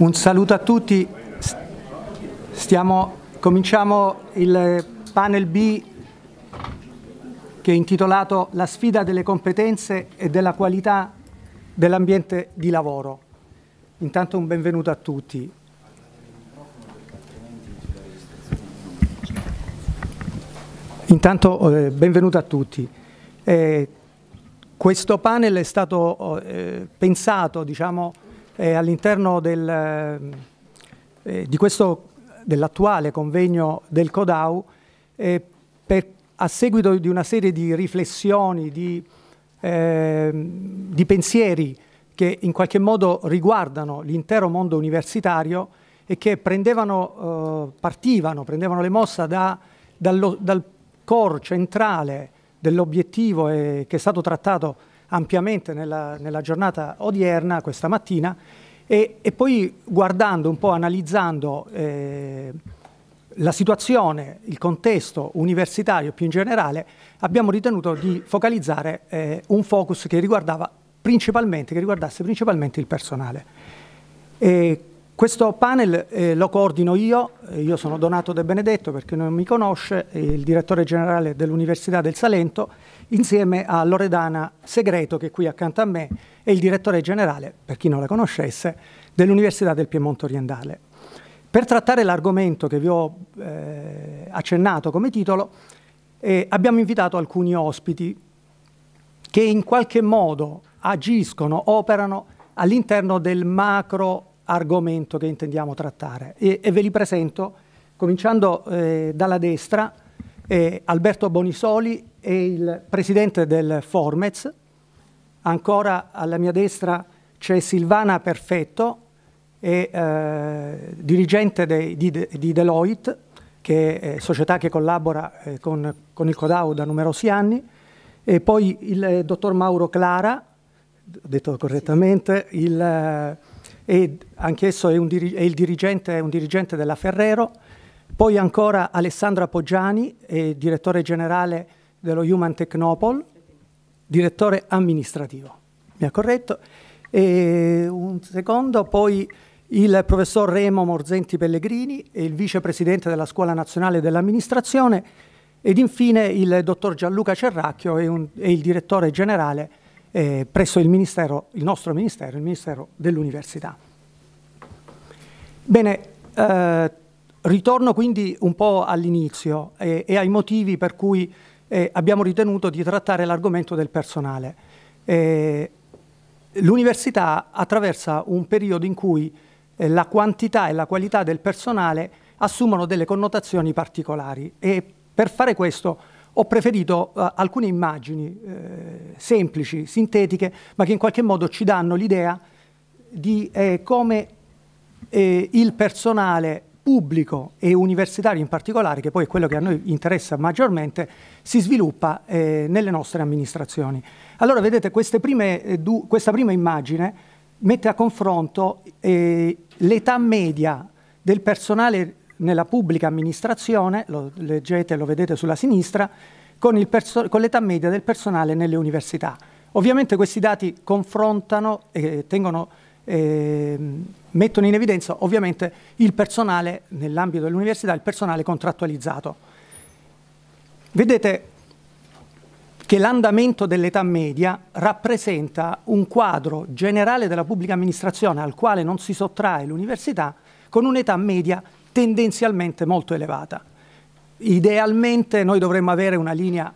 Un saluto a tutti, Stiamo, cominciamo il panel B che è intitolato La sfida delle competenze e della qualità dell'ambiente di lavoro. Intanto un benvenuto a tutti. Intanto eh, benvenuto a tutti. Eh, questo panel è stato eh, pensato diciamo, eh, all'interno del, eh, eh dell'attuale convegno del CODAU, eh, per, a seguito di una serie di riflessioni, di, ehm, di pensieri che in qualche modo riguardano l'intero mondo universitario e che prendevano, eh, partivano, prendevano le mossa da, dallo, dal core centrale dell'obiettivo eh, che è stato trattato ampiamente nella, nella giornata odierna, questa mattina, e, e, poi guardando un po', analizzando eh, la situazione, il contesto universitario più in generale, abbiamo ritenuto di focalizzare eh, un focus che, principalmente, che riguardasse principalmente il personale. E questo panel eh, lo coordino io, eh, io sono Donato De Benedetto perché non mi conosce, eh, il direttore generale dell'Università del Salento insieme a Loredana Segreto, che è qui accanto a me, è il direttore generale, per chi non la conoscesse, dell'Università del Piemonte Orientale. Per trattare l'argomento che vi ho eh, accennato come titolo, eh, abbiamo invitato alcuni ospiti che in qualche modo agiscono, operano all'interno del macro argomento che intendiamo trattare. E, e ve li presento, cominciando eh, dalla destra, eh, Alberto Bonisoli è il presidente del Formez, ancora alla mia destra c'è Silvana Perfetto, è, eh, dirigente de, di, di, Deloitte, che è eh, società che collabora eh, con, con, il Codau da numerosi anni, e poi il eh, dottor Mauro Clara, detto correttamente, il, eh, è, anch'esso è, è, è un dirigente della Ferrero, poi ancora Alessandra Poggiani, eh, direttore generale dello Human Technopol, direttore amministrativo. Mi ha corretto. E un secondo, poi il professor Remo Morzenti Pellegrini, il vicepresidente della Scuola Nazionale dell'Amministrazione, ed infine il dottor Gianluca Cerracchio e, un, e il direttore generale eh, presso il, ministero, il nostro ministero, il Ministero dell'Università. Bene, eh, Ritorno quindi un po' all'inizio eh, e ai motivi per cui eh, abbiamo ritenuto di trattare l'argomento del personale. Eh, L'università attraversa un periodo in cui eh, la quantità e la qualità del personale assumono delle connotazioni particolari e per fare questo ho preferito eh, alcune immagini eh, semplici, sintetiche, ma che in qualche modo ci danno l'idea di come il personale pubblico e universitario in particolare, che poi è quello che a noi interessa maggiormente, si sviluppa eh, nelle nostre amministrazioni. Allora vedete prime, eh, du, questa prima immagine mette a confronto eh, l'età media del personale nella pubblica amministrazione, lo leggete, e lo vedete sulla sinistra, con l'età media del personale nelle università. Ovviamente questi dati confrontano e eh, tengono eh, mettono in evidenza ovviamente il personale, nell'ambito dell'università, il personale contrattualizzato. Vedete che l'andamento dell'età media rappresenta un quadro generale della pubblica amministrazione al quale non si sottrae l'università con un'età media tendenzialmente molto elevata. Idealmente noi dovremmo avere una linea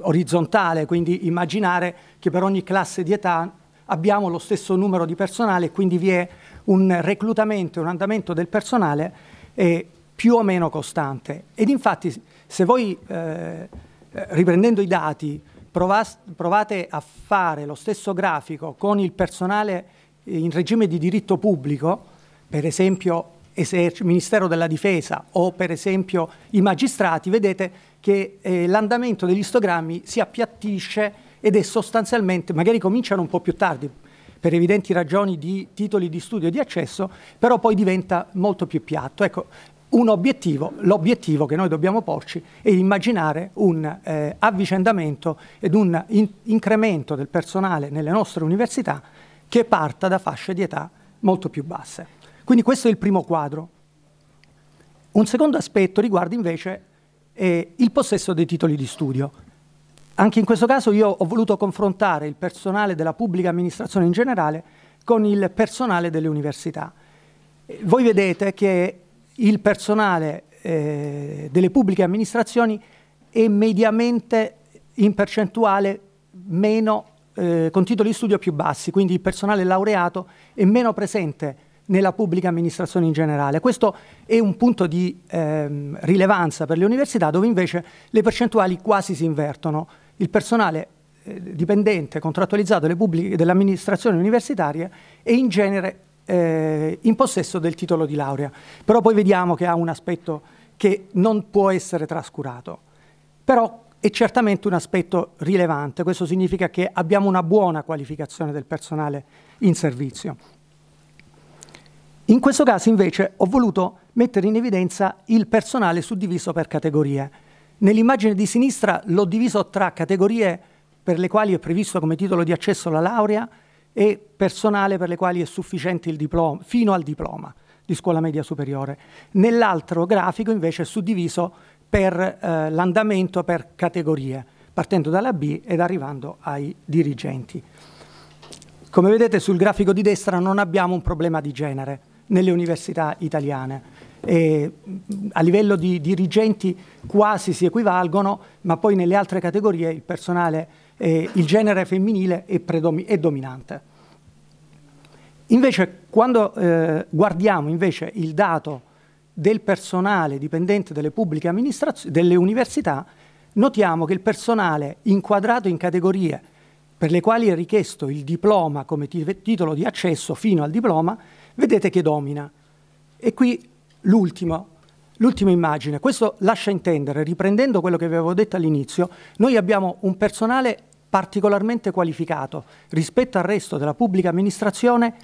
orizzontale, quindi immaginare che per ogni classe di età abbiamo lo stesso numero di personale, quindi vi è un reclutamento, e un andamento del personale eh, più o meno costante. Ed infatti se voi, eh, eh riprendendo i dati, provate a fare lo stesso grafico con il personale in regime di diritto pubblico, per esempio Ministero della Difesa o per esempio i magistrati, vedete che eh, l'andamento degli istogrammi si appiattisce ed è sostanzialmente, magari cominciano un po' più tardi per evidenti ragioni di titoli di studio e di accesso, però poi diventa molto più piatto. Ecco, un obiettivo, l'obiettivo che noi dobbiamo porci è immaginare un eh, avvicendamento ed un in incremento del personale nelle nostre università che parta da fasce di età molto più basse. Quindi questo è il primo quadro. Un secondo aspetto riguarda invece eh, il possesso dei titoli di studio. Anche in questo caso io ho voluto confrontare il personale della pubblica amministrazione in generale con il personale delle università. Eh, voi vedete che il personale eh, delle pubbliche amministrazioni è mediamente in percentuale meno, eh, con titoli di studio più bassi, quindi il personale laureato è meno presente nella pubblica amministrazione in generale. Questo è un punto di ehm, rilevanza per le università dove invece le percentuali quasi si invertono il personale eh, dipendente contrattualizzato delle, pubbliche, delle amministrazioni universitarie è in genere eh, in possesso del titolo di laurea, però poi vediamo che ha un aspetto che non può essere trascurato, però è certamente un aspetto rilevante, questo significa che abbiamo una buona qualificazione del personale in servizio. In questo caso invece ho voluto mettere in evidenza il personale suddiviso per categorie, Nell'immagine di sinistra l'ho diviso tra categorie per le quali è previsto come titolo di accesso la laurea e personale per le quali è sufficiente il diploma, fino al diploma di scuola media superiore. Nell'altro grafico invece è suddiviso per eh, l'andamento per categorie, partendo dalla B ed arrivando ai dirigenti. Come vedete sul grafico di destra non abbiamo un problema di genere nelle università italiane eh, a livello di dirigenti quasi si equivalgono, ma poi nelle altre categorie il personale, eh, il genere femminile è, è dominante. Invece quando eh, guardiamo invece il dato del personale dipendente delle pubbliche amministrazioni, delle università, notiamo che il personale inquadrato in categorie per le quali è richiesto il diploma come titolo di accesso fino al diploma, vedete che domina. E qui L'ultimo, l'ultima immagine, questo lascia intendere, riprendendo quello che avevo detto all'inizio, noi abbiamo un personale particolarmente qualificato rispetto al resto della pubblica amministrazione,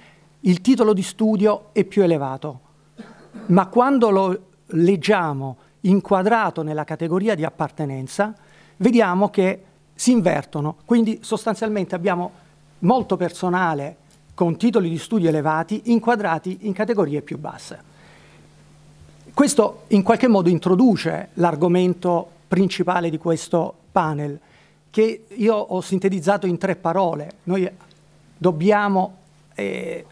il titolo di studio è più elevato, ma quando lo leggiamo inquadrato nella categoria di appartenenza, vediamo che si invertono, quindi sostanzialmente abbiamo molto personale con titoli di studio elevati inquadrati in categorie più basse. Questo in qualche modo introduce l'argomento principale di questo panel, che io ho sintetizzato in tre parole. Noi dobbiamo eh,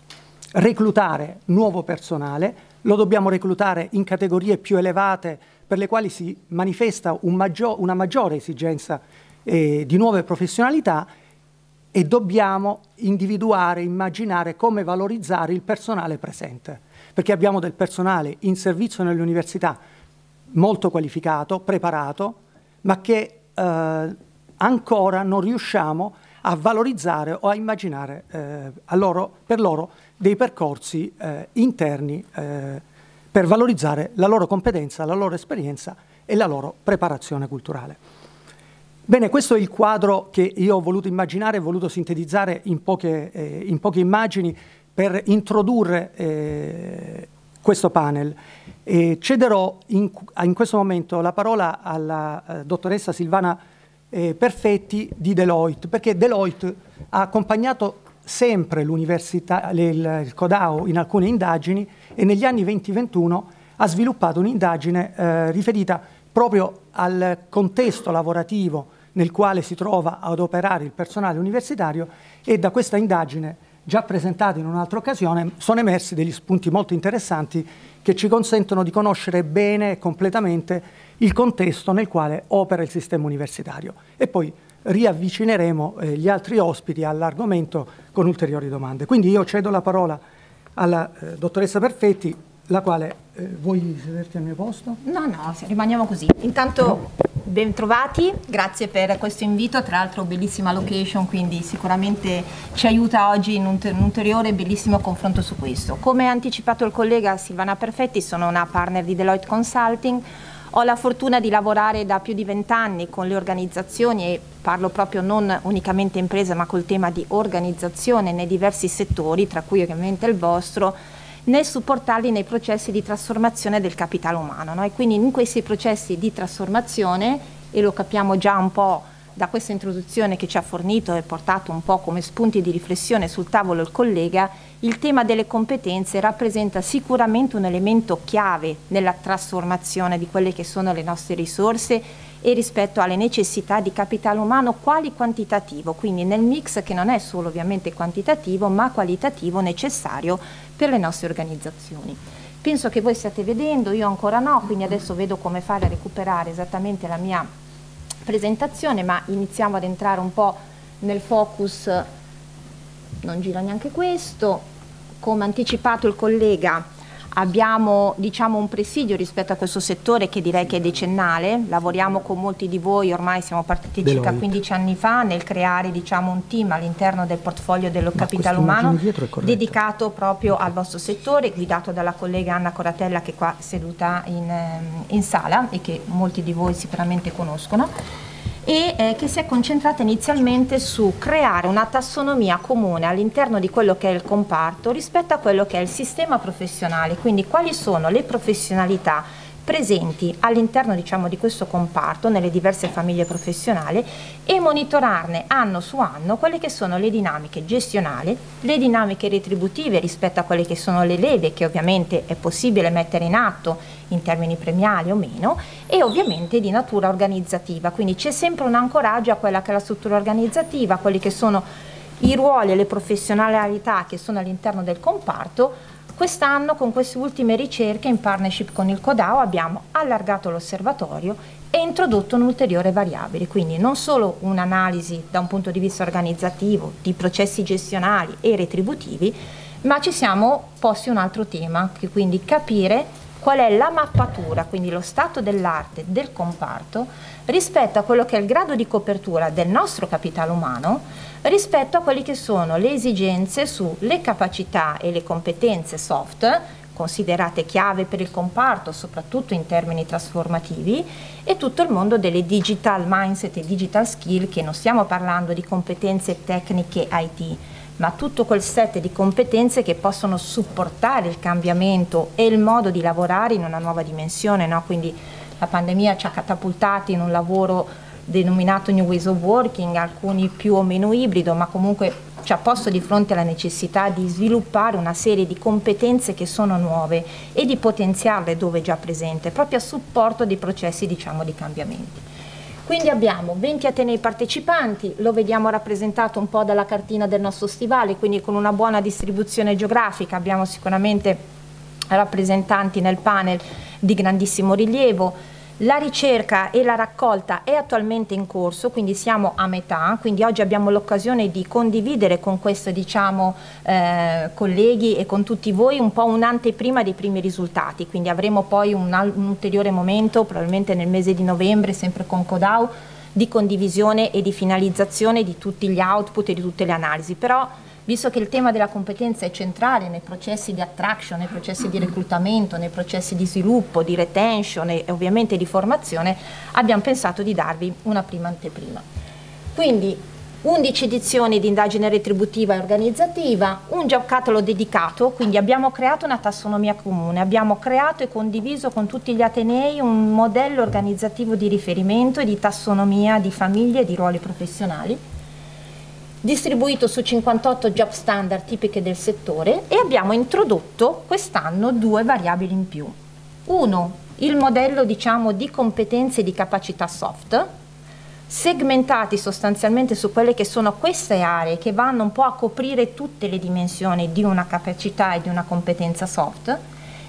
reclutare nuovo personale, lo dobbiamo reclutare in categorie più elevate per le quali si manifesta un maggior, una maggiore esigenza eh, di nuove professionalità e dobbiamo individuare, immaginare come valorizzare il personale presente, perché abbiamo del personale in servizio nelle università molto qualificato, preparato, ma che eh, ancora non riusciamo a valorizzare o a immaginare eh, a loro, per loro dei percorsi eh, interni eh, per valorizzare la loro competenza, la loro esperienza e la loro preparazione culturale. Bene, questo è il quadro che io ho voluto immaginare, ho voluto sintetizzare in poche, eh, in poche immagini per introdurre eh, questo panel. E cederò in, in, questo momento la parola alla eh, dottoressa Silvana eh, Perfetti di Deloitte, perché Deloitte ha accompagnato sempre l'università, il, il CODAO in alcune indagini e negli anni 2021 ha sviluppato un'indagine eh, riferita proprio al contesto lavorativo nel quale si trova ad operare il personale universitario e da questa indagine già presentata in un'altra occasione sono emersi degli spunti molto interessanti che ci consentono di conoscere bene e completamente il contesto nel quale opera il sistema universitario e poi riavvicineremo eh, gli altri ospiti all'argomento con ulteriori domande. Quindi io cedo la parola alla eh, dottoressa Perfetti, la quale eh, vuoi sederti al mio posto? No, no, rimaniamo così. Intanto no. Bentrovati, grazie per questo invito, tra l'altro bellissima location, quindi sicuramente ci aiuta oggi in un, ulteriore bellissimo confronto su questo. Come ha anticipato il collega Silvana Perfetti, sono una partner di Deloitte Consulting, ho la fortuna di lavorare da più di vent'anni con le organizzazioni e parlo proprio non unicamente impresa ma col tema di organizzazione nei diversi settori, tra cui ovviamente il vostro, nel supportarli nei processi di trasformazione del capitale umano. No? E quindi in questi processi di trasformazione, e lo capiamo già un po' da questa introduzione che ci ha fornito e portato un po' come spunti di riflessione sul tavolo il collega, il tema delle competenze rappresenta sicuramente un elemento chiave nella trasformazione di quelle che sono le nostre risorse e rispetto alle necessità di capitale umano quali quantitativo, quindi nel mix che non è solo ovviamente quantitativo ma qualitativo necessario per le nostre organizzazioni. Penso che voi stiate vedendo, io ancora no, quindi adesso vedo come fare a recuperare esattamente la mia presentazione, ma iniziamo ad entrare un po' nel focus, non gira neanche questo, come ha anticipato il collega abbiamo diciamo, un presidio rispetto a questo settore che direi che è decennale, lavoriamo con molti di voi, ormai siamo partiti Deloitte. circa 15 anni fa nel creare diciamo, un team all'interno del portfolio del capitale umano dedicato proprio al vostro settore, guidato dalla collega Anna Coratella che è qua seduta in, ehm, in sala e che molti di voi sicuramente conoscono e eh, che si è concentrata inizialmente su creare una tassonomia comune all'interno di quello che è il comparto rispetto a quello che è il sistema professionale, quindi quali sono le professionalità presenti all'interno diciamo, di questo comparto nelle diverse famiglie professionali e monitorarne anno su anno quelle che sono le dinamiche gestionali, le dinamiche retributive rispetto a quelle che sono le leve che ovviamente è possibile mettere in atto in termini premiali o meno e ovviamente di natura organizzativa, quindi c'è sempre un ancoraggio a quella che è la struttura organizzativa, a quelli che sono i ruoli e le professionalità che sono all'interno del comparto Quest'anno con queste ultime ricerche in partnership con il CODAO abbiamo allargato l'osservatorio e introdotto un'ulteriore variabile, quindi non solo un'analisi da un punto di vista organizzativo di processi gestionali e retributivi, ma ci siamo posti un altro tema, che quindi capire qual è la mappatura, quindi lo stato dell'arte del comparto rispetto a quello che è il grado di copertura del nostro capitale umano rispetto a quelle che sono le esigenze sulle capacità e le competenze soft considerate chiave per il comparto, soprattutto in termini trasformativi, e tutto il mondo delle digital mindset e digital skill, che non stiamo parlando di competenze tecniche IT, ma tutto quel set di competenze che possono supportare il cambiamento e il modo di lavorare in una nuova dimensione. No? Quindi la pandemia ci ha catapultati in un lavoro denominato New Ways of Working, alcuni più o meno ibrido, ma comunque ci ha posto di fronte alla necessità di sviluppare una serie di competenze che sono nuove e di potenziarle dove già presente, proprio a supporto dei processi diciamo, di cambiamento. Quindi abbiamo 20 atenei partecipanti, lo vediamo rappresentato un po' dalla cartina del nostro stivale, quindi con una buona distribuzione geografica, abbiamo sicuramente rappresentanti nel panel di grandissimo rilievo, la ricerca e la raccolta è attualmente in corso, quindi siamo a metà, quindi oggi abbiamo l'occasione di condividere con questi diciamo, eh, colleghi e con tutti voi un po' un'anteprima dei primi risultati, quindi avremo poi un, un ulteriore momento, probabilmente nel mese di novembre, sempre con Codau, di condivisione e di finalizzazione di tutti gli output e di tutte le analisi. Però visto che il tema della competenza è centrale nei processi di attraction, nei processi di reclutamento, nei processi di sviluppo, di retention e ovviamente di formazione, abbiamo pensato di darvi una prima anteprima. Quindi 11 edizioni di indagine retributiva e organizzativa, un giocattolo dedicato, quindi abbiamo creato una tassonomia comune, abbiamo creato e condiviso con tutti gli Atenei un modello organizzativo di riferimento e di tassonomia di famiglie e di ruoli professionali distribuito su 58 job standard tipiche del settore e abbiamo introdotto quest'anno due variabili in più. Uno, il modello diciamo, di competenze e di capacità soft, segmentati sostanzialmente su quelle che sono queste aree che vanno un po' a coprire tutte le dimensioni di una capacità e di una competenza soft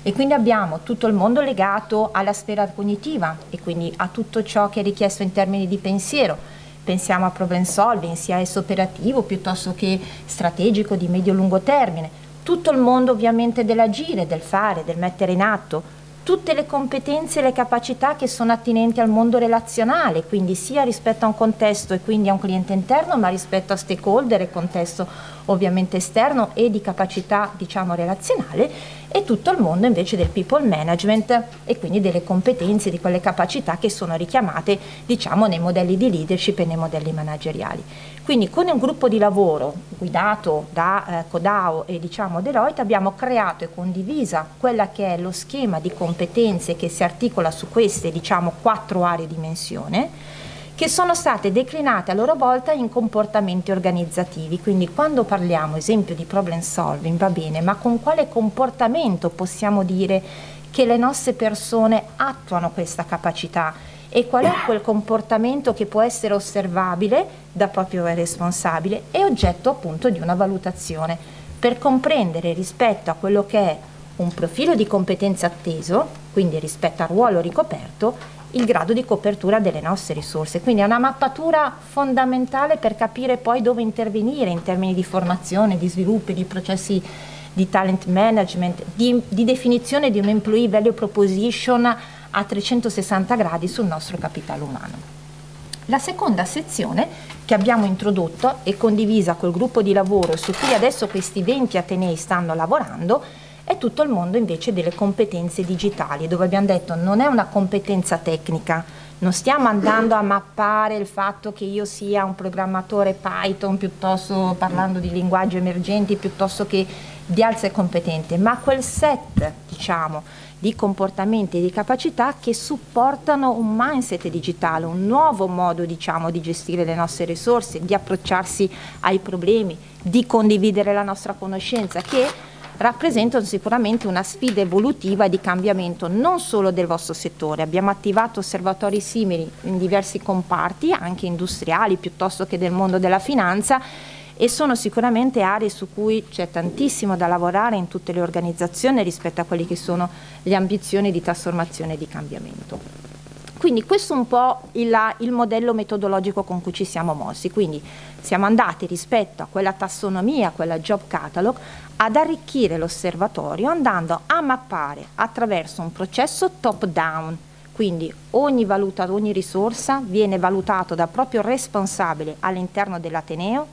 e quindi abbiamo tutto il mondo legato alla sfera cognitiva e quindi a tutto ciò che è richiesto in termini di pensiero, pensiamo a problem solving, sia esso operativo piuttosto che strategico di medio-lungo termine, tutto il mondo ovviamente dell'agire, del fare, del mettere in atto, tutte le competenze e le capacità che sono attinenti al mondo relazionale, quindi sia rispetto a un contesto e quindi a un cliente interno, ma rispetto a stakeholder e contesto ovviamente esterno e di capacità diciamo relazionale e tutto il mondo invece del people management e quindi delle competenze, di quelle capacità che sono richiamate diciamo nei modelli di leadership e nei modelli manageriali. Quindi con un gruppo di lavoro guidato da eh, Codao e diciamo Deloitte abbiamo creato e condivisa quella che è lo schema di competenze che si articola su queste diciamo quattro aree di dimensione che sono state declinate a loro volta in comportamenti organizzativi. Quindi quando parliamo, esempio, di problem solving, va bene, ma con quale comportamento possiamo dire che le nostre persone attuano questa capacità? e qual è quel comportamento che può essere osservabile da proprio responsabile e oggetto appunto di una valutazione per comprendere rispetto a quello che è un profilo di competenza atteso, quindi rispetto al ruolo ricoperto, il grado di copertura delle nostre risorse. Quindi è una mappatura fondamentale per capire poi dove intervenire in termini di formazione, di sviluppo, di processi di talent management, di, di definizione di un employee value proposition a 360 gradi sul nostro capitale umano. La seconda sezione che abbiamo introdotto e condivisa col gruppo di lavoro su cui adesso questi 20 atenei stanno lavorando e tutto il mondo invece delle competenze digitali, dove abbiamo detto non è una competenza tecnica, non stiamo andando a mappare il fatto che io sia un programmatore Python piuttosto parlando di linguaggi emergenti piuttosto che di altre competente, ma quel set, diciamo, di comportamenti e di capacità che supportano un mindset digitale, un nuovo modo diciamo, di gestire le nostre risorse, di approcciarsi ai problemi, di condividere la nostra conoscenza che rappresentano sicuramente una sfida evolutiva di cambiamento non solo del vostro settore, abbiamo attivato osservatori simili in diversi comparti, anche industriali piuttosto che del mondo della finanza e sono sicuramente aree su cui c'è tantissimo da lavorare in tutte le organizzazioni rispetto a quelle che sono le ambizioni di trasformazione e di cambiamento. Quindi questo è un po' il, il modello metodologico con cui ci siamo mossi, quindi siamo andati rispetto a quella tassonomia, a quella job catalog, ad arricchire l'osservatorio andando a mappare attraverso un processo top down, quindi ogni, valuta, ogni risorsa viene valutato dal proprio responsabile all'interno dell'Ateneo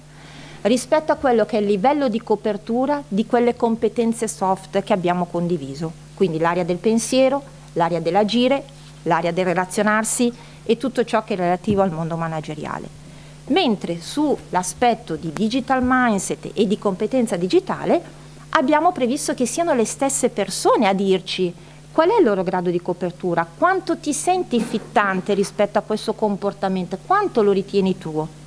rispetto a quello che è il livello di copertura di quelle competenze soft che abbiamo condiviso, quindi l'area del pensiero, l'area dell'agire, l'area del relazionarsi e tutto ciò che è relativo al mondo manageriale mentre sull'aspetto di digital mindset e di competenza digitale abbiamo previsto che siano le stesse persone a dirci qual è il loro grado di copertura, quanto ti senti fittante rispetto a questo comportamento, quanto lo ritieni tuo.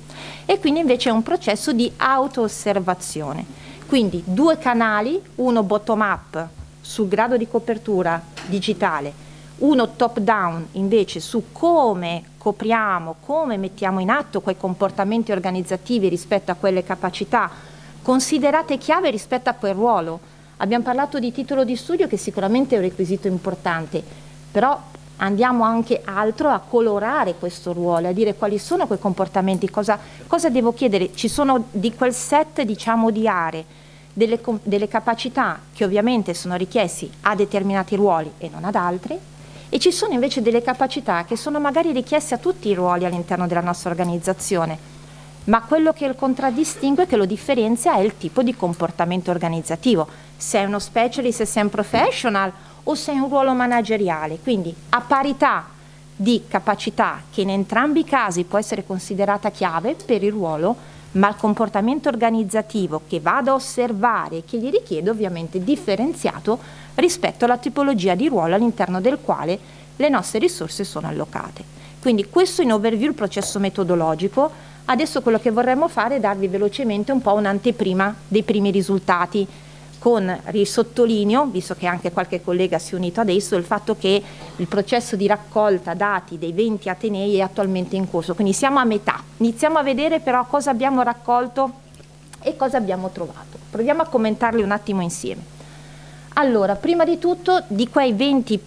E quindi invece è un processo di auto-osservazione. Quindi due canali, uno bottom-up sul grado di copertura digitale, uno top-down invece su come scopriamo, come mettiamo in atto quei comportamenti organizzativi rispetto a quelle capacità considerate chiave rispetto a quel ruolo. Abbiamo parlato di titolo di studio che sicuramente è un requisito importante, però andiamo anche altro a colorare questo ruolo, a dire quali sono quei comportamenti, cosa, cosa devo chiedere. Ci sono di quel set diciamo, di aree, delle, delle capacità che ovviamente sono richiesti a determinati ruoli e non ad altri, e ci sono invece delle capacità che sono magari richieste a tutti i ruoli all'interno della nostra organizzazione, ma quello che il contraddistingue, che lo differenzia è il tipo di comportamento organizzativo, se è uno specialist, se è un professional o se è un ruolo manageriale, quindi a parità di capacità che in entrambi i casi può essere considerata chiave per il ruolo ma il comportamento organizzativo che vado a osservare e che gli richiedo ovviamente differenziato rispetto alla tipologia di ruolo all'interno del quale le nostre risorse sono allocate. Quindi questo in overview il processo metodologico, adesso quello che vorremmo fare è darvi velocemente un po' un'anteprima dei primi risultati con, risottolineo, visto che anche qualche collega si è unito adesso, il fatto che il processo di raccolta dati dei 20 Atenei è attualmente in corso, quindi siamo a metà. Iniziamo a vedere però cosa abbiamo raccolto e cosa abbiamo trovato. Proviamo a commentarli un attimo insieme. Allora, prima di tutto, di quei 20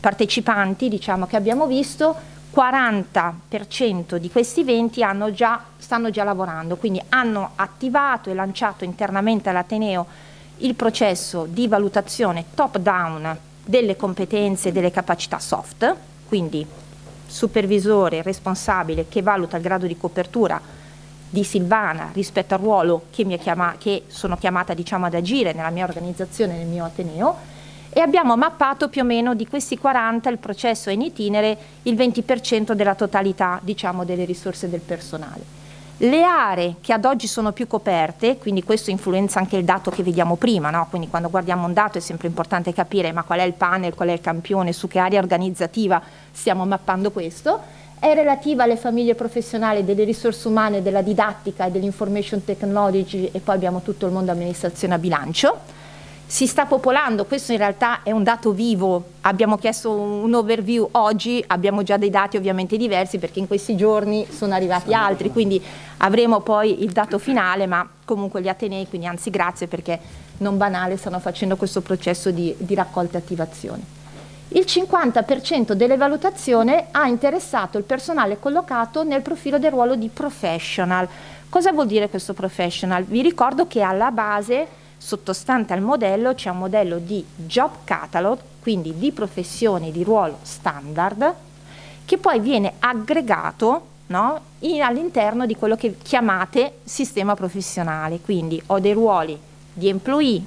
partecipanti diciamo, che abbiamo visto, 40% di questi 20 già, stanno già lavorando, quindi hanno attivato e lanciato internamente all'Ateneo il processo di valutazione top down delle competenze e delle capacità soft, quindi supervisore responsabile che valuta il grado di copertura di Silvana rispetto al ruolo che, chiama, che sono chiamata diciamo, ad agire nella mia organizzazione, nel mio Ateneo, e abbiamo mappato più o meno di questi 40 il processo in itinere il 20% della totalità diciamo, delle risorse del personale. Le aree che ad oggi sono più coperte, quindi questo influenza anche il dato che vediamo prima, no? quindi quando guardiamo un dato è sempre importante capire ma qual è il panel, qual è il campione, su che area organizzativa stiamo mappando questo, è relativa alle famiglie professionali delle risorse umane, della didattica e dell'information technology e poi abbiamo tutto il mondo amministrazione a bilancio si sta popolando, questo in realtà è un dato vivo, abbiamo chiesto un overview oggi, abbiamo già dei dati ovviamente diversi perché in questi giorni sono arrivati altri, quindi avremo poi il dato finale, ma comunque gli Atenei, quindi anzi grazie perché non banale, stanno facendo questo processo di, di raccolta e attivazione. Il 50% delle valutazioni ha interessato il personale collocato nel profilo del ruolo di professional. Cosa vuol dire questo professional? Vi ricordo che alla base Sottostante al modello c'è un modello di job catalog, quindi di professione, di ruolo standard, che poi viene aggregato no, all'interno di quello che chiamate sistema professionale. Quindi ho dei ruoli di employee,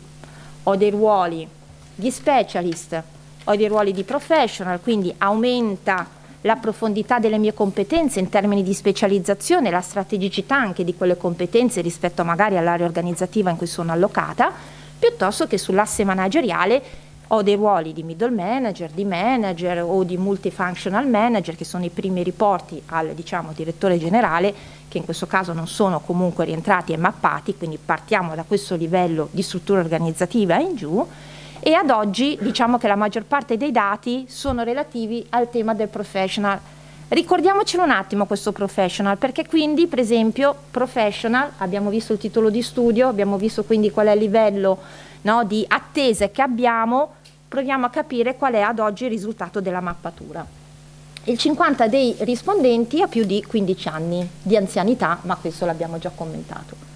ho dei ruoli di specialist, ho dei ruoli di professional, quindi aumenta la profondità delle mie competenze in termini di specializzazione, la strategicità anche di quelle competenze rispetto magari all'area organizzativa in cui sono allocata, piuttosto che sull'asse manageriale ho dei ruoli di middle manager, di manager o di multifunctional manager che sono i primi riporti al diciamo, direttore generale che in questo caso non sono comunque rientrati e mappati, quindi partiamo da questo livello di struttura organizzativa in giù e ad oggi diciamo che la maggior parte dei dati sono relativi al tema del professional. Ricordiamocelo un attimo questo professional, perché quindi per esempio professional, abbiamo visto il titolo di studio, abbiamo visto quindi qual è il livello no, di attese che abbiamo, proviamo a capire qual è ad oggi il risultato della mappatura. Il 50 dei rispondenti ha più di 15 anni di anzianità, ma questo l'abbiamo già commentato.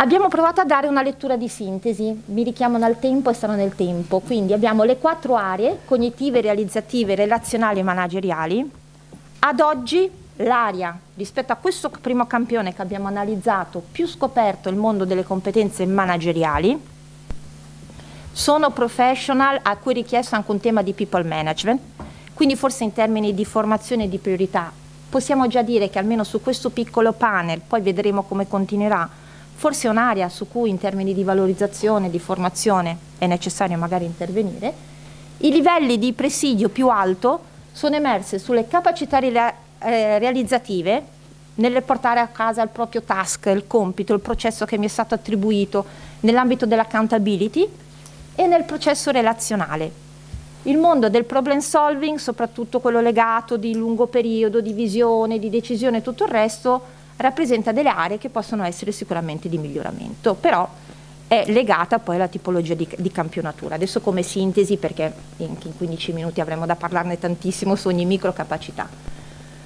Abbiamo provato a dare una lettura di sintesi, mi richiamano al tempo e sarò nel tempo, quindi abbiamo le quattro aree, cognitive, realizzative, relazionali e manageriali. Ad oggi l'area rispetto a questo primo campione che abbiamo analizzato più scoperto il mondo delle competenze manageriali, sono professional a cui è richiesto anche un tema di people management, quindi forse in termini di formazione e di priorità possiamo già dire che almeno su questo piccolo panel, poi vedremo come continuerà, forse è un'area su cui in termini di valorizzazione, di formazione è necessario magari intervenire, i livelli di presidio più alto sono emerse sulle capacità re eh, realizzative nel portare a casa il proprio task, il compito, il processo che mi è stato attribuito nell'ambito dell'accountability e nel processo relazionale. Il mondo del problem solving, soprattutto quello legato di lungo periodo, di visione, di decisione e tutto il resto, rappresenta delle aree che possono essere sicuramente di miglioramento, però è legata poi alla tipologia di, di campionatura. Adesso come sintesi, perché anche in 15 minuti avremo da parlarne tantissimo su ogni microcapacità.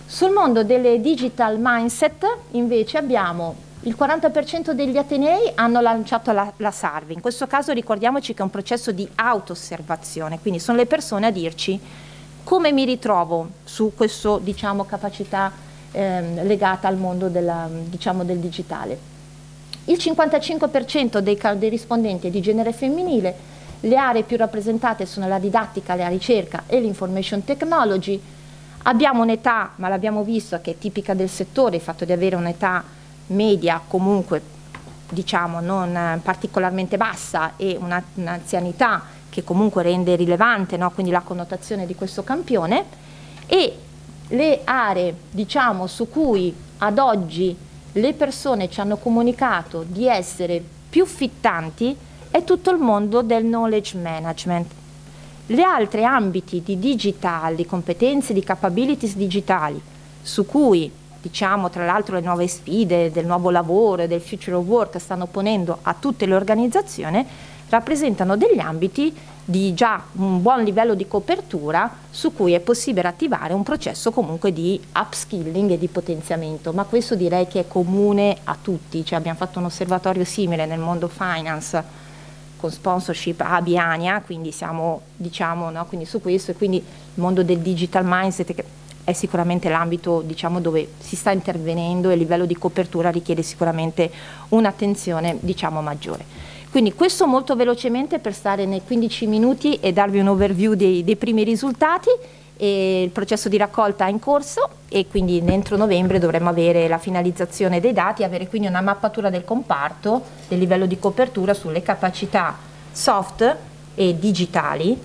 Sul mondo delle digital mindset invece abbiamo il 40% degli Atenei hanno lanciato la, la SARVI, in questo caso ricordiamoci che è un processo di auto-osservazione, quindi sono le persone a dirci come mi ritrovo su questa diciamo, capacità ehm, legata al mondo della, diciamo, del digitale. Il 55% dei, dei rispondenti è di genere femminile, le aree più rappresentate sono la didattica, la ricerca e l'information technology. Abbiamo un'età, ma l'abbiamo visto, che è tipica del settore, il fatto di avere un'età media comunque diciamo non particolarmente bassa e un'anzianità che comunque rende rilevante no? quindi la connotazione di questo campione e le aree diciamo, su cui ad oggi le persone ci hanno comunicato di essere più fittanti è tutto il mondo del knowledge management. Le altre ambiti di digital, di competenze, di capabilities digitali, su cui diciamo tra l'altro le nuove sfide del nuovo lavoro e del future of work stanno ponendo a tutte le organizzazioni, rappresentano degli ambiti di già un buon livello di copertura su cui è possibile attivare un processo comunque di upskilling e di potenziamento, ma questo direi che è comune a tutti, cioè abbiamo fatto un osservatorio simile nel mondo finance con sponsorship a Biania, quindi siamo diciamo no, quindi su questo e quindi il mondo del digital mindset che è sicuramente l'ambito diciamo, dove si sta intervenendo e il livello di copertura richiede sicuramente un'attenzione diciamo, maggiore. Quindi questo molto velocemente per stare nei 15 minuti e darvi un overview dei, dei primi risultati. il processo di raccolta è in corso e quindi entro novembre dovremmo avere la finalizzazione dei dati, avere quindi una mappatura del comparto, del livello di copertura sulle capacità soft e digitali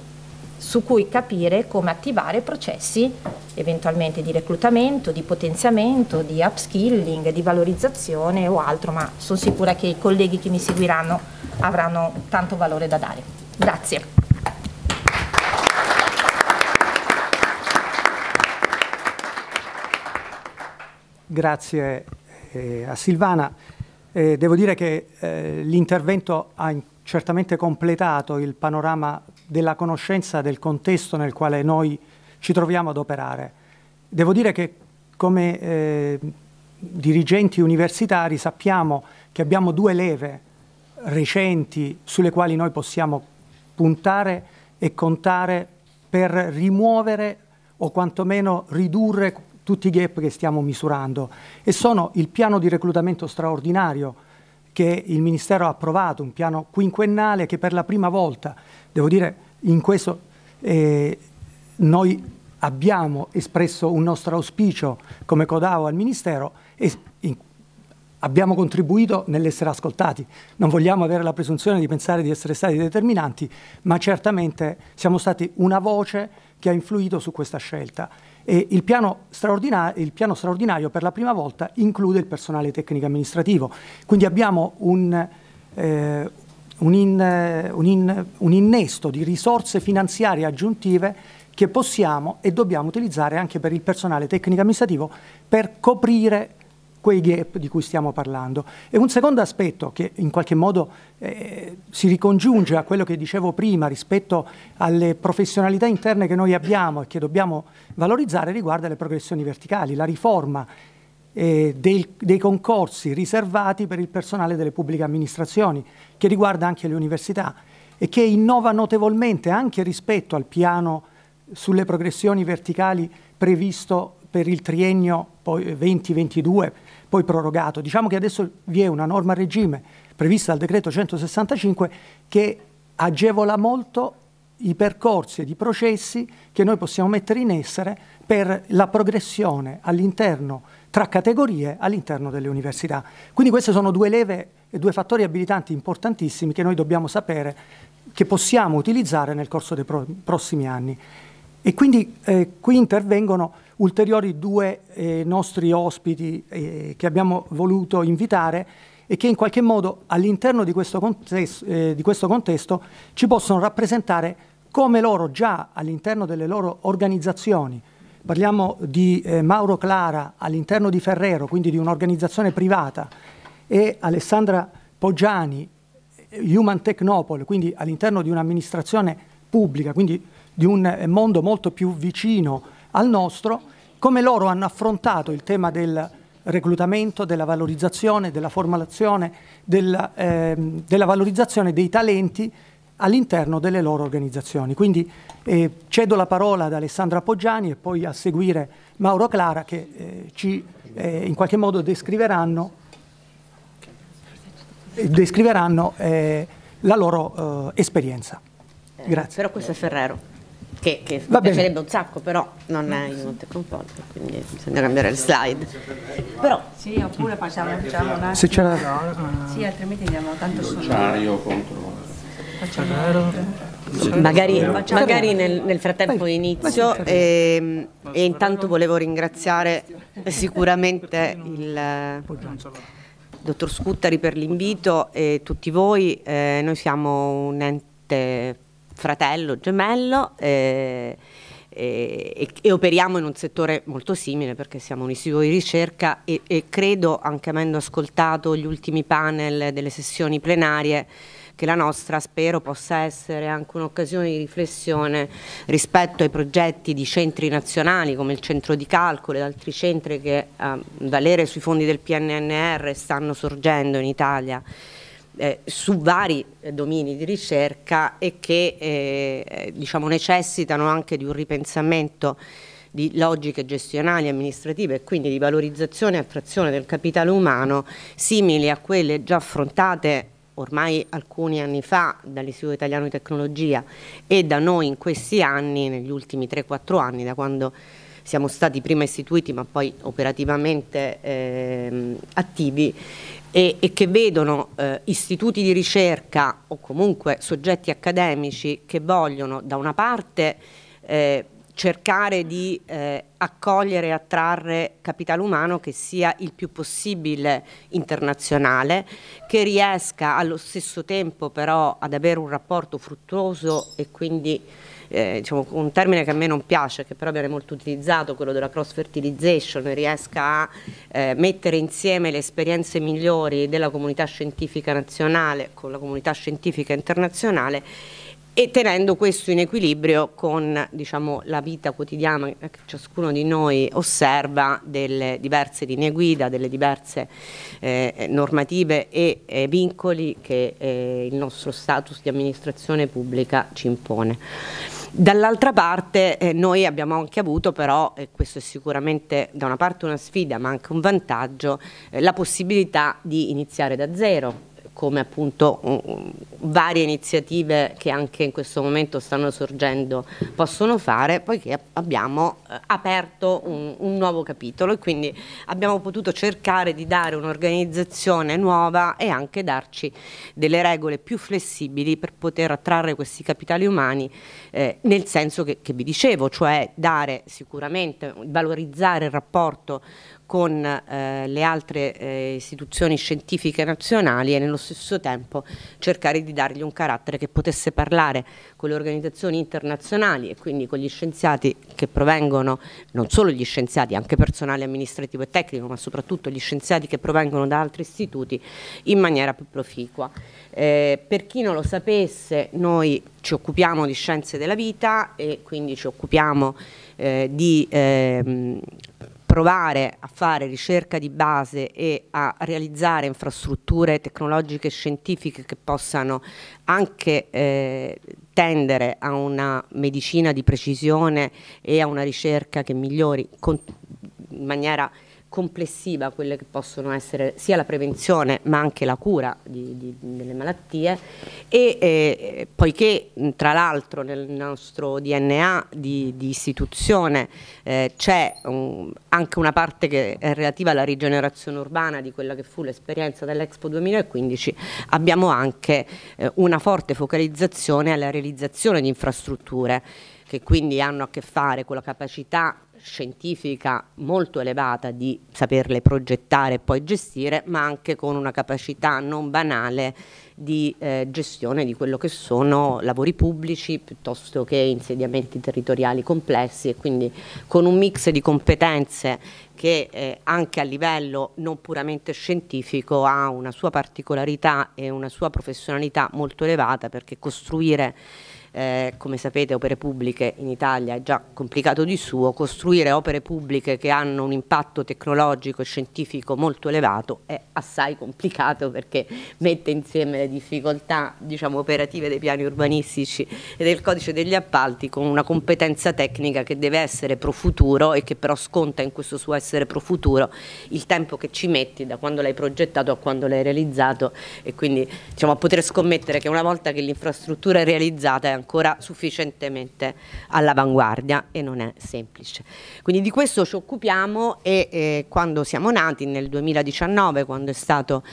su cui capire come attivare processi eventualmente di reclutamento, di potenziamento, di upskilling, di valorizzazione o altro, ma sono sicura che i colleghi che mi seguiranno avranno tanto valore da dare. Grazie. Grazie eh, a Silvana. Eh, devo dire che eh, l'intervento ha in certamente completato il panorama della conoscenza del contesto nel quale noi ci troviamo ad operare. Devo dire che come eh, dirigenti universitari sappiamo che abbiamo due leve recenti sulle quali noi possiamo puntare e contare per rimuovere o quantomeno ridurre tutti i gap che stiamo misurando e sono il piano di reclutamento straordinario che il Ministero ha approvato un piano quinquennale che per la prima volta, devo dire, in questo eh, noi abbiamo espresso un nostro auspicio come Codao al Ministero e in, abbiamo contribuito nell'essere ascoltati. Non vogliamo avere la presunzione di pensare di essere stati determinanti, ma certamente siamo stati una voce che ha influito su questa scelta. Il piano, il, piano straordinario per la prima volta include il personale tecnico amministrativo, quindi abbiamo un, eh, un, in, un, in, un innesto di risorse finanziarie aggiuntive che possiamo e dobbiamo utilizzare anche per il personale tecnico amministrativo per coprire quei gap di cui stiamo parlando. E un secondo aspetto che in qualche modo eh, si ricongiunge a quello che dicevo prima rispetto alle professionalità interne che noi abbiamo e che dobbiamo valorizzare riguarda le progressioni verticali, la riforma eh, dei, dei, concorsi riservati per il personale delle pubbliche amministrazioni, che riguarda anche le università e che innova notevolmente anche rispetto al piano sulle progressioni verticali previsto per il triennio 2022 poi prorogato. Diciamo che adesso vi è una norma a regime prevista dal decreto 165 che agevola molto i percorsi e i processi che noi possiamo mettere in essere per la progressione all'interno tra categorie all'interno delle università. Quindi queste sono due leve e due fattori abilitanti importantissimi che noi dobbiamo sapere che possiamo utilizzare nel corso dei prossimi anni. E quindi eh, qui intervengono ulteriori due eh, nostri ospiti eh, che abbiamo voluto invitare e che in qualche modo all'interno di, eh, di, questo contesto ci possono rappresentare come loro già all'interno delle loro organizzazioni, parliamo di eh, Mauro Clara all'interno di Ferrero, quindi di un'organizzazione privata, e Alessandra Poggiani, Human Technopole, quindi all'interno di un'amministrazione pubblica, quindi di un eh, mondo molto più vicino al nostro, come loro hanno affrontato il tema del reclutamento, della valorizzazione, della formazione, della, eh, della valorizzazione dei talenti all'interno delle loro organizzazioni. Quindi eh, cedo la parola ad Alessandra Poggiani e poi a seguire Mauro Clara che eh, ci eh, in qualche modo descriveranno, descriveranno eh, la loro esperienza. Grazie. però questo è Ferrero che, che Va piacerebbe un sacco, però non è in non te quindi bisogna cambiare il slide. Però sì, oppure facciamo, facciamo una Se c'è la... Mm. Sì, altrimenti andiamo tanto solo. contro Magari, magari nel, nel, frattempo inizio e, ehm, e, intanto volevo ringraziare sicuramente il dottor Scuttari per l'invito e tutti voi. Eh, noi siamo un ente fratello, gemello. Eh, eh, e, e, operiamo in un settore molto simile perché siamo un istituto di ricerca e, e, credo, anche avendo ascoltato gli ultimi panel delle sessioni plenarie, che la nostra spero possa essere anche un'occasione di riflessione rispetto ai progetti di centri nazionali come il centro di calcolo ed altri centri che eh, valere sui fondi del PNNR stanno sorgendo in Italia eh, su vari eh, domini di ricerca e che eh, diciamo necessitano anche di un ripensamento di logiche gestionali amministrative e quindi di valorizzazione e attrazione del capitale umano simili a quelle già affrontate ormai alcuni anni fa dall'Istituto Italiano di Tecnologia e da noi in questi anni, negli ultimi 3-4 anni, da quando siamo stati prima istituiti ma poi operativamente eh, attivi e, e che vedono eh, istituti di ricerca o comunque soggetti accademici che vogliono da una parte eh, cercare di eh, accogliere e attrarre capitale umano che sia il più possibile internazionale, che riesca allo stesso tempo però ad avere un rapporto fruttuoso e quindi eh, diciamo, un termine che a me non piace, che però viene molto utilizzato, quello della cross fertilization, riesca a eh, mettere insieme le esperienze migliori della comunità scientifica nazionale con la comunità scientifica internazionale e tenendo questo in equilibrio con diciamo, la vita quotidiana che ciascuno di noi osserva delle diverse linee guida, delle diverse eh, normative e eh, vincoli che eh, il nostro status di amministrazione pubblica ci impone. Dall'altra parte eh, noi abbiamo anche avuto però, e eh, questo è sicuramente da una parte una sfida ma anche un vantaggio, eh, la possibilità di iniziare da zero, come appunto um, varie iniziative che anche in questo momento stanno sorgendo possono fare, poiché abbiamo eh, aperto un, un, nuovo capitolo e quindi abbiamo potuto cercare di dare un'organizzazione nuova e anche darci delle regole più flessibili per poter attrarre questi capitali umani eh, nel senso che, che vi dicevo, cioè dare sicuramente, valorizzare il rapporto con eh, le altre eh, istituzioni scientifiche nazionali e nello stesso tempo cercare di dargli un carattere che potesse parlare con le organizzazioni internazionali e quindi con gli scienziati che provengono, non solo gli scienziati, anche personale amministrativo e tecnico, ma soprattutto gli scienziati che provengono da altri istituti in maniera più proficua. Eh, per chi non lo sapesse, noi ci occupiamo di scienze della vita e quindi ci occupiamo eh, di ehm, provare a fare ricerca di base e a realizzare infrastrutture tecnologiche e scientifiche che possano anche eh, tendere a una medicina di precisione e a una ricerca che migliori in maniera complessiva quelle che possono essere sia la prevenzione ma anche la cura di, di, delle malattie e eh, poiché tra l'altro nel nostro DNA di, di istituzione eh, c'è un, anche una parte che è relativa alla rigenerazione urbana di quella che fu l'esperienza dell'Expo 2015 abbiamo anche eh, una forte focalizzazione alla realizzazione di infrastrutture che quindi hanno a che fare con la capacità scientifica molto elevata di saperle progettare e poi gestire, ma anche con una capacità non banale di eh, gestione di quello che sono lavori pubblici piuttosto che insediamenti territoriali complessi e quindi con un mix di competenze che eh, anche a livello non puramente scientifico ha una sua particolarità e una sua professionalità molto elevata perché costruire eh, come sapete opere pubbliche in Italia è già complicato di suo, costruire opere pubbliche che hanno un impatto tecnologico e scientifico molto elevato è assai complicato perché mette insieme le difficoltà diciamo, operative dei piani urbanistici e del codice degli appalti con una competenza tecnica che deve essere pro futuro e che però sconta in questo suo essere essere pro futuro il tempo che ci metti da quando l'hai progettato a quando l'hai realizzato e quindi diciamo, a poter scommettere che una volta che l'infrastruttura è realizzata è ancora sufficientemente all'avanguardia e non è semplice. Quindi di questo ci occupiamo e eh, quando siamo nati nel 2019 quando è stato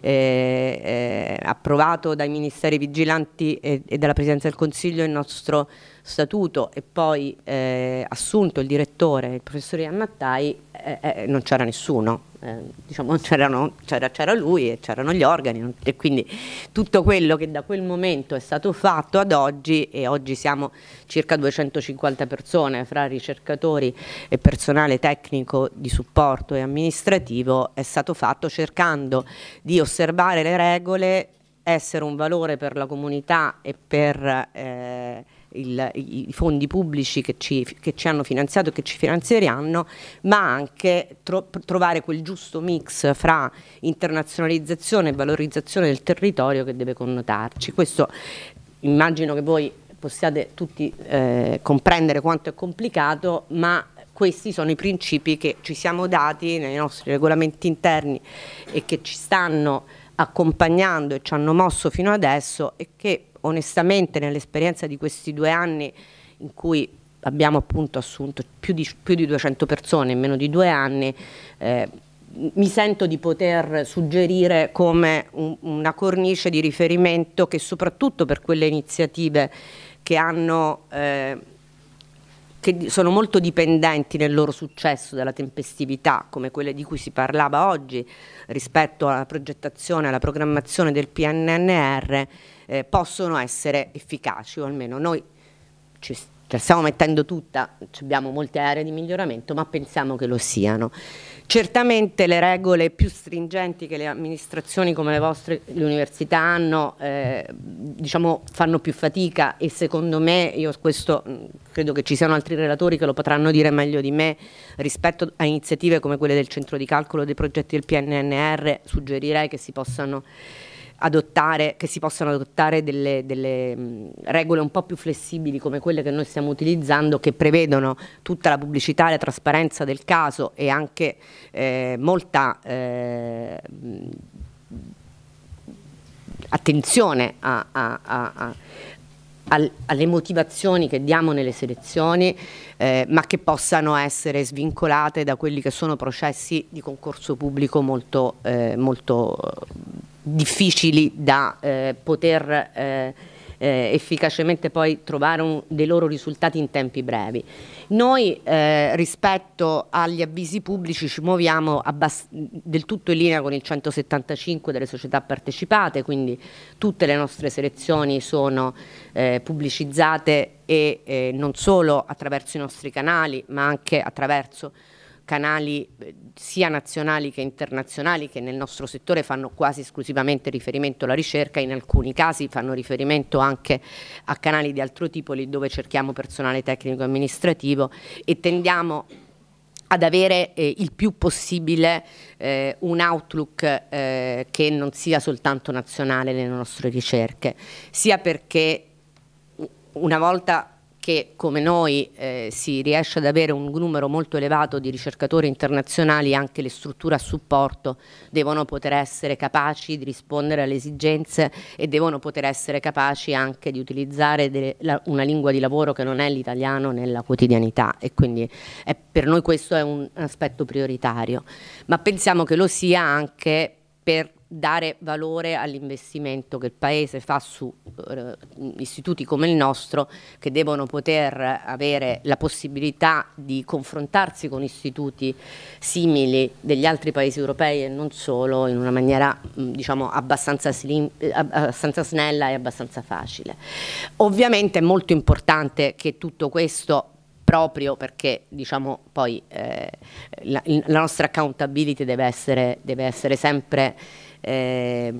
eh, eh, approvato dai ministeri vigilanti e, e dalla Presidenza del Consiglio il nostro statuto e poi eh, assunto il direttore, il professor Ian Mattai, eh, eh, non c'era nessuno. Eh, diciamo, c'era, lui e c'erano gli organi e quindi tutto quello che da quel momento è stato fatto ad oggi e oggi siamo circa 250 persone fra ricercatori e personale tecnico di supporto e amministrativo è stato fatto cercando di osservare le regole essere un valore per la comunità e per eh, il, i fondi pubblici che ci, che ci, hanno finanziato e che ci finanzieranno, ma anche tro, trovare quel giusto mix fra internazionalizzazione e valorizzazione del territorio che deve connotarci. Questo immagino che voi possiate tutti eh, comprendere quanto è complicato, ma questi sono i principi che ci siamo dati nei nostri regolamenti interni e che ci stanno accompagnando e ci hanno mosso fino adesso e che onestamente nell'esperienza di questi due anni in cui abbiamo appunto assunto più di, più di 200 persone in meno di due anni, eh, mi sento di poter suggerire come un, una cornice di riferimento che soprattutto per quelle iniziative che hanno... Eh, che sono molto dipendenti nel loro successo dalla tempestività, come quelle di cui si parlava oggi rispetto alla progettazione, alla programmazione del PNNR, eh, possono essere efficaci o almeno noi ci stiamo mettendo tutta, abbiamo molte aree di miglioramento ma pensiamo che lo siano. Certamente le regole più stringenti che le amministrazioni come le vostre, le università hanno, eh, diciamo, fanno più fatica e secondo me, io questo mm, credo che ci siano altri relatori che lo potranno dire meglio di me, rispetto a iniziative come quelle del centro di calcolo dei progetti del PNNR, suggerirei che si possano adottare, che si possano adottare delle, delle mm, regole un po' più flessibili come quelle che noi stiamo utilizzando, che prevedono tutta la pubblicità la trasparenza del caso e anche eh, molta... Eh, mh, mm, attenzione a, a, a, al, alle motivazioni che diamo nelle selezioni, eh, ma che possano essere svincolate da quelli che sono processi di concorso pubblico molto, eh, molto eh, difficili da eh, poter eh, eh, efficacemente poi trovare un, dei loro risultati in tempi brevi. Noi eh, rispetto agli avvisi pubblici ci muoviamo del tutto in linea con il 175 delle società partecipate, quindi tutte le nostre selezioni sono eh, pubblicizzate e eh, non solo attraverso i nostri canali ma anche attraverso canali eh, sia nazionali che internazionali che nel nostro settore fanno quasi esclusivamente riferimento alla ricerca, in alcuni casi fanno riferimento anche a canali di altro tipo lì dove cerchiamo personale tecnico e amministrativo e tendiamo ad avere eh, il più possibile eh, un outlook eh, che non sia soltanto nazionale nelle nostre ricerche, sia perché una volta che come noi eh, si riesce ad avere un numero molto elevato di ricercatori internazionali, anche le strutture a supporto devono poter essere capaci di rispondere alle esigenze e devono poter essere capaci anche di utilizzare delle, la, una lingua di lavoro che non è l'italiano nella quotidianità e quindi è, per noi questo è un aspetto prioritario, ma pensiamo che lo sia anche per dare valore all'investimento che il Paese fa su uh, istituti come il nostro che devono poter avere la possibilità di confrontarsi con istituti simili degli altri paesi europei e non solo in una maniera mm, diciamo abbastanza, slim, eh, abbastanza snella e abbastanza facile. Ovviamente è molto importante che tutto questo proprio perché diciamo poi eh, la, la, nostra accountability deve essere, deve essere sempre eh,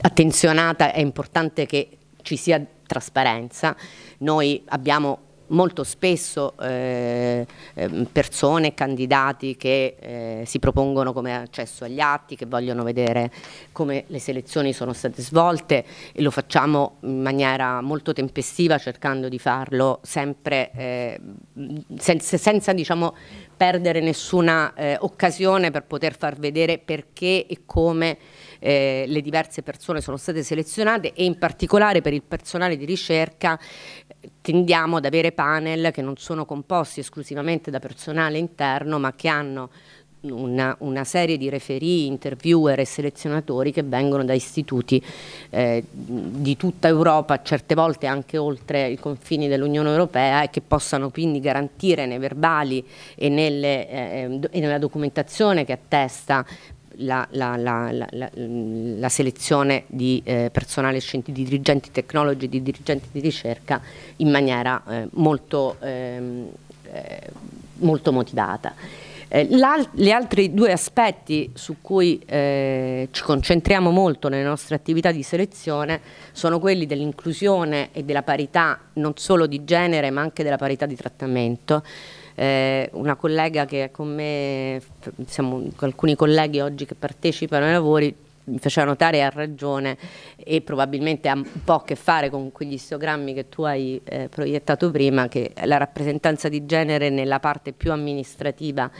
attenzionata, è importante che ci sia trasparenza. Noi abbiamo molto spesso eh, ehm, persone, candidati che eh, si propongono come accesso agli atti, che vogliono vedere come le selezioni sono state svolte e lo facciamo in maniera molto tempestiva cercando di farlo sempre eh, senza, senza diciamo, perdere nessuna eh, occasione per poter far vedere perché e come eh, le diverse persone sono state selezionate e in particolare per il personale di ricerca eh, tendiamo ad avere panel che non sono composti esclusivamente da personale interno ma che hanno una, una, serie di referee, interviewer e selezionatori che vengono da istituti eh, di tutta Europa, certe volte anche oltre i confini dell'Unione Europea e che possano quindi garantire nei verbali e, nelle, eh, e nella documentazione che attesta la, la, la, la selezione di eh, personale di dirigenti tecnologi, di dirigenti di ricerca in maniera eh, molto, ehm, eh, molto, motivata. Eh, Al gli altri due aspetti su cui eh, ci concentriamo molto nelle nostre attività di selezione sono quelli dell'inclusione e della parità non solo di genere ma anche della parità di trattamento eh, una collega che è con me, diciamo, alcuni colleghi oggi che partecipano ai lavori mi faceva notare ha ragione e probabilmente ha un po' a che fare con quegli istogrammi che tu hai eh, proiettato prima, che la rappresentanza di genere nella parte più amministrativa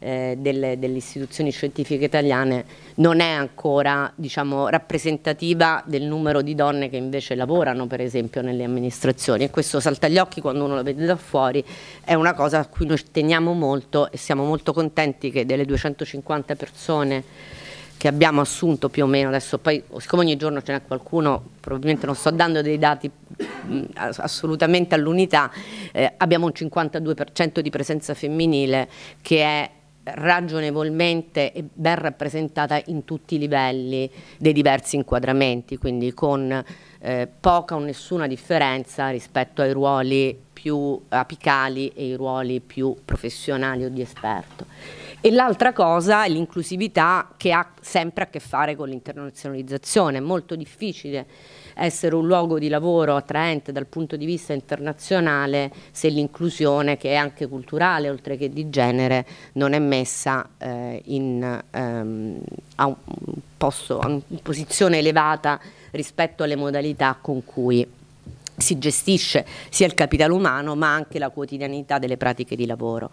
eh, delle, delle, istituzioni scientifiche italiane non è ancora diciamo, rappresentativa del numero di donne che invece lavorano per esempio nelle amministrazioni e questo salta agli occhi quando uno lo vede da fuori, è una cosa a cui noi teniamo molto e siamo molto contenti che delle 250 persone che abbiamo assunto più o meno adesso poi siccome ogni giorno ce n'è qualcuno probabilmente non sto dando dei dati mm, assolutamente all'unità eh, abbiamo un 52% di presenza femminile che è ragionevolmente e ben rappresentata in tutti i livelli dei diversi inquadramenti, quindi con eh, poca o nessuna differenza rispetto ai ruoli più apicali e i ruoli più professionali o di esperto. E l'altra cosa è l'inclusività che ha sempre a che fare con l'internazionalizzazione, è molto difficile essere un luogo di lavoro attraente dal punto di vista internazionale se l'inclusione, che è anche culturale oltre che di genere, non è messa eh, in, ehm, a, un posto, a una posizione elevata rispetto alle modalità con cui si gestisce sia il capitale umano ma anche la quotidianità delle pratiche di lavoro.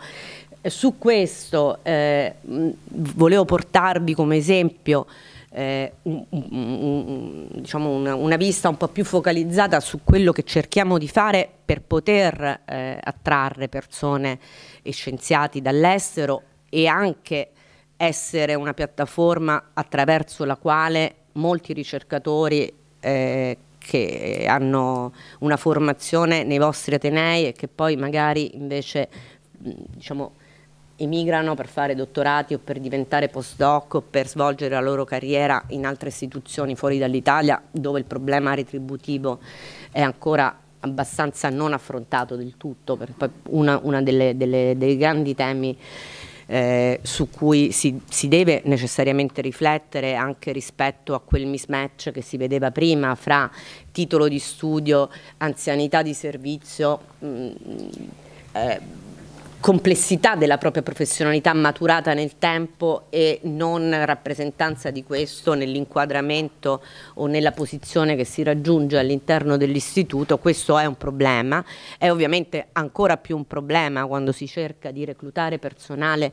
Su questo eh, volevo portarvi come esempio eh, un, un, diciamo una, una, vista un po' più focalizzata su quello che cerchiamo di fare per poter eh, attrarre persone e scienziati dall'estero e anche essere una piattaforma attraverso la quale molti ricercatori eh, che hanno una formazione nei vostri Atenei e che poi magari invece diciamo, emigrano per fare dottorati o per diventare postdoc o per svolgere la loro carriera in altre istituzioni fuori dall'Italia dove il problema retributivo è ancora abbastanza non affrontato del tutto, uno dei grandi temi eh, su cui si, si, deve necessariamente riflettere anche rispetto a quel mismatch che si vedeva prima fra titolo di studio, anzianità di servizio. Mh, mm, eh, complessità della propria professionalità maturata nel tempo e non rappresentanza di questo nell'inquadramento o nella posizione che si raggiunge all'interno dell'istituto, questo è un problema, è ovviamente ancora più un problema quando si cerca di reclutare personale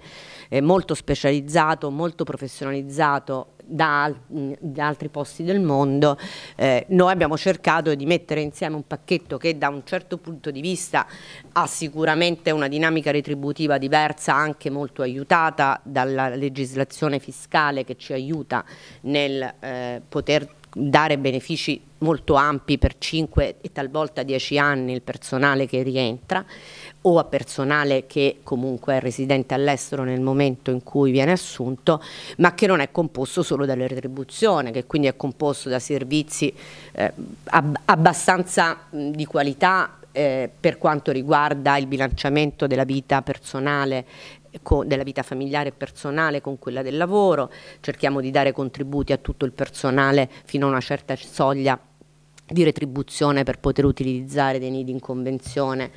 eh, molto specializzato, molto professionalizzato da, da, altri posti del mondo, eh, noi abbiamo cercato di mettere insieme un pacchetto che da un certo punto di vista ha sicuramente una dinamica retributiva diversa, anche molto aiutata dalla legislazione fiscale che ci aiuta nel eh, poter dare benefici molto ampi per 5 e talvolta 10 anni il personale che rientra o a personale che comunque è residente all'estero nel momento in cui viene assunto, ma che non è composto solo dalla retribuzione, che quindi è composto da servizi eh, ab abbastanza mh, di qualità eh, per quanto riguarda il bilanciamento della vita personale eh, della vita familiare e personale con quella del lavoro, cerchiamo di dare contributi a tutto il personale fino a una certa soglia di retribuzione per poter utilizzare dei nidi in convenzione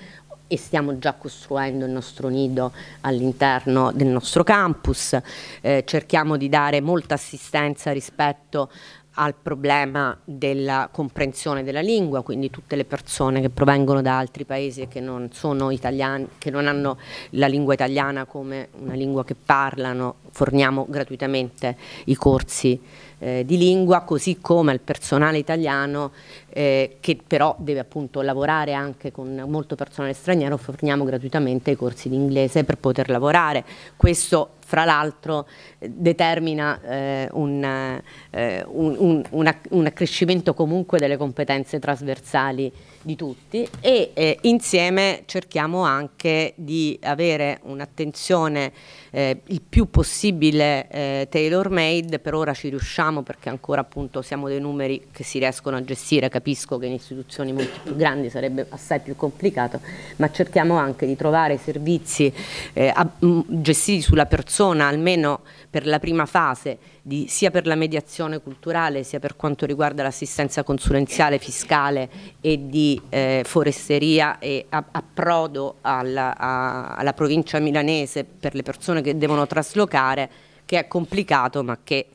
e stiamo già costruendo il nostro nido all'interno del nostro campus, eh, cerchiamo di dare molta assistenza rispetto al problema della comprensione della lingua, quindi tutte le persone che provengono da altri paesi e che non sono italiani, che non hanno la lingua italiana come una lingua che parlano, forniamo gratuitamente i corsi eh, di lingua, così come al personale italiano eh, che però deve appunto lavorare anche con molto personale straniero, forniamo gratuitamente i corsi di inglese per poter lavorare. Questo fra l'altro eh, determina eh, un, eh, un, un, un accrescimento comunque delle competenze trasversali di tutti e eh, insieme cerchiamo anche di avere un'attenzione eh, il più possibile eh, tailor made, per ora ci riusciamo perché ancora appunto siamo dei numeri che si riescono a gestire, capisco che in istituzioni molto più grandi sarebbe assai più complicato, ma cerchiamo anche di trovare servizi eh, a, mh, gestiti sulla persona almeno per la prima fase, di, sia per la mediazione culturale, sia per quanto riguarda l'assistenza consulenziale, fiscale e di eh, foresteria e approdo alla, alla provincia milanese per le persone che devono traslocare, che è complicato ma che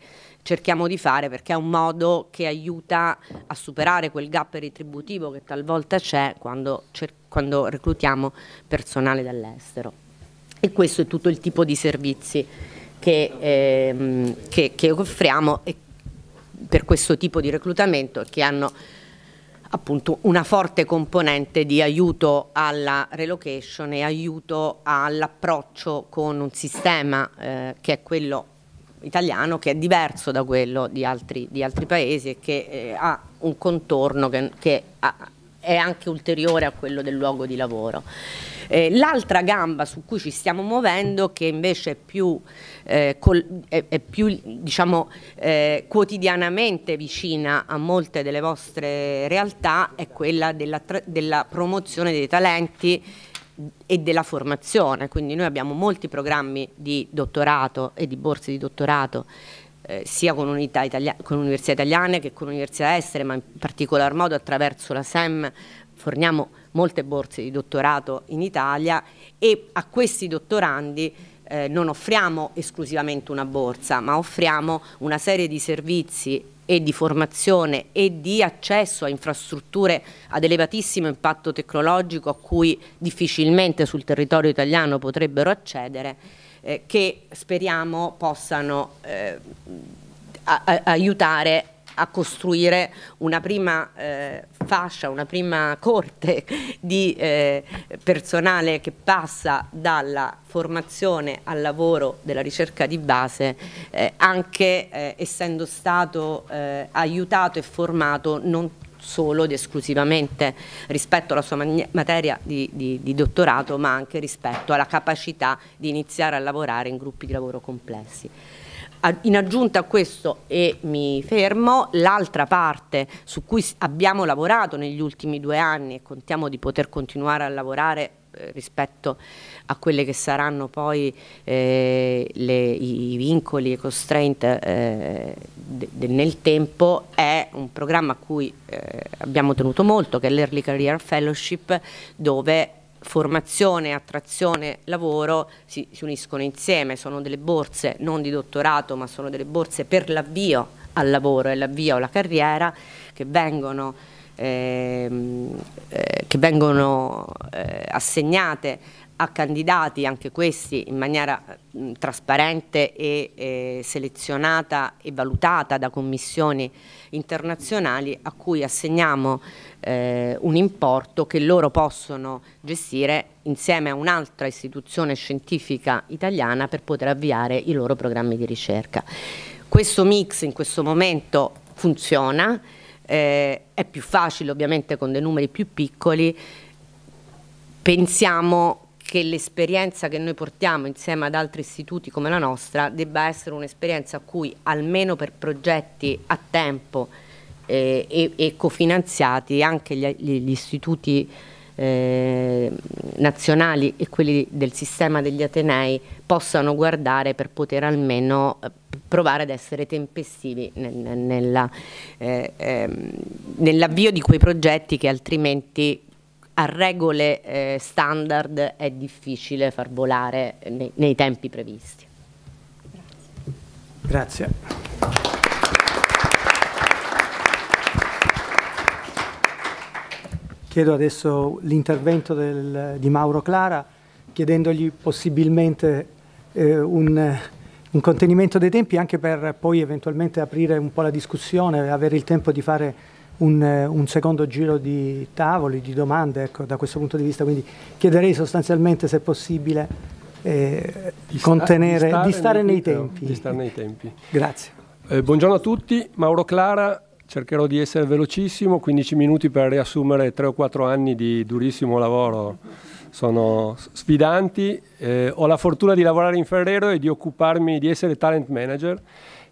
cerchiamo di fare perché è un modo che aiuta a superare quel gap retributivo che talvolta c'è quando, quando, reclutiamo personale dall'estero. E questo è tutto il tipo di servizi che, eh, che, che offriamo per questo tipo di reclutamento che hanno appunto una forte componente di aiuto alla relocation e aiuto all'approccio con un sistema eh, che è quello italiano che è diverso da quello di altri, di altri paesi e che eh, ha un contorno che, che ha, è anche ulteriore a quello del luogo di lavoro. Eh, l'altra gamba su cui ci stiamo muovendo, che invece è più eh, col, è, è, più diciamo, eh, quotidianamente vicina a molte delle vostre realtà è quella della, della promozione dei talenti e della formazione, quindi noi abbiamo molti programmi di dottorato e di borse di dottorato eh, sia con, italia con università italiane che con università estere, ma in particolar modo attraverso la SEM forniamo molte borse di dottorato in Italia e a questi dottorandi eh, non offriamo esclusivamente una borsa, ma offriamo una serie di servizi e di formazione e di accesso a infrastrutture ad elevatissimo impatto tecnologico a cui difficilmente sul territorio italiano potrebbero accedere, eh, che speriamo possano eh, aiutare a costruire una prima eh, fascia, una prima corte di eh, personale che passa dalla formazione al lavoro della ricerca di base, eh, anche eh, essendo stato eh, aiutato e formato non solo ed esclusivamente rispetto alla sua materia di, di, di, dottorato ma anche rispetto alla capacità di iniziare a lavorare in gruppi di lavoro complessi. In aggiunta a questo, e mi fermo, l'altra parte su cui abbiamo lavorato negli ultimi due anni e contiamo di poter continuare a lavorare eh, rispetto a quelle che saranno poi eh, le, i, vincoli e constraint eh, de, de nel tempo è un programma a cui eh, abbiamo tenuto molto che è l'Early Career Fellowship dove formazione, attrazione, lavoro si, si, uniscono insieme, sono delle borse non di dottorato ma sono delle borse per l'avvio al lavoro e l'avvio alla carriera che vengono, eh, eh, che vengono eh, assegnate a candidati, anche questi in maniera mh, mm, trasparente e eh, selezionata e valutata da commissioni internazionali a cui assegniamo eh, un importo che loro possono gestire insieme a un'altra istituzione scientifica italiana per poter avviare i loro programmi di ricerca. Questo mix in questo momento funziona, eh, è più facile ovviamente con dei numeri più piccoli, pensiamo che l'esperienza che noi portiamo insieme ad altri istituti come la nostra debba essere un'esperienza a cui almeno per progetti a tempo eh, e, e, cofinanziati anche gli, gli istituti eh, nazionali e quelli del sistema degli Atenei possano guardare per poter almeno eh, provare ad essere tempestivi nel, eh, ehm, nell'avvio eh, nell di quei progetti che altrimenti a regole eh, standard è difficile far volare nei, nei tempi previsti. Grazie. Grazie. Chiedo adesso l'intervento di Mauro Clara, chiedendogli possibilmente eh, un, un contenimento dei tempi anche per poi eventualmente aprire un po' la discussione, avere il tempo di fare un, eh, un, secondo giro di tavoli, di domande ecco, da questo punto di vista, quindi chiederei sostanzialmente se è possibile eh, di contenere, sta, di, stare nei, nei tempi. di stare nei tempi. Grazie. Eh, buongiorno a tutti, Mauro Clara, cercherò di essere velocissimo, 15 minuti per riassumere 3 o 4 anni di durissimo lavoro. Sono sfidanti, eh, ho la fortuna di lavorare in Ferrero e di occuparmi di essere talent manager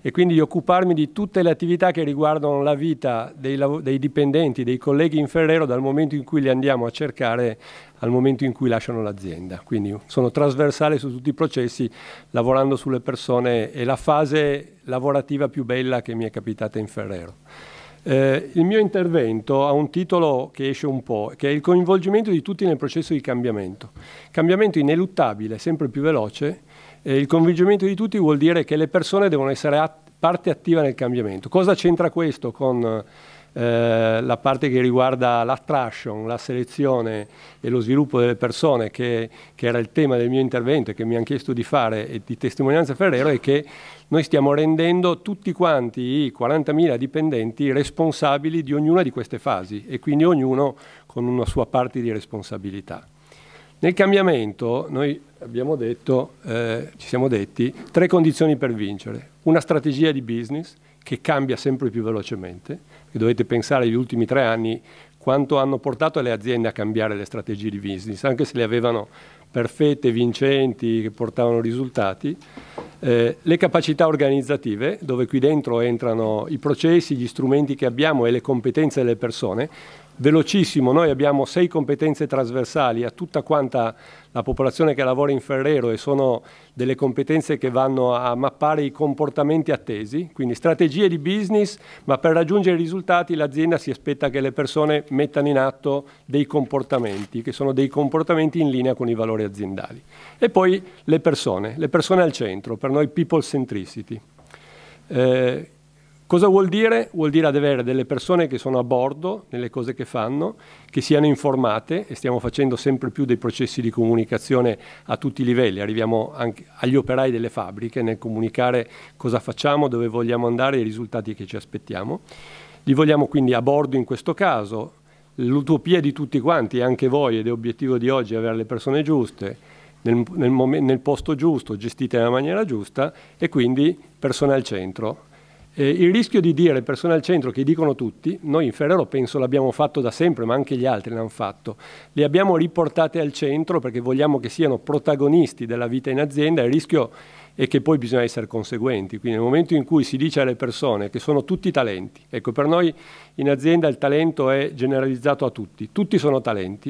e quindi di occuparmi di tutte le attività che riguardano la vita dei, dei dipendenti, dei colleghi in Ferrero dal momento in cui li andiamo a cercare al momento in cui lasciano l'azienda. Quindi sono trasversale su tutti i processi, lavorando sulle persone e la fase lavorativa più bella che mi è capitata in Ferrero. Eh, il mio intervento ha un titolo che esce un po', che è il coinvolgimento di tutti nel processo di cambiamento. Cambiamento ineluttabile, sempre più veloce, eh, il convincimento di tutti vuol dire che le persone devono essere at parte attiva nel cambiamento. Cosa c'entra questo con eh, la parte che riguarda l'attraction, la selezione e lo sviluppo delle persone, che, che, era il tema del mio intervento e che mi hanno chiesto di fare e di testimonianza Ferrero, è che noi stiamo rendendo tutti quanti i 40.000 dipendenti responsabili di ognuna di queste fasi e quindi ognuno con una sua parte di responsabilità. Nel cambiamento noi abbiamo detto, eh, ci siamo detti, tre condizioni per vincere. Una strategia di business che cambia sempre più velocemente, che dovete pensare agli ultimi tre anni quanto hanno portato le aziende a cambiare le strategie di business, anche se le avevano perfette, vincenti, che portavano risultati. Eh, le capacità organizzative, dove qui dentro entrano i processi, gli strumenti che abbiamo e le competenze delle persone, velocissimo, noi abbiamo sei competenze trasversali a tutta quanta la popolazione che lavora in Ferrero e sono delle competenze che vanno a mappare i comportamenti attesi, quindi strategie di business, ma per raggiungere i risultati l'azienda si aspetta che le persone mettano in atto dei comportamenti, che sono dei comportamenti in linea con i valori aziendali. E poi le persone, le persone al centro, per noi people centricity. Eh, Cosa vuol dire? Vuol dire avere delle persone che sono a bordo nelle cose che fanno, che siano informate e stiamo facendo sempre più dei processi di comunicazione a tutti i livelli, arriviamo anche agli operai delle fabbriche nel comunicare cosa facciamo, dove vogliamo andare e i risultati che ci aspettiamo. Li vogliamo quindi a bordo in questo caso, l'utopia di tutti quanti, anche voi ed è obiettivo di oggi avere le persone giuste, nel, nel, nel posto giusto, gestite nella maniera giusta e quindi persone al centro, eh, il rischio di dire persone al centro che dicono tutti, noi in Ferrero penso l'abbiamo fatto da sempre, ma anche gli altri l'hanno fatto, le abbiamo riportate al centro perché vogliamo che siano protagonisti della vita in azienda, il rischio è che poi bisogna essere conseguenti, quindi nel momento in cui si dice alle persone che sono tutti talenti, ecco per noi in azienda il talento è generalizzato a tutti, tutti sono talenti,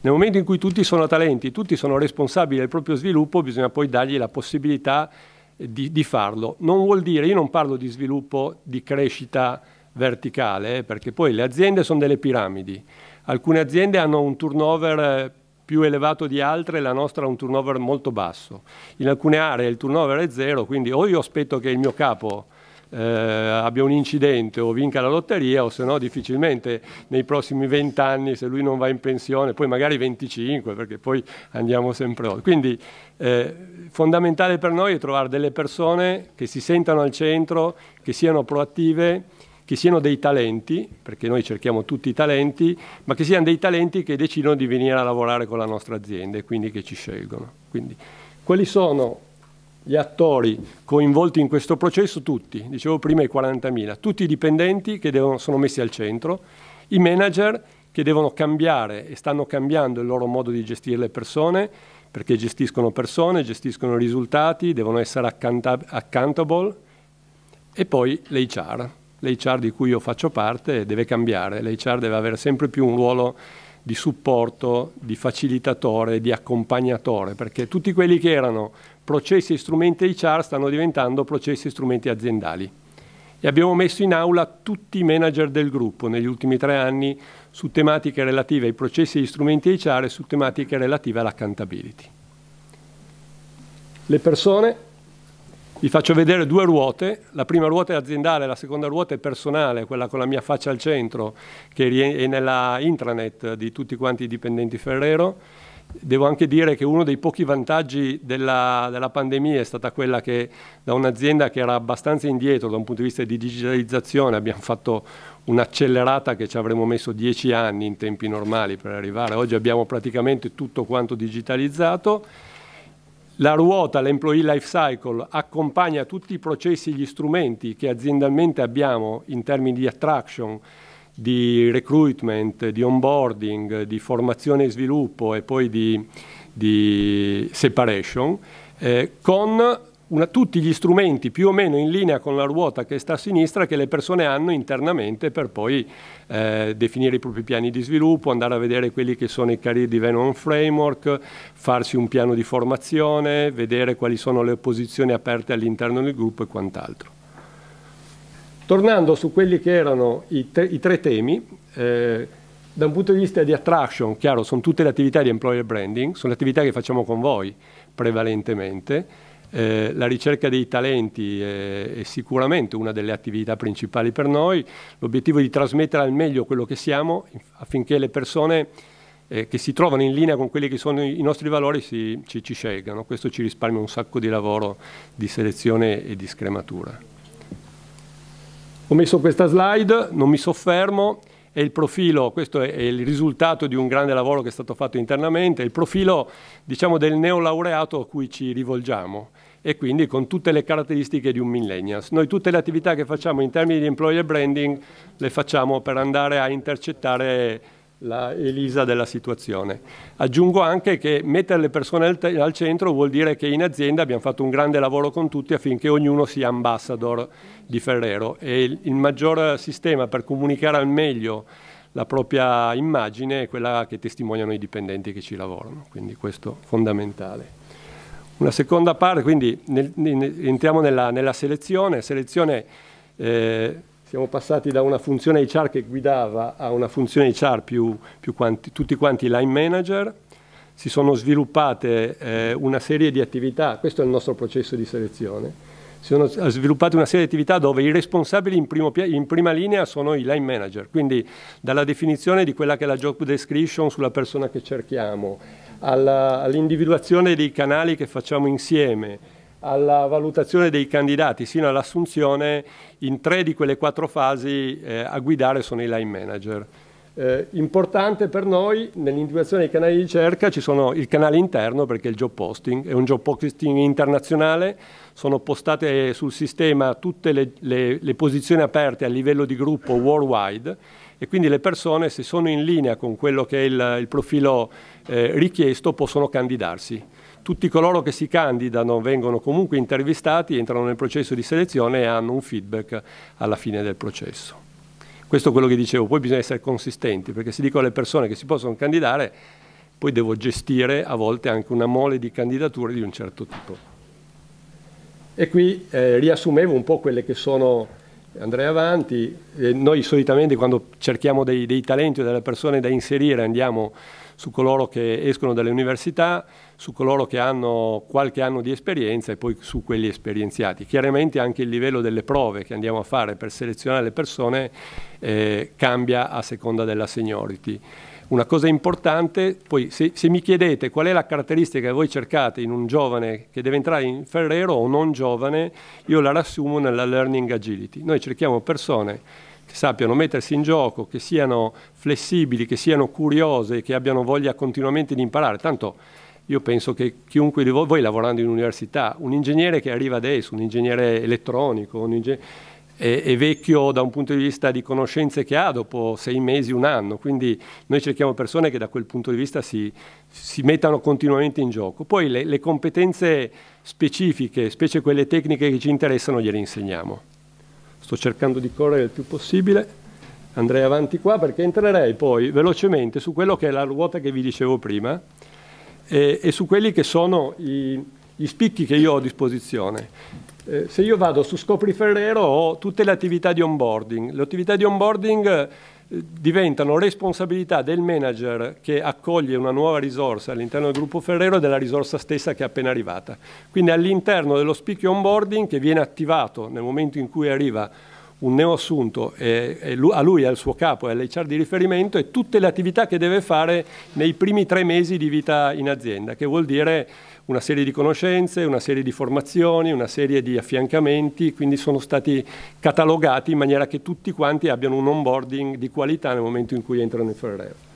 nel momento in cui tutti sono talenti, tutti sono responsabili del proprio sviluppo, bisogna poi dargli la possibilità di di, di, farlo. Non vuol dire, io non parlo di sviluppo di crescita verticale, eh, perché poi le aziende sono delle piramidi. Alcune aziende hanno un turnover eh, più elevato di altre, la nostra ha un turnover molto basso. In alcune aree il turnover è zero, quindi o io aspetto che il mio capo eh, abbia un incidente o vinca la lotteria o se no difficilmente nei prossimi 20 anni se lui non va in pensione, poi magari 25 perché poi andiamo sempre oltre. Quindi eh, fondamentale per noi è trovare delle persone che si sentano al centro, che siano proattive, che siano dei talenti, perché noi cerchiamo tutti i talenti, ma che siano dei talenti che decidono di venire a lavorare con la nostra azienda e quindi che ci scelgono. Quindi, quali sono gli attori coinvolti in questo processo, tutti, dicevo prima i 40.000, tutti i dipendenti che devono, sono messi al centro, i manager che devono cambiare e stanno cambiando il loro modo di gestire le persone, perché gestiscono persone, gestiscono risultati, devono essere accountable, e poi l'HR. L'HR di cui io faccio parte deve cambiare, l'HR deve avere sempre più un ruolo di supporto, di facilitatore, di accompagnatore, perché tutti quelli che erano processi e strumenti HR stanno diventando processi e strumenti aziendali. E abbiamo messo in aula tutti i manager del gruppo negli ultimi tre anni su tematiche relative ai processi e strumenti HR e su tematiche relative all'accountability. Le persone, vi faccio vedere due ruote, la prima ruota è aziendale, la seconda ruota è personale, quella con la mia faccia al centro, che è nella intranet di tutti quanti i dipendenti Ferrero, devo anche dire che uno dei pochi vantaggi della, della pandemia è stata quella che da un'azienda che era abbastanza indietro da un punto di vista di digitalizzazione abbiamo fatto un'accelerata che ci avremmo messo dieci anni in tempi normali per arrivare. Oggi abbiamo praticamente tutto quanto digitalizzato. La ruota, l'employee life cycle, accompagna tutti i processi, gli strumenti che aziendalmente abbiamo in termini di attraction, di recruitment, di onboarding, di formazione e sviluppo e poi di, di separation, eh, con una, tutti gli strumenti più o meno in linea con la ruota che sta a sinistra che le persone hanno internamente per poi eh, definire i propri piani di sviluppo, andare a vedere quelli che sono i career development framework, farsi un piano di formazione, vedere quali sono le posizioni aperte all'interno del gruppo e quant'altro. Tornando su quelli che erano i, te i tre temi, eh, da un punto di vista di attraction, chiaro, sono tutte le attività di employer branding, sono le attività che facciamo con voi prevalentemente. Eh, la ricerca dei talenti è, è, sicuramente una delle attività principali per noi, l'obiettivo è di trasmettere al meglio quello che siamo affinché le persone eh, che si trovano in linea con quelli che sono i nostri valori si, ci, ci scelgano, questo ci risparmia un sacco di lavoro di selezione e di scrematura. Ho messo questa slide, non mi soffermo, è il profilo, questo è il risultato di un grande lavoro che è stato fatto internamente, è il profilo diciamo, del neolaureato a cui ci rivolgiamo e quindi con tutte le caratteristiche di un millennials. Noi tutte le attività che facciamo in termini di employer branding le facciamo per andare a intercettare la Elisa della situazione. Aggiungo anche che mettere le persone al, al centro vuol dire che in azienda abbiamo fatto un grande lavoro con tutti affinché ognuno sia ambassador di Ferrero e il, il maggior sistema per comunicare al meglio la propria immagine è quella che testimoniano i dipendenti che ci lavorano, quindi questo è fondamentale. Una seconda parte, quindi nel, nel, entriamo nella, nella, selezione, selezione eh, siamo passati da una funzione HR che guidava a una funzione HR più, più quanti, tutti quanti line manager, si sono sviluppate eh, una serie di attività, questo è il nostro processo di selezione, sono, sviluppate una serie di attività dove i responsabili in, primo, in, prima linea sono i line manager, quindi dalla definizione di quella che è la job description sulla persona che cerchiamo, all'individuazione dei canali che facciamo insieme, alla valutazione dei candidati sino all'assunzione, in tre di quelle quattro fasi eh, a guidare sono i line manager. Eh, importante per noi nell'individuazione dei canali di ricerca ci sono il canale interno perché il job posting, è un job posting internazionale, sono postate sul sistema tutte le, le, le posizioni aperte a livello di gruppo worldwide e quindi le persone se sono in linea con quello che è il, il profilo eh, richiesto possono candidarsi. Tutti coloro che si candidano vengono comunque intervistati, entrano nel processo di selezione e hanno un feedback alla fine del processo. Questo è quello che dicevo, poi bisogna essere consistenti, perché se dico alle persone che si possono candidare, poi devo gestire a volte anche una mole di candidature di un certo tipo. E qui eh, riassumevo un po' quelle che sono, andrei avanti, eh, noi solitamente quando cerchiamo dei, dei talenti o delle persone da inserire andiamo su coloro che escono dalle università, su coloro che hanno qualche anno di esperienza e poi su quelli esperienziati. Chiaramente anche il livello delle prove che andiamo a fare per selezionare le persone eh, cambia a seconda della seniority. Una cosa importante, poi se, se, mi chiedete qual è la caratteristica che voi cercate in un giovane che deve entrare in Ferrero o non giovane, io la riassumo nella learning agility. Noi cerchiamo persone che sappiano mettersi in gioco, che siano flessibili, che siano curiose, che abbiano voglia continuamente di imparare. Tanto io penso che chiunque di voi, voi lavorando in università, un ingegnere che arriva adesso, un ingegnere elettronico, un ingegnere, è, è, vecchio da un punto di vista di conoscenze che ha dopo sei mesi, un anno, quindi noi cerchiamo persone che da quel punto di vista si, si mettano continuamente in gioco. Poi le, le competenze specifiche, specie quelle tecniche che ci interessano, gliele insegniamo sto cercando di correre il più possibile, andrei avanti qua perché entrerei poi velocemente su quello che è la ruota che vi dicevo prima e, e su quelli che sono i, gli spicchi che io ho a disposizione. Eh, se io vado su Scopriferrero ho tutte le attività di onboarding. Le attività di onboarding diventano responsabilità del manager che accoglie una nuova risorsa all'interno del gruppo Ferrero e della risorsa stessa che è appena arrivata. Quindi all'interno dello speaking onboarding che viene attivato nel momento in cui arriva un neoassunto e, e lui, a lui, al suo capo e all'HR di riferimento e tutte le attività che deve fare nei primi tre mesi di vita in azienda, che vuol dire una serie di conoscenze, una serie di formazioni, una serie di affiancamenti, quindi sono stati catalogati in maniera che tutti quanti abbiano un onboarding di qualità nel momento in cui entrano in Ferrero.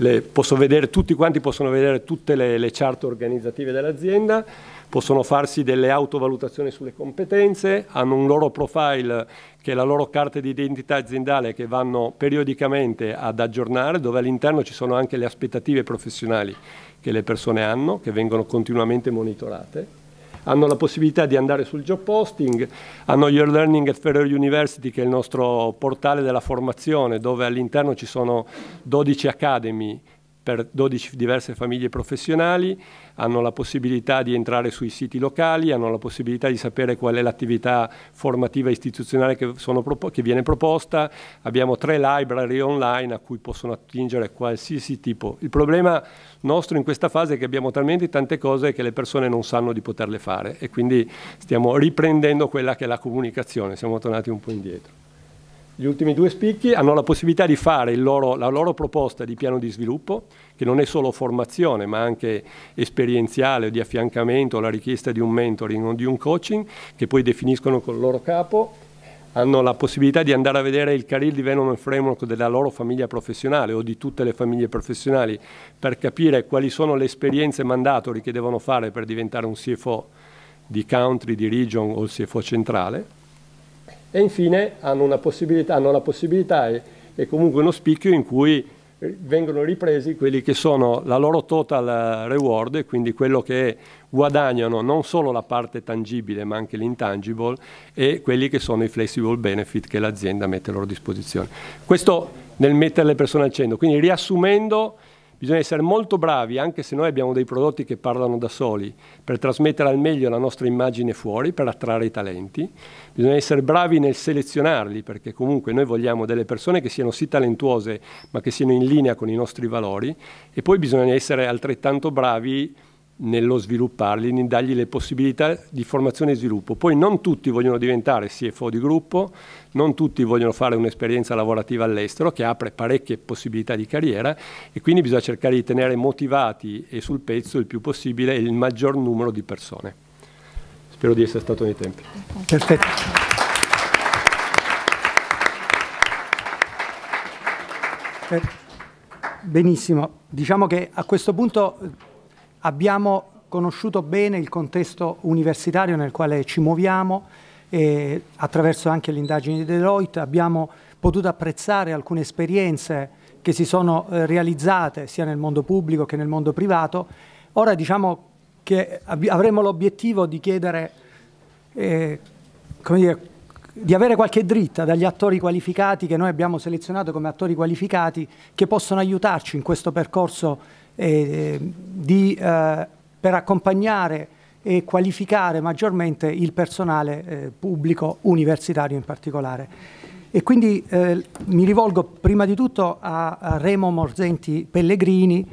Le, vedere, tutti quanti possono vedere tutte le, le chart organizzative dell'azienda, possono farsi delle autovalutazioni sulle competenze, hanno un loro profile che è la loro carta di identità aziendale che vanno periodicamente ad aggiornare, dove all'interno ci sono anche le aspettative professionali che le persone hanno, che vengono continuamente monitorate. Hanno la possibilità di andare sul job posting, hanno Your Learning at Federal University che è il nostro portale della formazione dove all'interno ci sono 12 academy per 12 diverse famiglie professionali, hanno la possibilità di entrare sui siti locali, hanno la possibilità di sapere qual è l'attività formativa istituzionale che, sono, che, viene proposta, abbiamo tre library online a cui possono attingere qualsiasi tipo. Il problema nostro in questa fase è che abbiamo talmente tante cose che le persone non sanno di poterle fare e quindi stiamo riprendendo quella che è la comunicazione, siamo tornati un po' indietro gli ultimi due spicchi hanno la possibilità di fare loro, la loro proposta di piano di sviluppo, che non è solo formazione, ma anche esperienziale, o di affiancamento, la richiesta di un mentoring o di un coaching, che poi definiscono col loro capo. Hanno la possibilità di andare a vedere il career development framework della loro famiglia professionale o di tutte le famiglie professionali per capire quali sono le esperienze mandatori che devono fare per diventare un CFO di country, di region o il CFO centrale e infine hanno, hanno la possibilità e, e, comunque uno spicchio in cui eh, vengono ripresi quelli che sono la loro total eh, reward, quindi quello che guadagnano non solo la parte tangibile ma anche l'intangible e quelli che sono i flexible benefit che l'azienda mette a loro disposizione. Questo nel mettere le persone al centro. Quindi riassumendo Bisogna essere molto bravi, anche se noi abbiamo dei prodotti che parlano da soli, per trasmettere al meglio la nostra immagine fuori, per attrarre i talenti. Bisogna essere bravi nel selezionarli, perché comunque noi vogliamo delle persone che siano sì talentuose, ma che siano in linea con i nostri valori. E poi bisogna essere altrettanto bravi nello svilupparli, in dargli le possibilità di formazione e sviluppo. Poi non tutti vogliono diventare CFO di gruppo, non tutti vogliono fare un'esperienza lavorativa all'estero che apre parecchie possibilità di carriera e quindi bisogna cercare di tenere motivati e sul pezzo il più possibile il maggior numero di persone. Spero di essere stato nei tempi. Perfetto. Eh, benissimo, diciamo che a questo punto abbiamo conosciuto bene il contesto universitario nel quale ci muoviamo e attraverso anche le indagini di Deloitte abbiamo potuto apprezzare alcune esperienze che si sono eh, realizzate sia nel mondo pubblico che nel mondo privato. Ora diciamo che avremo l'obiettivo di chiedere, eh, dire, di avere qualche dritta dagli attori qualificati che noi abbiamo selezionato come attori qualificati che possono aiutarci in questo percorso eh, di, eh, per accompagnare e qualificare maggiormente il personale eh, pubblico universitario in particolare. E quindi eh, mi rivolgo prima di tutto a, a Remo Morzenti Pellegrini,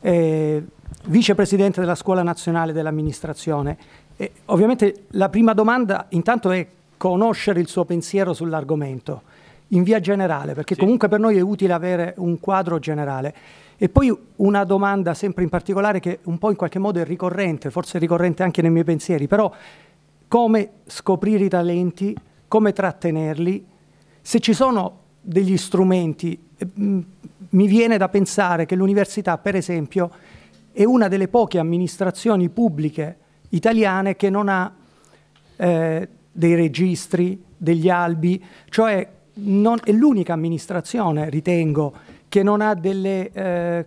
eh, vicepresidente della Scuola Nazionale dell'Amministrazione. ovviamente la prima domanda intanto è conoscere il suo pensiero sull'argomento in via generale, perché sì. comunque per noi è utile avere un quadro generale. E poi una domanda sempre in particolare che un po' in qualche modo è ricorrente, forse ricorrente anche nei miei pensieri, però come scoprire i talenti, come trattenerli, se ci sono degli strumenti, eh, mi viene da pensare che l'università, per esempio, è una delle poche amministrazioni pubbliche italiane che non ha eh, dei registri, degli albi, cioè non, è l'unica amministrazione, ritengo, che non ha delle eh,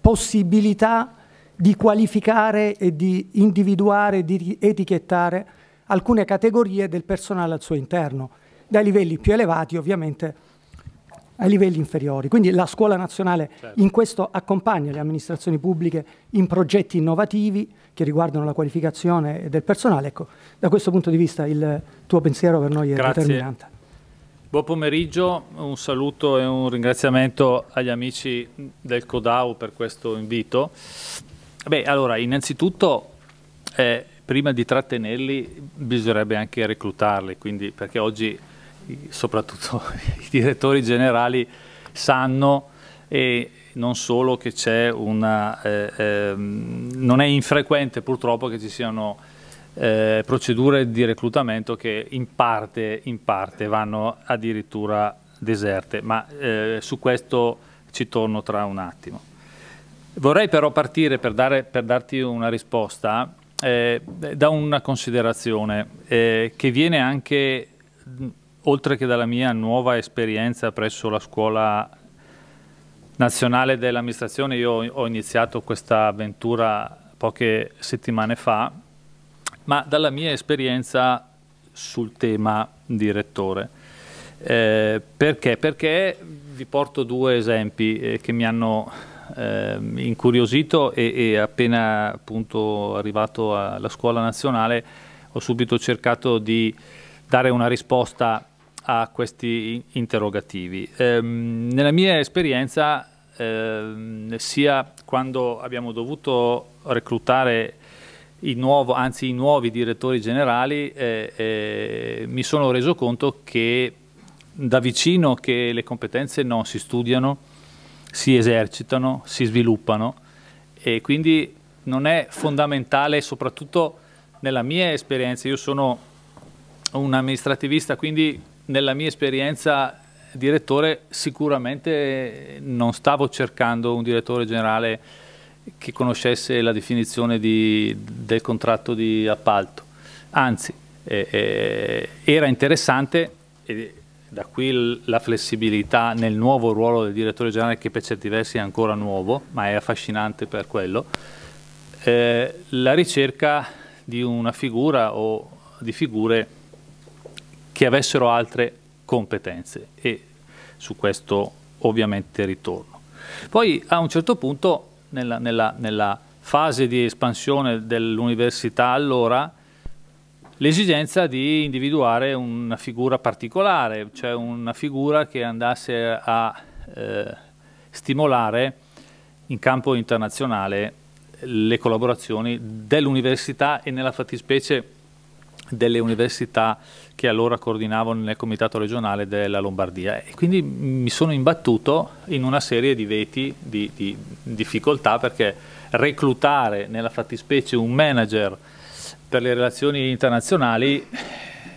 possibilità di qualificare e di individuare, di etichettare alcune categorie del personale al suo interno, dai livelli più elevati ovviamente ai livelli inferiori. Quindi la scuola nazionale certo. in questo accompagna le amministrazioni pubbliche in progetti innovativi che riguardano la qualificazione del personale. Ecco, da questo punto di vista il tuo pensiero per noi è Grazie. determinante. Buon pomeriggio, un saluto e un ringraziamento agli amici del CODAU per questo invito. Beh, allora, innanzitutto, eh, prima di trattenerli bisognerebbe anche reclutarli, quindi, perché oggi soprattutto i direttori generali sanno e non solo che c'è una... Eh, eh, non è infrequente purtroppo che ci siano eh, procedure di reclutamento che in parte, in parte vanno addirittura deserte, ma eh, su questo ci torno tra un attimo. Vorrei però partire per, dare, per darti una risposta eh, da una considerazione eh, che viene anche, oltre che dalla mia nuova esperienza presso la scuola nazionale dell'amministrazione, io ho iniziato questa avventura poche settimane fa, ma dalla mia esperienza sul tema direttore. Eh, perché? Perché vi porto due esempi eh, che mi hanno eh, incuriosito e, e, appena appunto arrivato alla scuola nazionale ho subito cercato di dare una risposta a questi interrogativi. Ehm, nella mia esperienza, ehm, sia quando abbiamo dovuto reclutare i, nuovo, anzi, i nuovi direttori generali, eh, eh, mi sono reso conto che da vicino che le competenze non si studiano, si esercitano, si sviluppano e quindi non è fondamentale, soprattutto nella mia esperienza, io sono un amministrativista, quindi nella mia esperienza direttore sicuramente non stavo cercando un direttore generale che conoscesse la definizione di, del contratto di appalto. Anzi, eh, eh, era interessante, e da qui la flessibilità nel nuovo ruolo del direttore generale, che per certi versi è ancora nuovo, ma è affascinante per quello, eh, la ricerca di una figura o di figure che avessero altre competenze e su questo ovviamente ritorno. Poi a un certo punto nella, nella, nella fase di espansione dell'università allora l'esigenza di individuare una figura particolare, cioè una figura che andasse a eh, stimolare in campo internazionale le collaborazioni dell'università e nella fattispecie delle università che allora coordinavo nel comitato regionale della Lombardia e quindi mi sono imbattuto in una serie di veti di, di difficoltà perché reclutare nella fattispecie un manager per le relazioni internazionali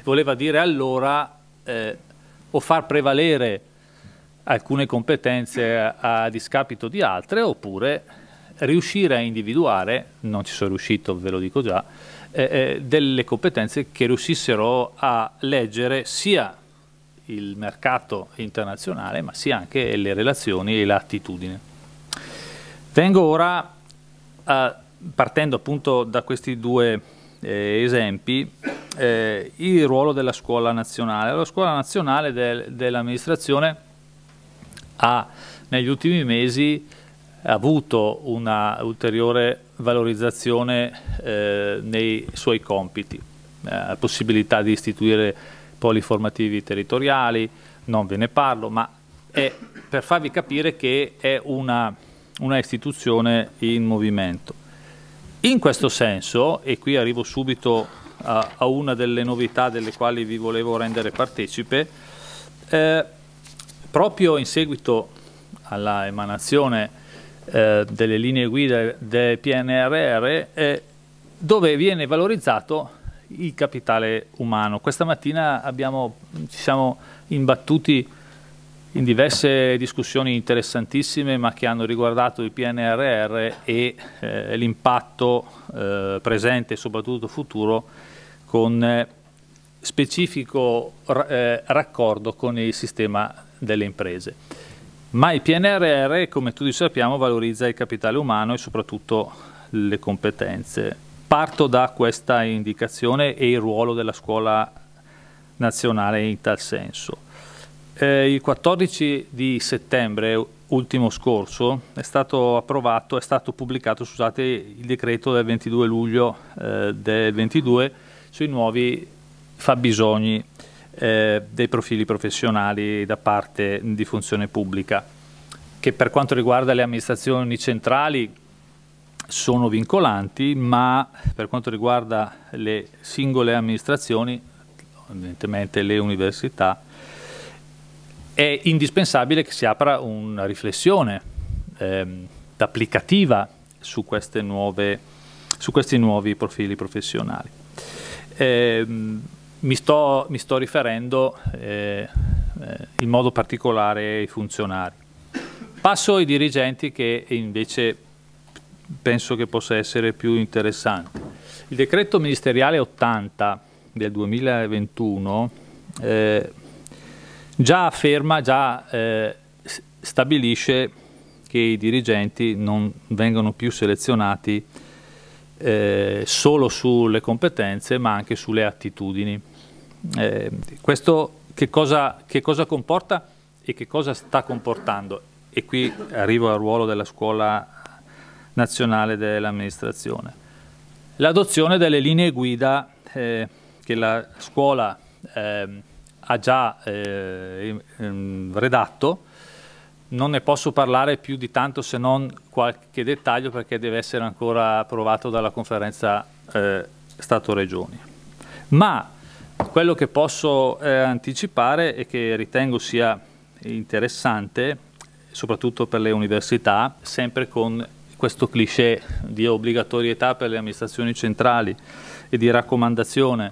voleva dire allora eh, o far prevalere alcune competenze a, a discapito di altre oppure riuscire a individuare, non ci sono riuscito ve lo dico già, eh, eh, delle competenze che riuscissero a leggere sia il mercato internazionale, ma sia anche le relazioni e l'attitudine. Vengo ora, a, partendo appunto da questi due eh, esempi, eh, il ruolo della scuola nazionale. La scuola nazionale del, dell'amministrazione ha negli ultimi mesi avuto una ulteriore valorizzazione eh, nei suoi compiti, eh, possibilità di istituire poli formativi territoriali, non ve ne parlo, ma è per farvi capire che è una, una istituzione in movimento. In questo senso, e qui arrivo subito a, a una delle novità delle quali vi volevo rendere partecipe, eh, proprio in seguito alla emanazione eh, delle linee guida del PNRR eh, dove viene valorizzato il capitale umano. Questa mattina abbiamo, ci siamo imbattuti in diverse discussioni interessantissime ma che hanno riguardato il PNRR e eh, l'impatto eh, presente e soprattutto futuro con eh, specifico eh, raccordo con il sistema delle imprese ma il PNRR, come tutti sappiamo, valorizza il capitale umano e soprattutto le competenze. Parto da questa indicazione e il ruolo della scuola nazionale in tal senso. Eh, il 14 di settembre ultimo scorso è stato approvato, è stato pubblicato scusate, il decreto del 22 luglio eh, del 22 sui nuovi fabbisogni eh, dei profili professionali da parte di funzione pubblica, che per quanto riguarda le amministrazioni centrali sono vincolanti, ma per quanto riguarda le singole amministrazioni, evidentemente le università, è indispensabile che si apra una riflessione ehm, applicativa su, nuove, su, questi nuovi profili professionali. Ehm, mi sto, mi sto riferendo eh, eh, in modo particolare ai funzionari. Passo ai dirigenti che invece penso che possa essere più interessante. Il decreto ministeriale 80 del 2021 eh, già afferma, già eh, stabilisce che i dirigenti non vengono più selezionati eh, solo sulle competenze ma anche sulle attitudini. Eh, questo che cosa, che cosa comporta e che cosa sta comportando? E qui arrivo al ruolo della scuola nazionale dell'amministrazione. L'adozione delle linee guida eh, che la scuola eh, ha già eh, redatto, non ne posso parlare più di tanto se non qualche dettaglio perché deve essere ancora approvato dalla conferenza eh, Stato-Regioni. Ma quello che posso eh, anticipare e che ritengo sia interessante, soprattutto per le università, sempre con questo cliché di obbligatorietà per le amministrazioni centrali e di raccomandazione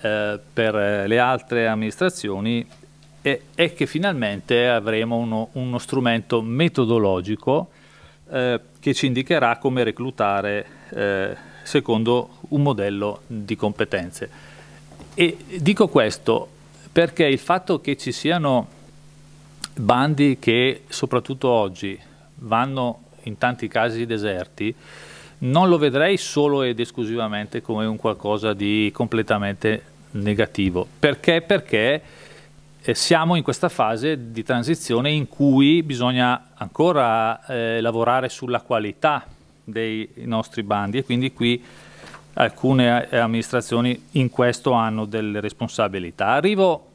eh, per le altre amministrazioni, è, è che finalmente avremo uno, uno strumento metodologico eh, che ci indicherà come reclutare eh, secondo un modello di competenze. E dico questo perché il fatto che ci siano bandi che soprattutto oggi vanno in tanti casi deserti, non lo vedrei solo ed esclusivamente come un qualcosa di completamente negativo. Perché? Perché eh, siamo in questa fase di transizione in cui bisogna ancora eh, lavorare sulla qualità dei nostri bandi e quindi qui alcune eh, amministrazioni in questo hanno delle responsabilità. Arrivo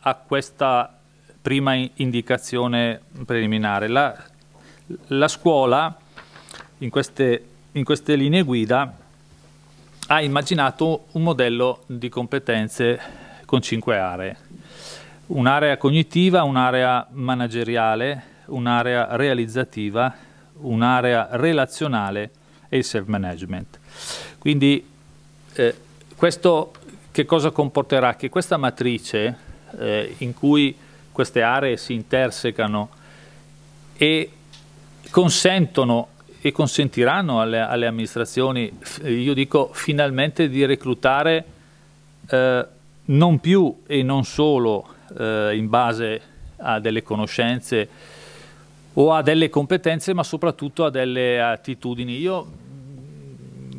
a questa prima indicazione preliminare. La, la scuola in queste, in queste, linee guida ha immaginato un modello di competenze con cinque aree. Un'area cognitiva, un'area manageriale, un'area realizzativa, un'area relazionale e il self-management. Quindi eh, questo che cosa comporterà? Che questa matrice eh, in cui queste aree si intersecano e consentono e consentiranno alle, alle amministrazioni, io dico finalmente, di reclutare eh, non più e non solo eh, in base a delle conoscenze o a delle competenze, ma soprattutto a delle attitudini. Io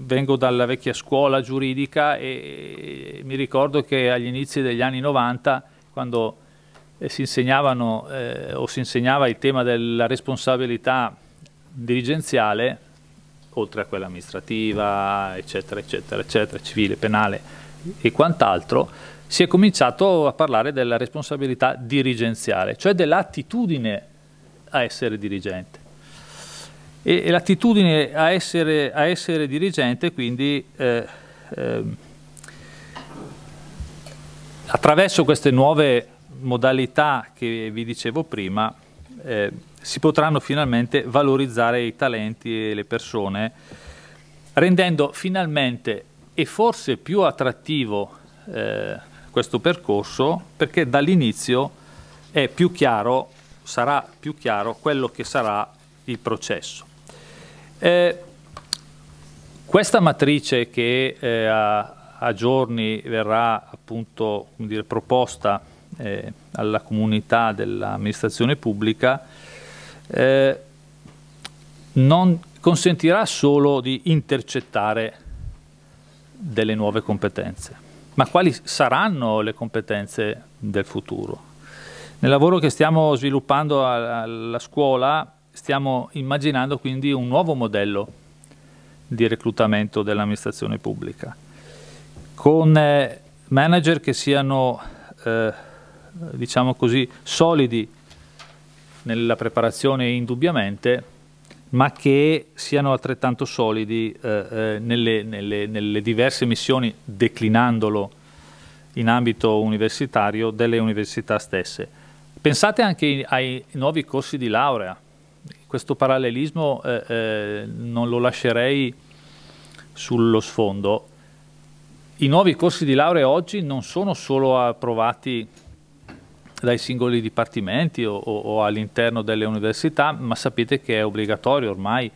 vengo dalla vecchia scuola giuridica e, mi ricordo che agli inizi degli anni 90, quando eh, si insegnavano eh, o si insegnava il tema della responsabilità dirigenziale, oltre a quella amministrativa, eccetera, eccetera, eccetera, civile, penale e quant'altro, si è cominciato a parlare della responsabilità dirigenziale, cioè dell'attitudine a essere dirigente e, e l'attitudine a essere, a essere, dirigente quindi eh, eh, attraverso queste nuove modalità che vi dicevo prima eh, si potranno finalmente valorizzare i talenti e le persone rendendo finalmente e forse più attrattivo eh, questo percorso perché dall'inizio è più chiaro sarà più chiaro quello che sarà il processo. Eh, questa matrice che eh, a, a, giorni verrà appunto dire, proposta eh, alla comunità dell'amministrazione pubblica eh, non consentirà solo di intercettare delle nuove competenze, ma quali saranno le competenze del futuro? Nel lavoro che stiamo sviluppando alla scuola stiamo immaginando quindi un nuovo modello di reclutamento dell'amministrazione pubblica, con eh, manager che siano, eh, diciamo così, solidi nella preparazione indubbiamente, ma che siano altrettanto solidi eh, eh nelle, nelle, nelle, diverse missioni, declinandolo in ambito universitario, delle università stesse. Pensate anche ai nuovi corsi di laurea, questo parallelismo eh, eh, non lo lascerei sullo sfondo. I nuovi corsi di laurea oggi non sono solo approvati dai singoli dipartimenti o, o, o all'interno delle università, ma sapete che è obbligatorio ormai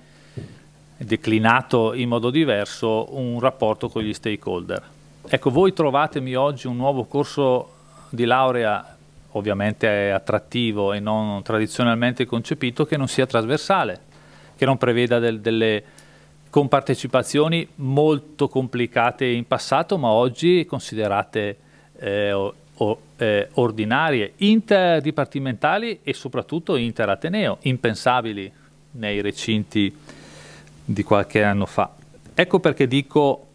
declinato in modo diverso un rapporto con gli stakeholder. Ecco, voi trovatemi oggi un nuovo corso di laurea ovviamente attrattivo e non tradizionalmente concepito, che non sia trasversale, che non preveda del, delle compartecipazioni molto complicate in passato, ma oggi considerate eh, o, o, eh, ordinarie, interdipartimentali e soprattutto interateneo, impensabili nei recinti di qualche anno fa. Ecco perché dico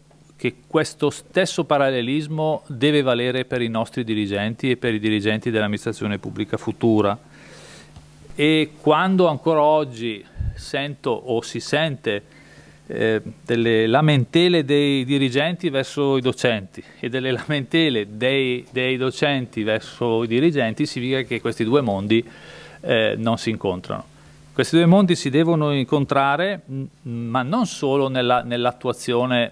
che questo stesso parallelismo deve valere per i nostri dirigenti e per i dirigenti dell'amministrazione pubblica futura. E quando ancora oggi sento o si sente eh, delle lamentele dei dirigenti verso i docenti e delle lamentele dei, dei docenti verso i dirigenti, significa che questi due mondi eh, non si incontrano. Questi due mondi si devono incontrare, ma non solo nell'attuazione nell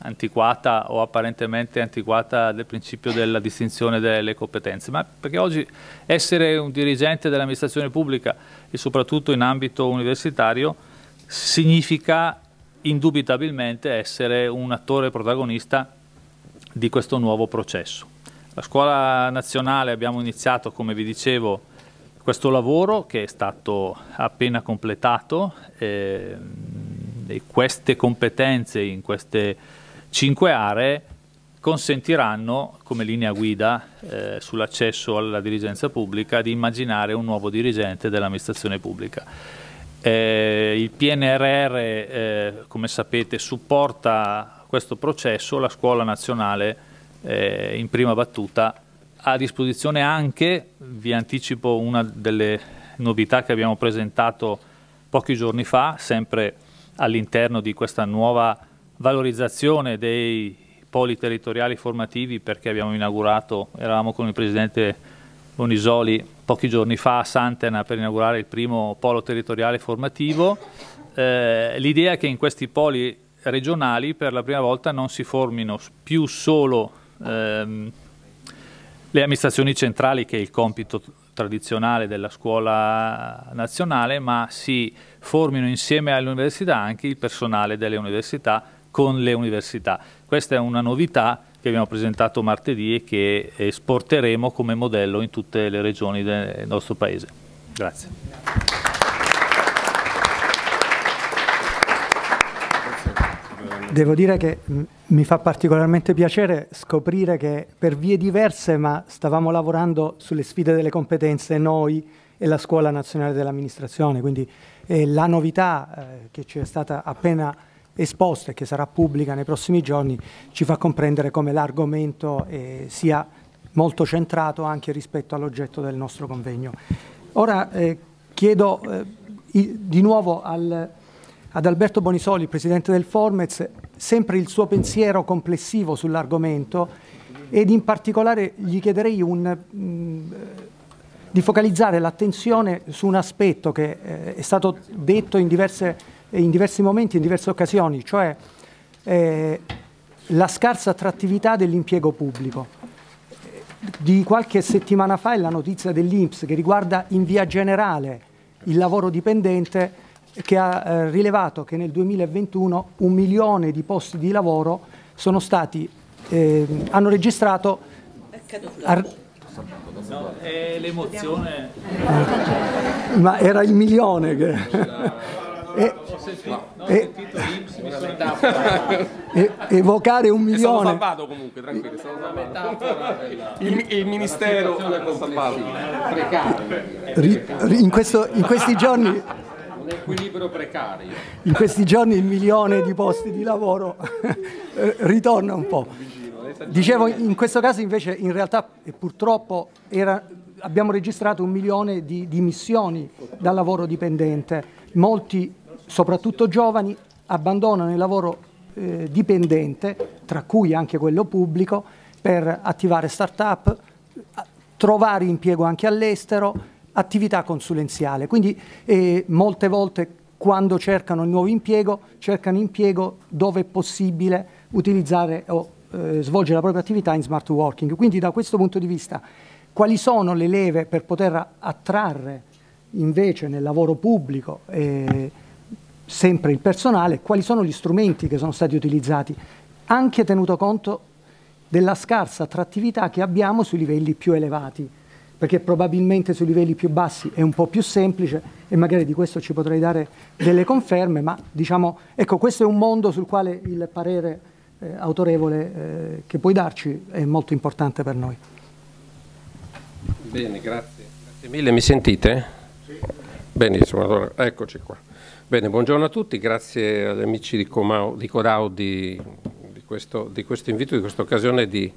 antiquata o apparentemente antiquata del principio della distinzione delle competenze, ma perché oggi essere un dirigente dell'amministrazione pubblica e soprattutto in ambito universitario significa indubitabilmente essere un attore protagonista di questo nuovo processo. La scuola nazionale abbiamo iniziato, come vi dicevo, questo lavoro che è stato appena completato eh, e queste competenze in queste Cinque aree consentiranno, come linea guida eh, sull'accesso alla dirigenza pubblica, di immaginare un nuovo dirigente dell'amministrazione pubblica. Eh, il PNRR, eh, come sapete, supporta questo processo, la scuola nazionale eh, in prima battuta ha a disposizione anche, vi anticipo una delle novità che abbiamo presentato pochi giorni fa, sempre all'interno di questa nuova valorizzazione dei poli territoriali formativi perché abbiamo inaugurato, eravamo con il Presidente Bonisoli pochi giorni fa a Santena per inaugurare il primo polo territoriale formativo. Eh, l'idea è che in questi poli regionali per la prima volta non si formino più solo ehm, le amministrazioni centrali, che è il compito tradizionale della scuola nazionale, ma si formino insieme alle università anche il personale delle università con le università. Questa è una novità che abbiamo presentato martedì e che esporteremo come modello in tutte le regioni del nostro Paese. Grazie. Devo dire che mi fa particolarmente piacere scoprire che per vie diverse, ma stavamo lavorando sulle sfide delle competenze noi e la Scuola Nazionale dell'Amministrazione, quindi eh, la novità eh, che ci è stata appena esposta e che sarà pubblica nei prossimi giorni ci fa comprendere come l'argomento eh, sia molto centrato anche rispetto all'oggetto del nostro convegno. Ora eh, chiedo eh, di nuovo al, ad Alberto Bonisoli, Presidente del Formez, sempre il suo pensiero complessivo sull'argomento ed in particolare gli chiederei un, mh, mm, di focalizzare l'attenzione su un aspetto che eh, è stato detto in diverse in diversi momenti, in diverse occasioni, cioè eh, la scarsa attrattività dell'impiego pubblico. Di qualche settimana fa è la notizia dell'Inps che riguarda in via generale il lavoro dipendente che ha eh, rilevato che nel 2021 un milione di posti di lavoro sono stati, eh, hanno registrato... No, è l'emozione. Ma era il milione che... E, ho sentito, no, ho sentito evocare un milione. È stato comunque, tranquillo. È stata una Il, il ministero è stato salvato. In, questo, in questi giorni un equilibrio precario. In questi giorni il milione di posti di lavoro eh, ritorna un po'. Dicevo, in questo caso invece in realtà purtroppo era, abbiamo registrato un milione di dimissioni dal lavoro dipendente, molti soprattutto giovani, abbandonano il lavoro eh, dipendente, tra cui anche quello pubblico, per attivare start-up, trovare impiego anche all'estero, attività consulenziale. Quindi eh, molte volte quando cercano il nuovo impiego, cercano impiego dove è possibile utilizzare o eh, svolgere la propria attività in smart working. Quindi da questo punto di vista, quali sono le leve per poter attrarre invece nel lavoro pubblico eh, sempre il personale, quali sono gli strumenti che sono stati utilizzati, anche tenuto conto della scarsa attrattività che abbiamo sui livelli più elevati, perché probabilmente sui livelli più bassi è un po' più semplice e magari di questo ci potrei dare delle conferme, ma diciamo, ecco, questo è un mondo sul quale il parere eh, autorevole eh, che puoi darci è molto importante per noi. Bene, grazie. Grazie mille, mi sentite? Sì. Benissimo, allora eccoci qua. Bene, buongiorno a tutti, grazie agli amici di, Comau, di Corau di, di, questo, di, questo, invito, di questa occasione di,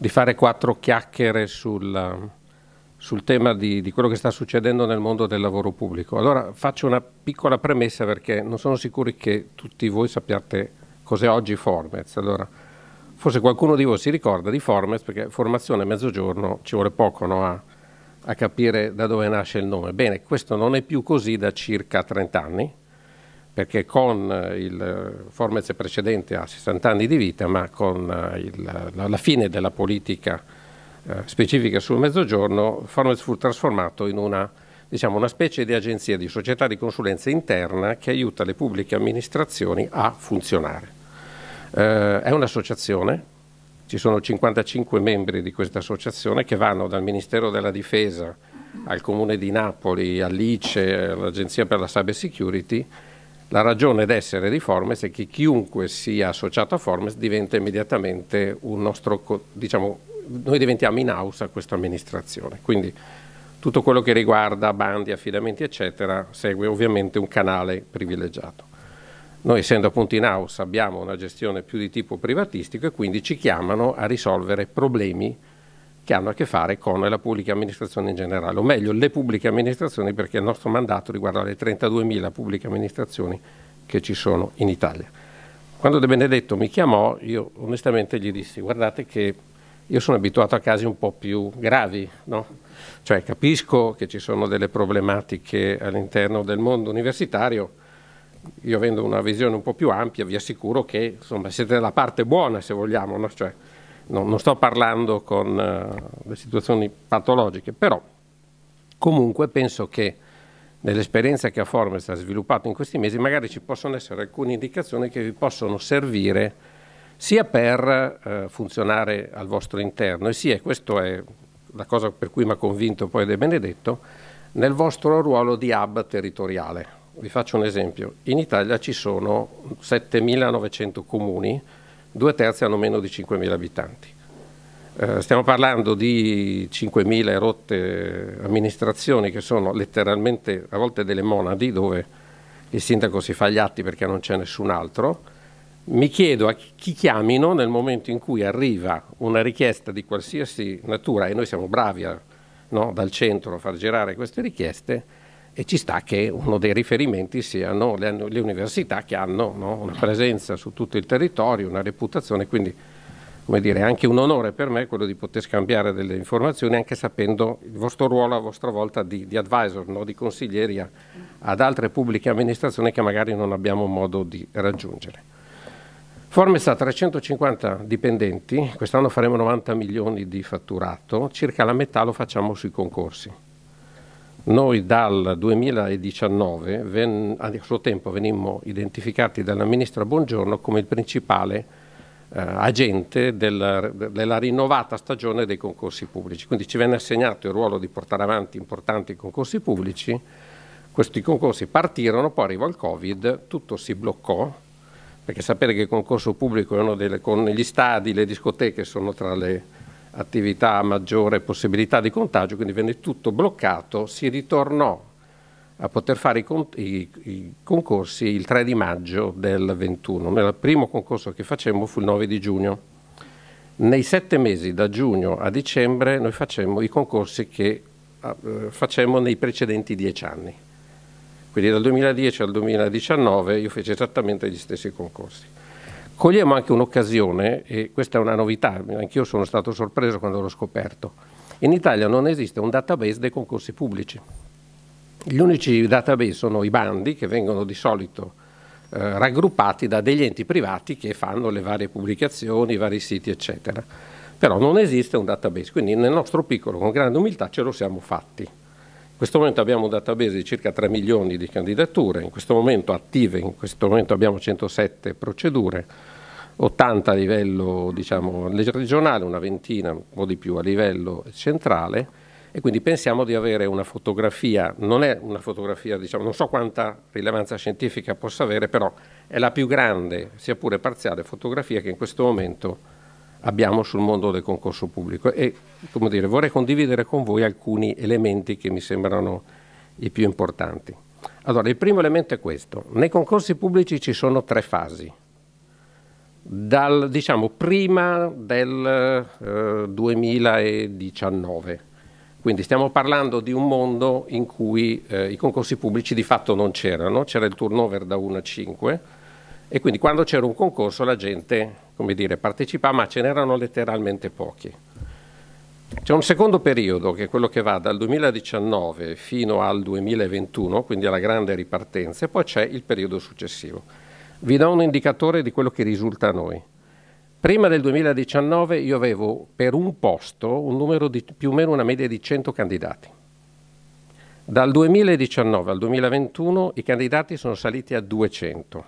fare quattro chiacchiere sul, sul tema di, quello che sta succedendo nel mondo del lavoro pubblico. Allora faccio una piccola premessa perché non sono sicuri che tutti voi sappiate cos'è oggi Formez. Allora, forse qualcuno di voi si ricorda di Formez perché formazione a mezzogiorno ci vuole poco no? a, a capire da dove nasce il nome. Bene, questo non è più così da circa 30 anni perché con eh, il eh, Formez precedente ha 60 anni di vita, ma con eh, il, la, fine della politica eh, specifica sul Mezzogiorno, Formez fu trasformato in una, diciamo, una specie di agenzia di società di consulenza interna che aiuta le pubbliche amministrazioni a funzionare. Eh, è un'associazione, ci sono 55 membri di questa associazione che vanno dal Ministero della Difesa al Comune di Napoli, all'ICE, all'Agenzia per la Cyber Security, la ragione d'essere di Formes è che chiunque sia associato a Formes diventa immediatamente un nostro, diciamo, noi diventiamo in house a questa amministrazione. Quindi tutto quello che riguarda bandi, affidamenti, eccetera, segue ovviamente un canale privilegiato. Noi essendo appunto in house abbiamo una gestione più di tipo privatistico e quindi ci chiamano a risolvere problemi che hanno a che fare con la pubblica amministrazione in generale, o meglio le pubbliche amministrazioni perché il nostro mandato riguarda le 32.000 pubbliche amministrazioni che ci sono in Italia. Quando De Benedetto mi chiamò, io onestamente gli dissi guardate che io sono abituato a casi un po' più gravi, no? cioè capisco che ci sono delle problematiche all'interno del mondo universitario, io avendo una visione un po' più ampia vi assicuro che insomma, siete dalla parte buona se vogliamo, no? cioè, no, non sto parlando con uh, le situazioni patologiche, però comunque penso che nell'esperienza che a Formes ha sviluppato in questi mesi magari ci possono essere alcune indicazioni che vi possono servire sia per uh, funzionare al vostro interno e sia, questo è la cosa per cui mi ha convinto poi De Benedetto, nel vostro ruolo di hub territoriale. Vi faccio un esempio, in Italia ci sono 7.900 comuni, due terzi hanno meno di 5.000 abitanti. Eh, stiamo parlando di 5.000 rotte amministrazioni che sono letteralmente a volte delle monadi dove il sindaco si fa gli atti perché non c'è nessun altro. Mi chiedo a chi chiamino nel momento in cui arriva una richiesta di qualsiasi natura, e noi siamo bravi a, no, dal centro a far girare queste richieste, e ci sta che uno dei riferimenti siano le, le università che hanno no, una presenza su tutto il territorio, una reputazione, quindi come dire, è anche un onore per me quello di poter scambiare delle informazioni anche sapendo il vostro ruolo a vostra volta di, di advisor, no, di consiglieria ad altre pubbliche amministrazioni che magari non abbiamo modo di raggiungere. Formes ha 350 dipendenti, quest'anno faremo 90 milioni di fatturato, circa la metà lo facciamo sui concorsi. Noi dal 2019 ven, a suo tempo venimmo identificati dalla Ministra Buongiorno come il principale eh, agente del, della rinnovata stagione dei concorsi pubblici. Quindi ci venne assegnato il ruolo di portare avanti importanti concorsi pubblici. Questi concorsi partirono, poi arrivò il Covid, tutto si bloccò, perché sapere che il concorso pubblico è uno delle, con gli stadi, le discoteche sono tra le attività, maggiore possibilità di contagio, quindi venne tutto bloccato, si ritornò a poter fare i, con i, i concorsi il 3 di maggio del 21. Nel primo concorso che facemmo fu il 9 di giugno. Nei sette mesi, da giugno a dicembre, noi facemmo i concorsi che ah, eh, facemmo nei precedenti dieci anni. Quindi dal 2010 al 2019 io feci esattamente gli stessi concorsi cogliamo anche un'occasione, e questa è una novità, anch'io sono stato sorpreso quando l'ho scoperto, in Italia non esiste un database dei concorsi pubblici. Gli unici database sono i bandi che vengono di solito eh, raggruppati da degli enti privati che fanno le varie pubblicazioni, i vari siti, eccetera. Però non esiste un database, quindi nel nostro piccolo, con grande umiltà, ce lo siamo fatti. In questo momento abbiamo un database di circa 3 milioni di candidature, in questo momento attive, in questo momento abbiamo 107 procedure 80 a livello diciamo, regionale, una ventina, un po' di più a livello centrale e quindi pensiamo di avere una fotografia, non è una fotografia, diciamo, non so quanta rilevanza scientifica possa avere, però è la più grande, sia pure parziale, fotografia che in questo momento abbiamo sul mondo del concorso pubblico e dire, vorrei condividere con voi alcuni elementi che mi sembrano i più importanti. Allora, il primo elemento è questo, nei concorsi pubblici ci sono tre fasi dal, diciamo, prima del eh, 2019. Quindi stiamo parlando di un mondo in cui eh, i concorsi pubblici di fatto non c'erano, c'era il turnover da 1 a 5 e quindi quando c'era un concorso la gente dire, partecipava, ma ce n'erano letteralmente pochi. C'è un secondo periodo che è quello che va dal 2019 fino al 2021, quindi alla grande ripartenza, e poi c'è il periodo successivo. Vi do un indicatore di quello che risulta a noi. Prima del 2019 io avevo per un posto un di, più o meno una media di 100 candidati. Dal 2019 al 2021 i candidati sono saliti a 200.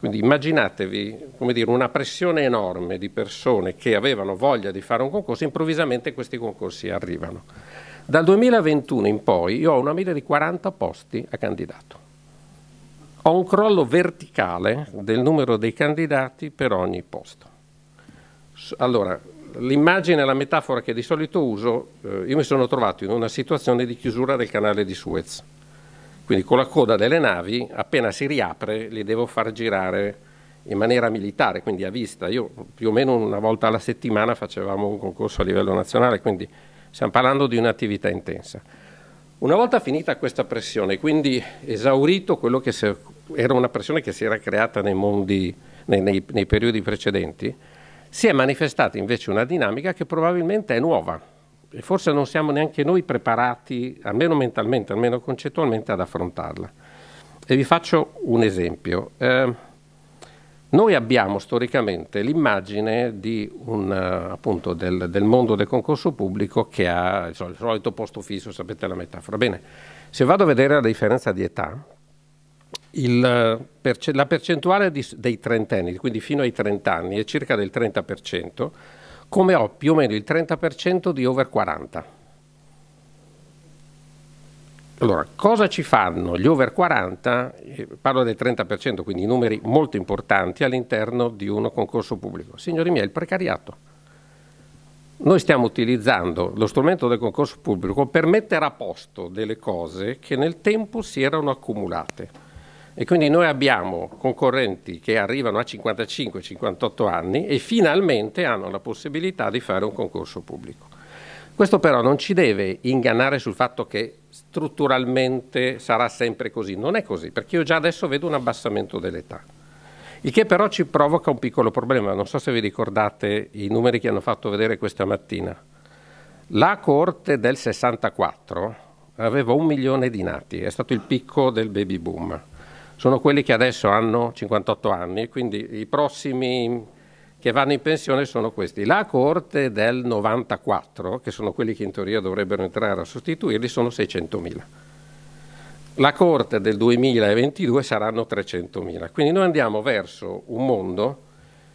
Quindi immaginatevi dire, una pressione enorme di persone che avevano voglia di fare un concorso, improvvisamente questi concorsi arrivano. Dal 2021 in poi io ho una media di 40 posti a candidato. Ho un crollo verticale del numero dei candidati per ogni posto. Allora, l'immagine, la metafora che di solito uso, eh, io mi sono trovato in una situazione di chiusura del canale di Suez. Quindi con la coda delle navi, appena si riapre, li devo far girare in maniera militare, quindi a vista. Io più o meno una volta alla settimana facevamo un concorso a livello nazionale, quindi stiamo parlando di un'attività intensa. Una volta finita questa pressione, quindi esaurito quello che si, era una pressione che si era creata nei, mondi, nei, nei, nei periodi precedenti, si è manifestata invece una dinamica che probabilmente è nuova e forse non siamo neanche noi preparati, almeno mentalmente, almeno concettualmente, ad affrontarla. E vi faccio un esempio. Eh, noi abbiamo storicamente l'immagine un, eh, appunto, del, del, mondo del concorso pubblico che ha il solito posto fisso, sapete la metafora. Bene, se vado a vedere la differenza di età, il, eh, la percentuale di, dei trentenni, quindi fino ai 30 è circa del 30%, come ho più o meno il 30% di over 40 allora, cosa ci fanno gli over 40? Eh, parlo del 30%, quindi numeri molto importanti all'interno di un concorso pubblico. Signori miei, il precariato. Noi stiamo utilizzando lo strumento del concorso pubblico per mettere a posto delle cose che nel tempo si erano accumulate. E quindi noi abbiamo concorrenti che arrivano a 55-58 anni e finalmente hanno la possibilità di fare un concorso pubblico. Questo però non ci deve ingannare sul fatto che strutturalmente sarà sempre così. Non è così, perché io già adesso vedo un abbassamento dell'età. Il che però ci provoca un piccolo problema. Non so se vi ricordate i numeri che hanno fatto vedere questa mattina. La corte del 64 aveva un milione di nati, è stato il picco del baby boom. Sono quelli che adesso hanno 58 anni e quindi i prossimi che vanno in pensione sono questi. La corte del 94, che sono quelli che in teoria dovrebbero entrare a sostituirli, sono 600.000. La corte del 2022 saranno 300.000. Quindi noi andiamo verso un mondo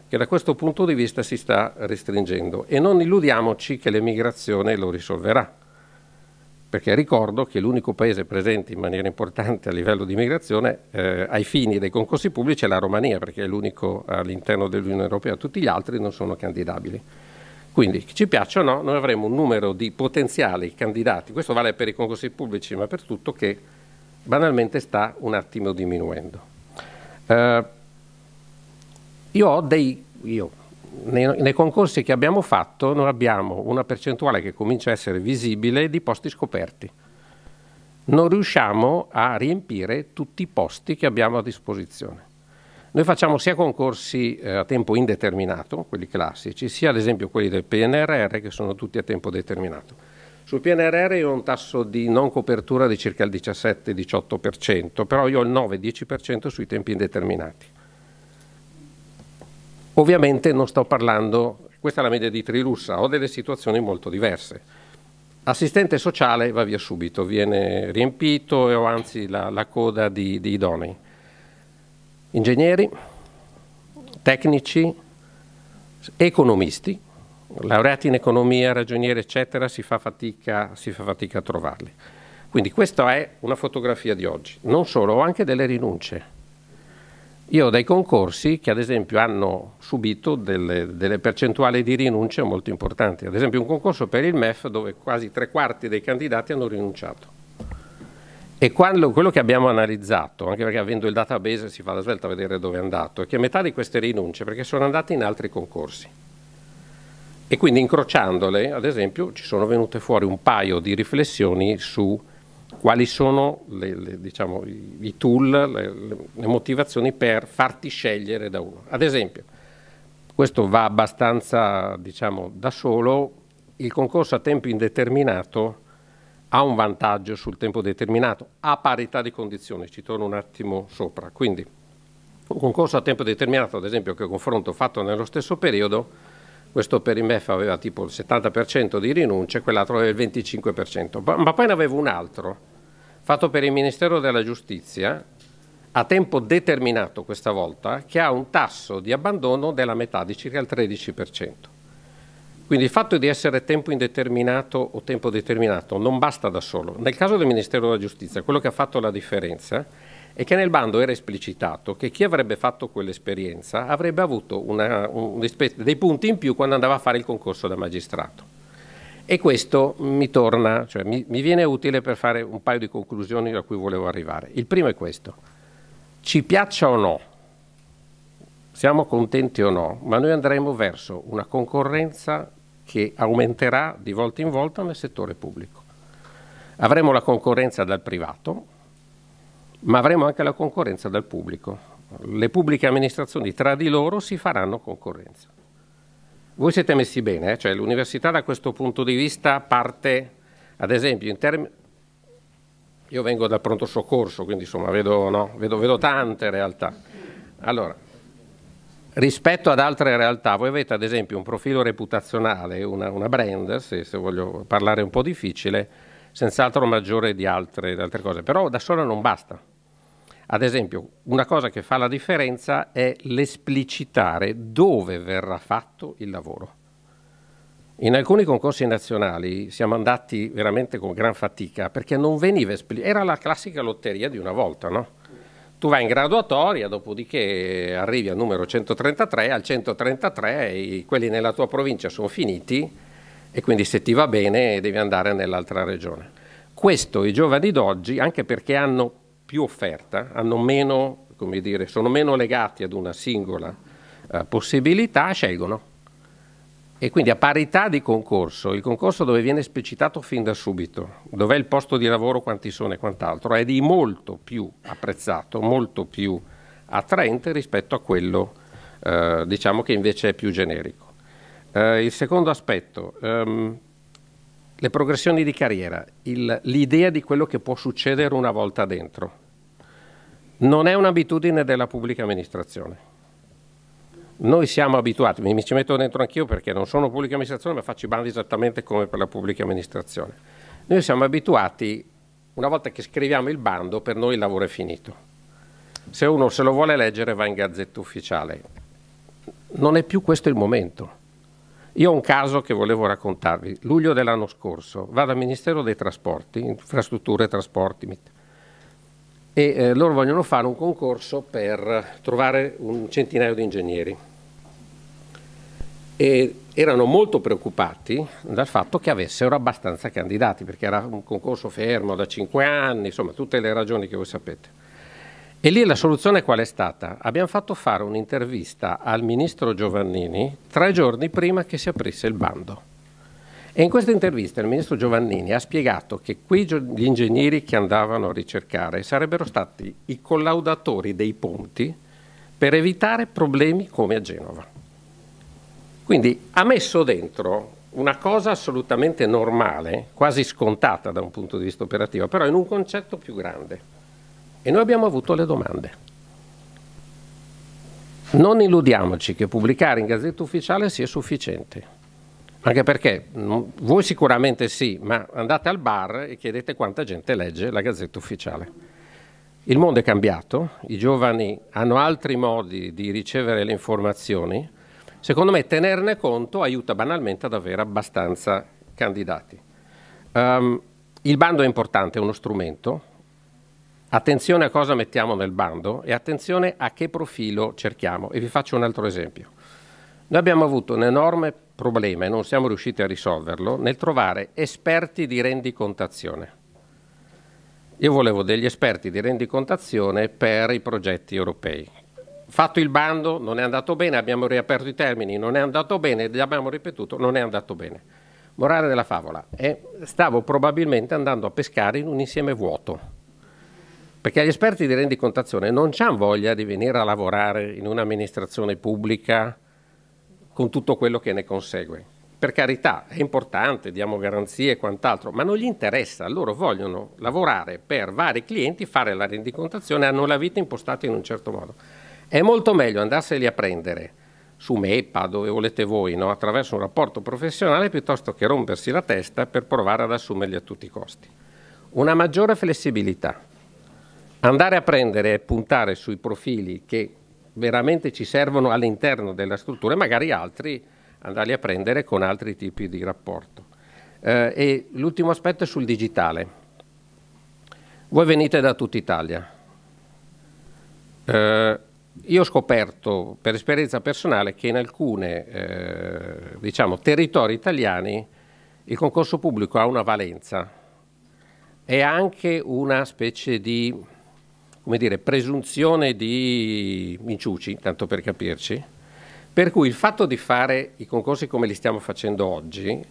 che da questo punto di vista si sta restringendo e non illudiamoci che l'emigrazione lo risolverà perché ricordo che l'unico paese presente in maniera importante a livello di immigrazione eh, ai fini dei concorsi pubblici è la Romania, perché è l'unico all'interno dell'Unione Europea, tutti gli altri non sono candidabili. Quindi, ci piaccia o no, noi avremo un numero di potenziali candidati, questo vale per i concorsi pubblici ma per tutto, che banalmente sta un attimo diminuendo. Eh, io ho dei... Io, nei, nei, concorsi che abbiamo fatto noi abbiamo una percentuale che comincia a essere visibile di posti scoperti. Non riusciamo a riempire tutti i posti che abbiamo a disposizione. Noi facciamo sia concorsi eh, a tempo indeterminato, quelli classici, sia ad esempio quelli del PNRR che sono tutti a tempo determinato. Sul PNRR ho un tasso di non copertura di circa il 17-18%, però io ho il 9-10% sui tempi indeterminati. Ovviamente non sto parlando, questa è la media di Trilussa, ho delle situazioni molto diverse. Assistente sociale va via subito, viene riempito e ho anzi la, la coda di, di idonei. Ingegneri, tecnici, economisti, laureati in economia, ragionieri eccetera, si fa fatica, si fa fatica a trovarli. Quindi questa è una fotografia di oggi. Non solo, ho anche delle rinunce io ho dei concorsi che ad esempio hanno subito delle, delle percentuali di rinuncia molto importanti, ad esempio un concorso per il MEF dove quasi tre quarti dei candidati hanno rinunciato. E quando, quello che abbiamo analizzato, anche perché avendo il database si fa la svelta a vedere dove è andato, è che metà di queste rinunce perché sono andate in altri concorsi. E quindi incrociandole, ad esempio, ci sono venute fuori un paio di riflessioni su quali sono le, le, diciamo, i tool, le, le, motivazioni per farti scegliere da uno. Ad esempio, questo va abbastanza diciamo, da solo, il concorso a tempo indeterminato ha un vantaggio sul tempo determinato a parità di condizioni, ci torno un attimo sopra. Quindi un concorso a tempo determinato, ad esempio, che confronto fatto nello stesso periodo, questo per il MEF aveva tipo il 70% di rinunce, quell'altro aveva il 25%, ma, ma poi ne avevo un altro, fatto per il Ministero della Giustizia, a tempo determinato questa volta, che ha un tasso di abbandono della metà, di circa il 13%. Quindi il fatto di essere tempo indeterminato o tempo determinato non basta da solo. Nel caso del Ministero della Giustizia, quello che ha fatto la differenza è e che nel bando era esplicitato che chi avrebbe fatto quell'esperienza avrebbe avuto una, un, dei punti in più quando andava a fare il concorso da magistrato. E questo mi torna, cioè mi, mi viene utile per fare un paio di conclusioni a cui volevo arrivare. Il primo è questo, ci piaccia o no, siamo contenti o no, ma noi andremo verso una concorrenza che aumenterà di volta in volta nel settore pubblico. Avremo la concorrenza dal privato, ma avremo anche la concorrenza dal pubblico. Le pubbliche amministrazioni tra di loro si faranno concorrenza. Voi siete messi bene, eh? cioè l'università da questo punto di vista parte, ad esempio, in termini... Io vengo dal pronto soccorso, quindi insomma vedo, no? vedo, vedo tante realtà. Allora, rispetto ad altre realtà, voi avete ad esempio un profilo reputazionale, una, una brand, se, se, voglio parlare un po' difficile, senz'altro maggiore di altre, di altre cose, però da sola non basta ad esempio, una cosa che fa la differenza è l'esplicitare dove verrà fatto il lavoro. In alcuni concorsi nazionali siamo andati veramente con gran fatica perché non veniva esplicitato, era la classica lotteria di una volta, no? Tu vai in graduatoria, dopodiché arrivi al numero 133, al 133 quelli nella tua provincia sono finiti e quindi se ti va bene devi andare nell'altra regione. Questo i giovani d'oggi, anche perché hanno più offerta, hanno meno, come dire, sono meno legati ad una singola eh, possibilità, scelgono. E quindi a parità di concorso, il concorso dove viene esplicitato fin da subito, dov'è il posto di lavoro, quanti sono e quant'altro, è di molto più apprezzato, molto più attraente rispetto a quello eh, diciamo che invece è più generico. Eh, il secondo aspetto, ehm, le progressioni di carriera, il, l'idea di quello che può succedere una volta dentro, non è un'abitudine della pubblica amministrazione. Noi siamo abituati, mi ci metto dentro anch'io perché non sono pubblica amministrazione ma faccio i bandi esattamente come per la pubblica amministrazione. Noi siamo abituati, una volta che scriviamo il bando, per noi il lavoro è finito. Se uno se lo vuole leggere va in gazzetta ufficiale. Non è più questo il momento io ho un caso che volevo raccontarvi. Luglio dell'anno scorso vado al Ministero dei Trasporti, Infrastrutture e Trasporti, e eh, loro vogliono fare un concorso per trovare un centinaio di ingegneri. E erano molto preoccupati dal fatto che avessero abbastanza candidati, perché era un concorso fermo da 5 anni, insomma tutte le ragioni che voi sapete. E lì la soluzione qual è stata? Abbiamo fatto fare un'intervista al ministro Giovannini tre giorni prima che si aprisse il bando. E in questa intervista il ministro Giovannini ha spiegato che qui gli ingegneri che andavano a ricercare sarebbero stati i collaudatori dei ponti per evitare problemi come a Genova. Quindi ha messo dentro una cosa assolutamente normale, quasi scontata da un punto di vista operativo, però in un concetto più grande. E noi abbiamo avuto le domande. Non illudiamoci che pubblicare in Gazzetta Ufficiale sia sufficiente. Anche perché mm, voi sicuramente sì, ma andate al bar e chiedete quanta gente legge la Gazzetta Ufficiale. Il mondo è cambiato, i giovani hanno altri modi di ricevere le informazioni. Secondo me tenerne conto aiuta banalmente ad avere abbastanza candidati. Um, il bando è importante, è uno strumento, Attenzione a cosa mettiamo nel bando e attenzione a che profilo cerchiamo. E vi faccio un altro esempio. Noi abbiamo avuto un enorme problema e non siamo riusciti a risolverlo nel trovare esperti di rendicontazione. Io volevo degli esperti di rendicontazione per i progetti europei. Fatto il bando, non è andato bene, abbiamo riaperto i termini, non è andato bene, li abbiamo ripetuto, non è andato bene. Morale della favola, eh, stavo probabilmente andando a pescare in un insieme vuoto perché gli esperti di rendicontazione non hanno voglia di venire a lavorare in un'amministrazione pubblica con tutto quello che ne consegue. Per carità, è importante, diamo garanzie e quant'altro, ma non gli interessa, loro vogliono lavorare per vari clienti, fare la rendicontazione, hanno la vita impostata in un certo modo. È molto meglio andarseli a prendere su MEPA, dove volete voi, no? attraverso un rapporto professionale, piuttosto che rompersi la testa per provare ad assumerli a tutti i costi. Una maggiore flessibilità, andare a prendere e puntare sui profili che veramente ci servono all'interno della struttura e magari altri andarli a prendere con altri tipi di rapporto. Eh, e l'ultimo aspetto è sul digitale. Voi venite da tutta Italia. Eh, io ho scoperto per esperienza personale che in alcuni eh, diciamo, territori italiani il concorso pubblico ha una valenza e anche una specie di come dire, presunzione di inciuci, tanto per capirci, per cui il fatto di fare i concorsi come li stiamo facendo oggi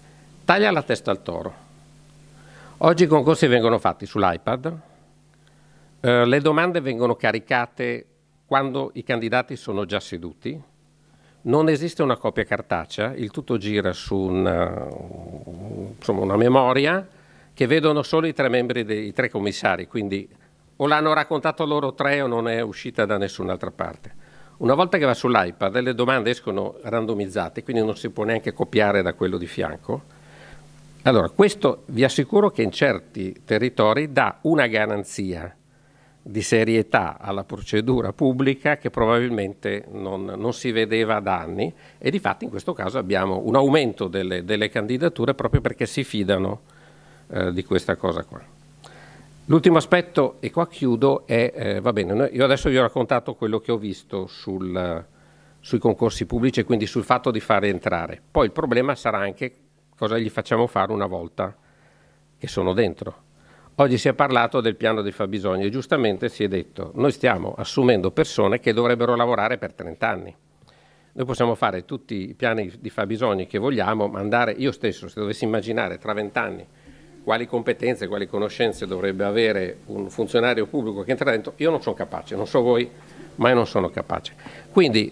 taglia la testa al toro. Oggi i concorsi vengono fatti sull'iPad, eh, le domande vengono caricate quando i candidati sono già seduti, non esiste una copia cartacea, il tutto gira su una, eh, insomma, una memoria che vedono solo i tre, dei, i tre commissari, quindi o l'hanno raccontato loro tre o non è uscita da nessun'altra parte. Una volta che va sull'iPad le domande escono randomizzate, quindi non si può neanche copiare da quello di fianco. Allora, questo vi assicuro che in certi territori dà una garanzia di serietà alla procedura pubblica che probabilmente non, non, si vedeva da anni e di fatto in questo caso abbiamo un aumento delle, delle candidature proprio perché si fidano eh, di questa cosa qua. L'ultimo aspetto, e qua chiudo, è, eh, va bene, io adesso vi ho raccontato quello che ho visto sul, sui concorsi pubblici e quindi sul fatto di fare entrare. Poi il problema sarà anche cosa gli facciamo fare una volta che sono dentro. Oggi si è parlato del piano dei fabbisogni e giustamente si è detto noi stiamo assumendo persone che dovrebbero lavorare per 30 anni. Noi possiamo fare tutti i piani di fabbisogni che vogliamo, ma andare io stesso, se dovessi immaginare tra 20 anni quali competenze, quali conoscenze dovrebbe avere un funzionario pubblico che entra dentro, io non sono capace, non so voi, ma io non sono capace. Quindi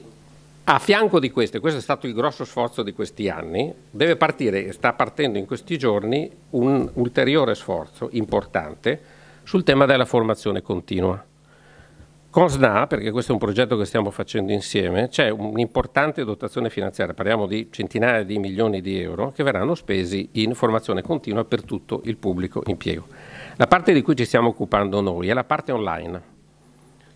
a fianco di questo, e questo è stato il grosso sforzo di questi anni, deve partire, e sta partendo in questi giorni, un ulteriore sforzo importante sul tema della formazione continua. Con SNA, perché questo è un progetto che stiamo facendo insieme, c'è un'importante dotazione finanziaria, parliamo di centinaia di milioni di euro, che verranno spesi in formazione continua per tutto il pubblico impiego. La parte di cui ci stiamo occupando noi è la parte online.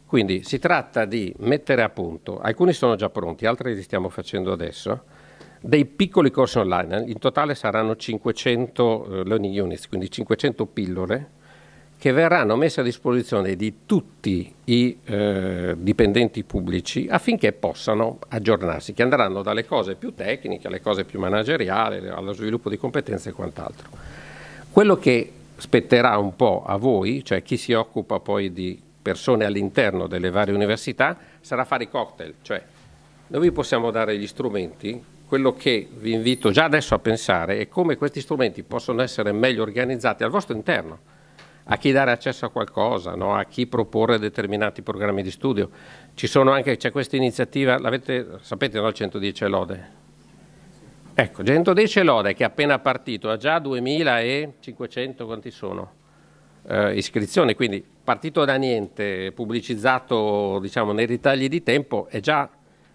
Quindi si tratta di mettere a punto, alcuni sono già pronti, altri li stiamo facendo adesso, dei piccoli corsi online, in totale saranno 500 eh, learning units, quindi 500 pillole che verranno messe a disposizione di tutti i eh, dipendenti pubblici affinché possano aggiornarsi, che andranno dalle cose più tecniche alle cose più manageriali, allo sviluppo di competenze e quant'altro. Quello che spetterà un po' a voi, cioè chi si occupa poi di persone all'interno delle varie università, sarà fare i cocktail, cioè noi vi possiamo dare gli strumenti, quello che vi invito già adesso a pensare è come questi strumenti possono essere meglio organizzati al vostro interno a chi dare accesso a qualcosa, no? a chi proporre determinati programmi di studio. Anche, c'è questa iniziativa, sapete no, il 110 lode? Ecco, 110 lode che è appena partito, ha già 2500, quanti sono? Eh, iscrizioni, quindi partito da niente, pubblicizzato diciamo, nei ritagli di tempo, è già,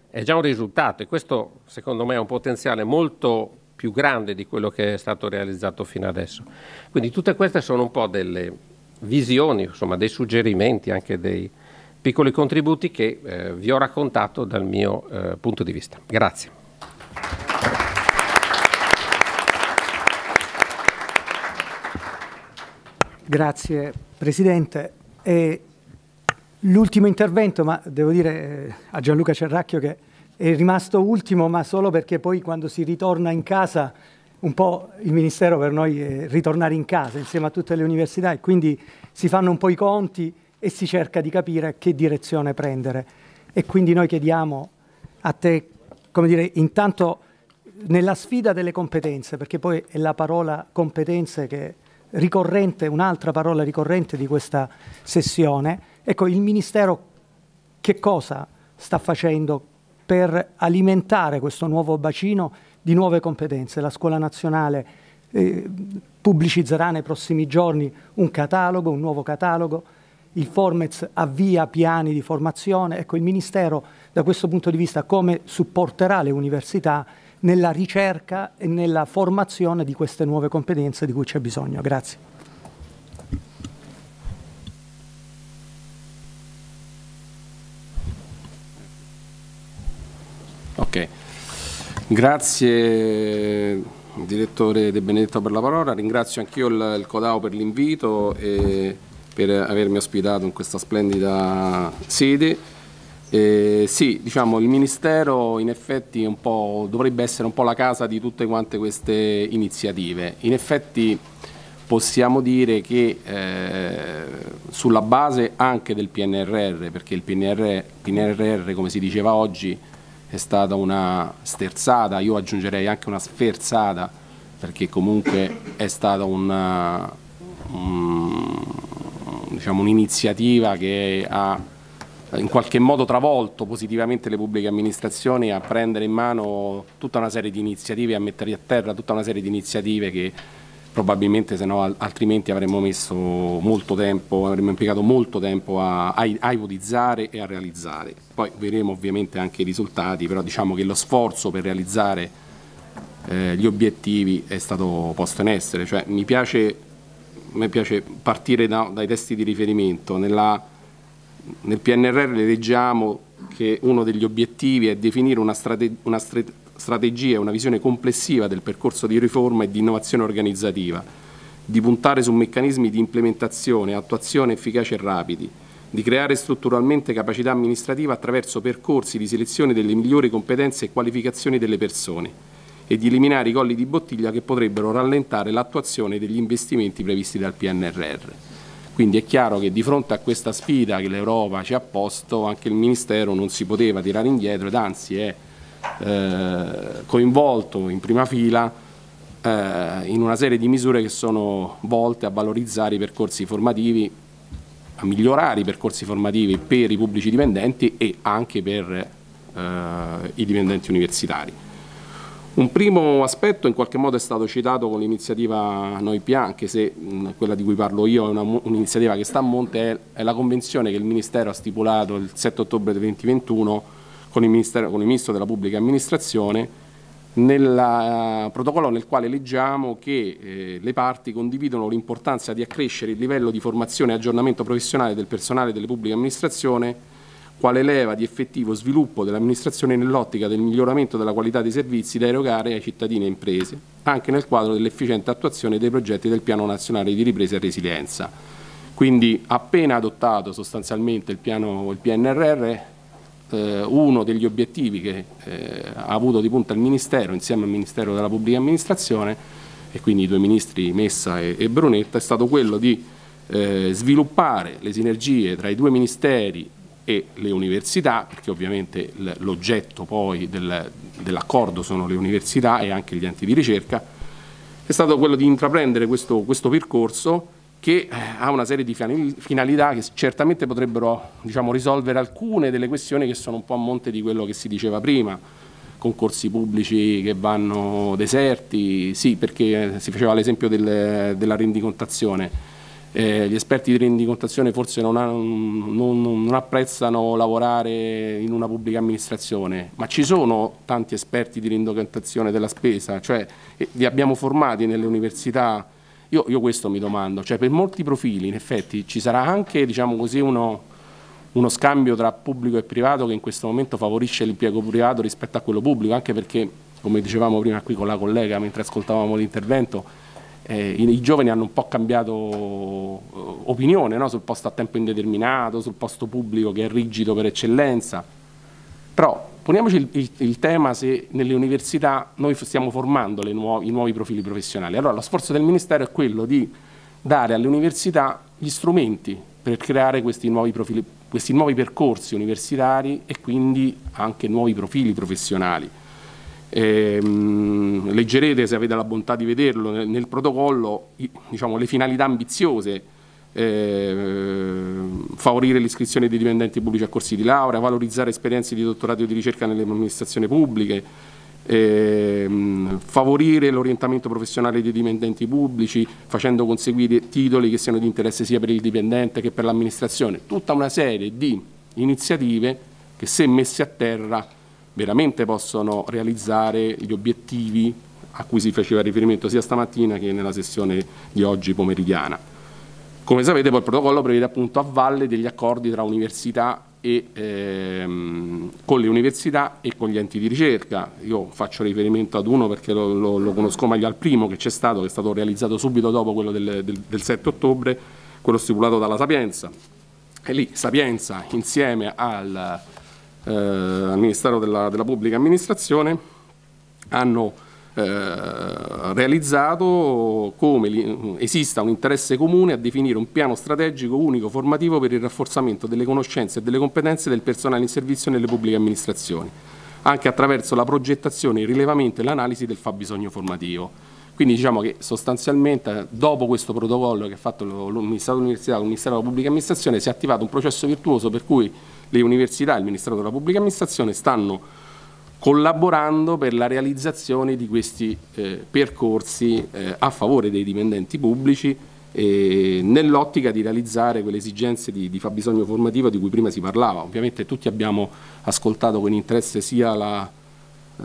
è già un risultato e questo secondo me è un potenziale molto più grande di quello che è stato realizzato fino adesso. Quindi tutte queste sono un po' delle visioni, insomma dei suggerimenti, anche dei piccoli contributi che eh, vi ho raccontato dal mio eh, punto di vista. Grazie. Grazie Presidente. E l'ultimo intervento, ma devo dire eh, a Gianluca Cerracchio che è rimasto ultimo, ma solo perché poi quando si ritorna in casa, un po' il Ministero per noi è ritornare in casa insieme a tutte le università e quindi si fanno un po' i conti e si cerca di capire che direzione prendere. E quindi noi chiediamo a te, come dire, intanto nella sfida delle competenze, perché poi è la parola competenze che è ricorrente, un'altra parola ricorrente di questa sessione, ecco il Ministero che cosa sta facendo, per alimentare questo nuovo bacino di nuove competenze. La Scuola Nazionale eh, pubblicizzerà nei prossimi giorni un catalogo, un nuovo catalogo, il Formez avvia piani di formazione, ecco il Ministero da questo punto di vista come supporterà le università nella ricerca e nella formazione di queste nuove competenze di cui c'è bisogno. Grazie. Ok. Grazie direttore De Benedetto per la parola, ringrazio anch'io il, il Codao per l'invito e per avermi ospitato in questa splendida sede. Eh, sì, diciamo il Ministero in effetti dovrebbe essere un po' la casa di tutte quante queste iniziative. In effetti possiamo dire che eh, sulla base anche del PNRR, perché il PNRR, PNRR come si diceva oggi, è stata una sterzata, io aggiungerei anche una sferzata, perché comunque è stata mm, diciamo, un'iniziativa un, diciamo, un che ha in qualche modo travolto positivamente le pubbliche amministrazioni a prendere in mano tutta una serie di iniziative, a mettere a terra tutta una serie di iniziative che probabilmente se no altrimenti avremmo messo molto tempo, avremmo impiegato molto tempo a, a, a, ipotizzare e a realizzare. Poi vedremo ovviamente anche i risultati, però diciamo che lo sforzo per realizzare eh, gli obiettivi è stato posto in essere. Cioè, mi piace, a piace partire da, dai testi di riferimento. Nella, nel PNRR leggiamo che uno degli obiettivi è definire una, strate, una, strate, strategie e una visione complessiva del percorso di riforma e di innovazione organizzativa, di puntare su meccanismi di implementazione, attuazione efficaci e rapidi, di creare strutturalmente capacità amministrativa attraverso percorsi di selezione delle migliori competenze e qualificazioni delle persone e di eliminare i colli di bottiglia che potrebbero rallentare l'attuazione degli investimenti previsti dal PNRR. Quindi è chiaro che di fronte a questa sfida che l'Europa ci ha posto anche il Ministero non si poteva tirare indietro ed anzi è eh, coinvolto in prima fila eh, in una serie di misure che sono volte a valorizzare i percorsi formativi, a migliorare i percorsi formativi per i pubblici dipendenti e anche per eh, i dipendenti universitari. Un primo aspetto in qualche modo è stato citato con l'iniziativa Noi Pia, anche se mh, quella di cui parlo io è un'iniziativa un che sta a monte, è, è, la convenzione che il Ministero ha stipulato il 7 ottobre 2021 con il, con il Ministro della Pubblica Amministrazione nel protocollo nel quale leggiamo che eh, le parti condividono l'importanza di accrescere il livello di formazione e aggiornamento professionale del personale delle pubbliche amministrazioni quale leva di effettivo sviluppo dell'amministrazione nell'ottica del miglioramento della qualità dei servizi da erogare ai cittadini e imprese, anche nel quadro dell'efficiente attuazione dei progetti del Piano Nazionale di Ripresa e Resilienza. Quindi appena adottato sostanzialmente il, piano, il PNRR eh, uno degli obiettivi che eh, ha avuto di punta il Ministero insieme al Ministero della Pubblica Amministrazione e quindi i due ministri Messa e, e Brunetta è stato quello di eh, sviluppare le sinergie tra i due ministeri e le università, perché ovviamente l'oggetto poi del, dell'accordo sono le università e anche gli enti di ricerca, è stato quello di intraprendere questo, questo percorso che eh, ha una serie di finalità che certamente potrebbero diciamo, risolvere alcune delle questioni che sono un po' a monte di quello che si diceva prima, concorsi pubblici che vanno deserti, sì perché eh, si faceva l'esempio del, della rendicontazione, eh, gli esperti di rendicontazione forse non, ha, non, non apprezzano lavorare in una pubblica amministrazione, ma ci sono tanti esperti di rendicontazione della spesa, cioè eh, li abbiamo formati nelle università io, io, questo mi domando, cioè per molti profili in effetti ci sarà anche diciamo così, uno, uno, scambio tra pubblico e privato che in questo momento favorisce l'impiego privato rispetto a quello pubblico, anche perché come dicevamo prima qui con la collega mentre ascoltavamo l'intervento, eh, i, i, giovani hanno un po' cambiato eh, opinione no? sul posto a tempo indeterminato, sul posto pubblico che è rigido per eccellenza, però Poniamoci il, il, il, tema se nelle università noi stiamo formando nuove, i nuovi profili professionali. Allora lo sforzo del Ministero è quello di dare alle università gli strumenti per creare questi nuovi, profili, questi nuovi percorsi universitari e quindi anche nuovi profili professionali. E, ehm, leggerete, se avete la bontà di vederlo, nel, nel protocollo diciamo, le finalità ambiziose eh, favorire l'iscrizione di dipendenti pubblici a corsi di laurea, valorizzare esperienze di dottorato e di ricerca nelle amministrazioni pubbliche, eh, favorire l'orientamento professionale dei dipendenti pubblici facendo conseguire titoli che siano di interesse sia per il dipendente che per l'amministrazione, tutta una serie di iniziative che se messe a terra veramente possono realizzare gli obiettivi a cui si faceva riferimento sia stamattina che nella sessione di oggi pomeridiana. Come sapete poi il protocollo prevede appunto a valle degli accordi tra università e, ehm, con le università e con gli enti di ricerca. Io faccio riferimento ad uno perché lo, lo, lo conosco meglio al primo che c'è stato, che è stato realizzato subito dopo quello del, del, del 7 ottobre, quello stipulato dalla Sapienza. E lì Sapienza insieme al, eh, al Ministero della, della Pubblica Amministrazione hanno eh, realizzato come esista un interesse comune a definire un piano strategico unico formativo per il rafforzamento delle conoscenze e delle competenze del personale in servizio nelle pubbliche amministrazioni, anche attraverso la progettazione, il rilevamento e l'analisi del fabbisogno formativo. Quindi diciamo che sostanzialmente dopo questo protocollo che ha fatto l'Università Ministero dell'Università con il Ministero della Pubblica Amministrazione si è attivato un processo virtuoso per cui le università e il Ministero della Pubblica Amministrazione stanno collaborando per la realizzazione di questi eh, percorsi eh, a favore dei dipendenti pubblici eh, nell'ottica di realizzare quelle esigenze di, di, fabbisogno formativo di cui prima si parlava. Ovviamente tutti abbiamo ascoltato con interesse sia la,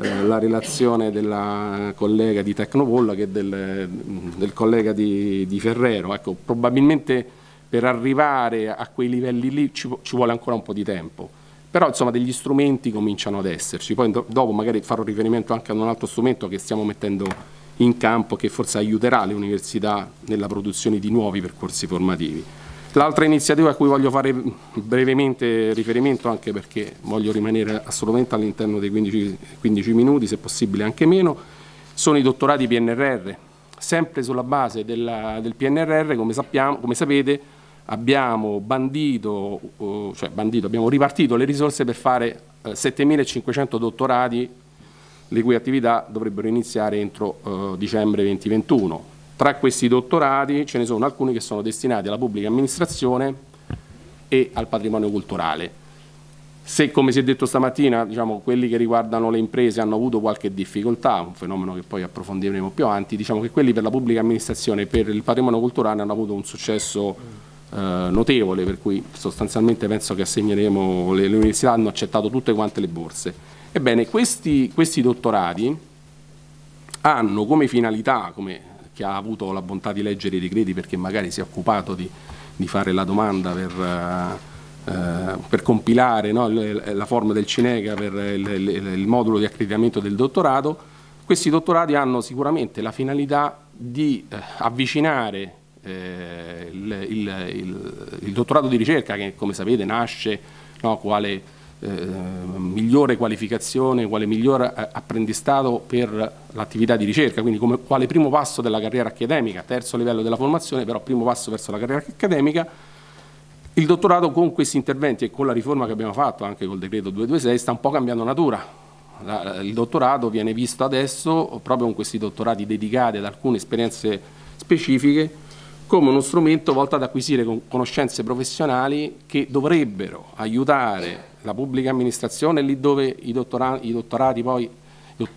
eh, la relazione della collega di Tecnopolla che del, del collega di, di Ferrero. Ecco, probabilmente per arrivare a quei livelli lì ci, ci vuole ancora un po' di tempo però insomma degli strumenti cominciano ad esserci, poi dopo magari farò riferimento anche ad un altro strumento che stiamo mettendo in campo che forse aiuterà le università nella produzione di nuovi percorsi formativi. L'altra iniziativa a cui voglio fare brevemente riferimento, anche perché voglio rimanere assolutamente all'interno dei 15, 15 minuti, se possibile anche meno, sono i dottorati PNRR. Sempre sulla base della, del PNRR, come, sappiamo, come sapete, abbiamo bandito, uh, cioè bandito, abbiamo ripartito le risorse per fare 7.500 eh, dottorati le cui attività dovrebbero iniziare entro eh, dicembre 2021. Tra questi dottorati ce ne sono alcuni che sono destinati alla pubblica amministrazione e al patrimonio culturale. Se, come si è detto stamattina, diciamo, quelli che riguardano le imprese hanno avuto qualche difficoltà, un fenomeno che poi approfondiremo più avanti, diciamo che quelli per la pubblica amministrazione e per il patrimonio culturale hanno avuto un successo eh, notevole, per cui sostanzialmente penso che assegneremo, le, le, università hanno accettato tutte quante le borse. Ebbene, questi, questi dottorati hanno come finalità, come chi ha avuto la bontà di leggere i decreti perché magari si è occupato di, di fare la domanda per... Eh, Uh, per compilare no, la forma del Cineca per il, il, il, modulo di accreditamento del dottorato, questi dottorati hanno sicuramente la finalità di eh, avvicinare eh, il, il, il, il, dottorato di ricerca che come sapete nasce no, quale eh, migliore qualificazione, quale miglior eh, apprendistato per l'attività di ricerca, quindi come, quale primo passo della carriera accademica, terzo livello della formazione, però primo passo verso la carriera accademica, il dottorato con questi interventi e con la riforma che abbiamo fatto anche col decreto 226 sta un po' cambiando natura, il dottorato viene visto adesso proprio con questi dottorati dedicati ad alcune esperienze specifiche come uno strumento volto ad acquisire conoscenze professionali che dovrebbero aiutare la pubblica amministrazione lì dove i dottorati, i dottorati poi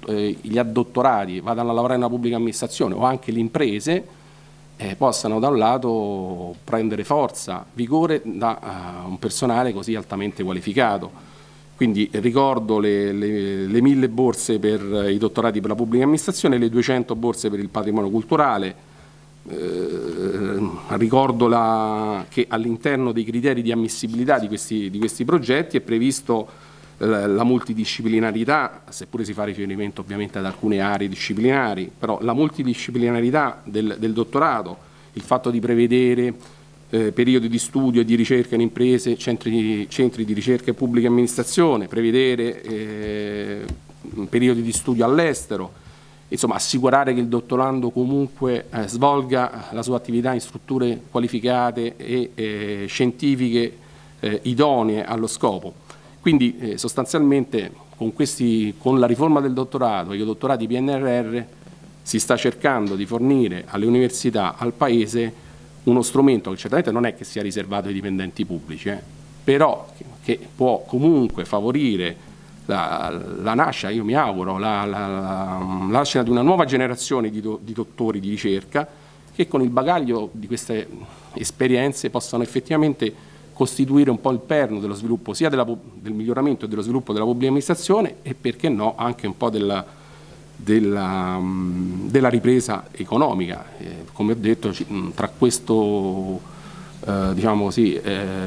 eh, gli addottorati vadano a lavorare nella pubblica amministrazione o anche le imprese eh, possano da un lato prendere forza, vigore da uh, un personale così altamente qualificato. Quindi ricordo le, le, le mille borse per i dottorati per la pubblica amministrazione, le 200 borse per il patrimonio culturale, eh, ricordo la, che all'interno dei criteri di ammissibilità di questi, di questi progetti è previsto eh, la multidisciplinarità, seppure si fa riferimento ovviamente ad alcune aree disciplinari, però la multidisciplinarità del, del dottorato, il fatto di prevedere eh, periodi di studio e di ricerca in imprese, centri, centri di ricerca e pubblica amministrazione, prevedere eh, periodi di studio all'estero, insomma, assicurare che il dottorando comunque eh, svolga la sua attività in strutture qualificate e eh, scientifiche eh, idonee allo scopo. Quindi eh, sostanzialmente con, questi, con, la riforma del dottorato e i dottorati PNRR si sta cercando di fornire alle università, al Paese, uno strumento che certamente non è che sia riservato ai dipendenti pubblici, eh, però che può comunque favorire la, la nascita, io mi auguro, la, la, la, nascita di una nuova generazione di, do, di dottori di ricerca che con il bagaglio di queste esperienze possano effettivamente costituire un po' il perno dello sviluppo sia della, del miglioramento e dello sviluppo della pubblica amministrazione e perché no anche un po' della, della, della ripresa economica. Eh, come ho detto tra questo eh, diciamo così, eh,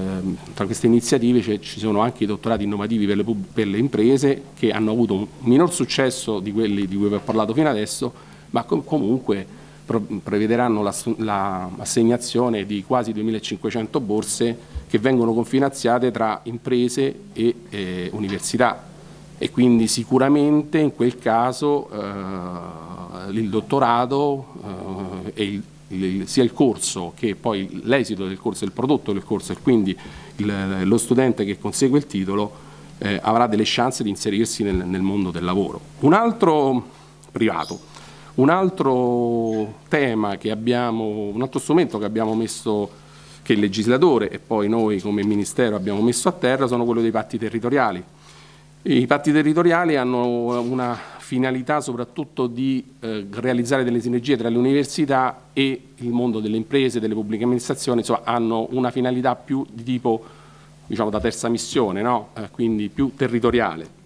tra queste iniziative ci sono anche i dottorati innovativi per le, per le, imprese che hanno avuto un minor successo di quelli di cui vi ho parlato fino adesso, ma com comunque prevederanno l'assegnazione la di quasi 2.500 borse che vengono confinanziate tra imprese e eh, università e quindi sicuramente in quel caso eh, il dottorato eh, e il il, sia il corso che poi l'esito del corso, il prodotto del corso e quindi il, lo studente che consegue il titolo eh, avrà delle chance di inserirsi nel, nel mondo del lavoro. Un altro privato. Un altro tema che abbiamo, un altro strumento che abbiamo messo, che il legislatore e poi noi come Ministero abbiamo messo a terra sono quello dei patti territoriali. I patti territoriali hanno una finalità soprattutto di eh, realizzare delle sinergie tra le università e il mondo delle imprese, delle pubbliche amministrazioni, insomma, hanno una finalità più di tipo, diciamo, da terza missione, no? eh, quindi più territoriale.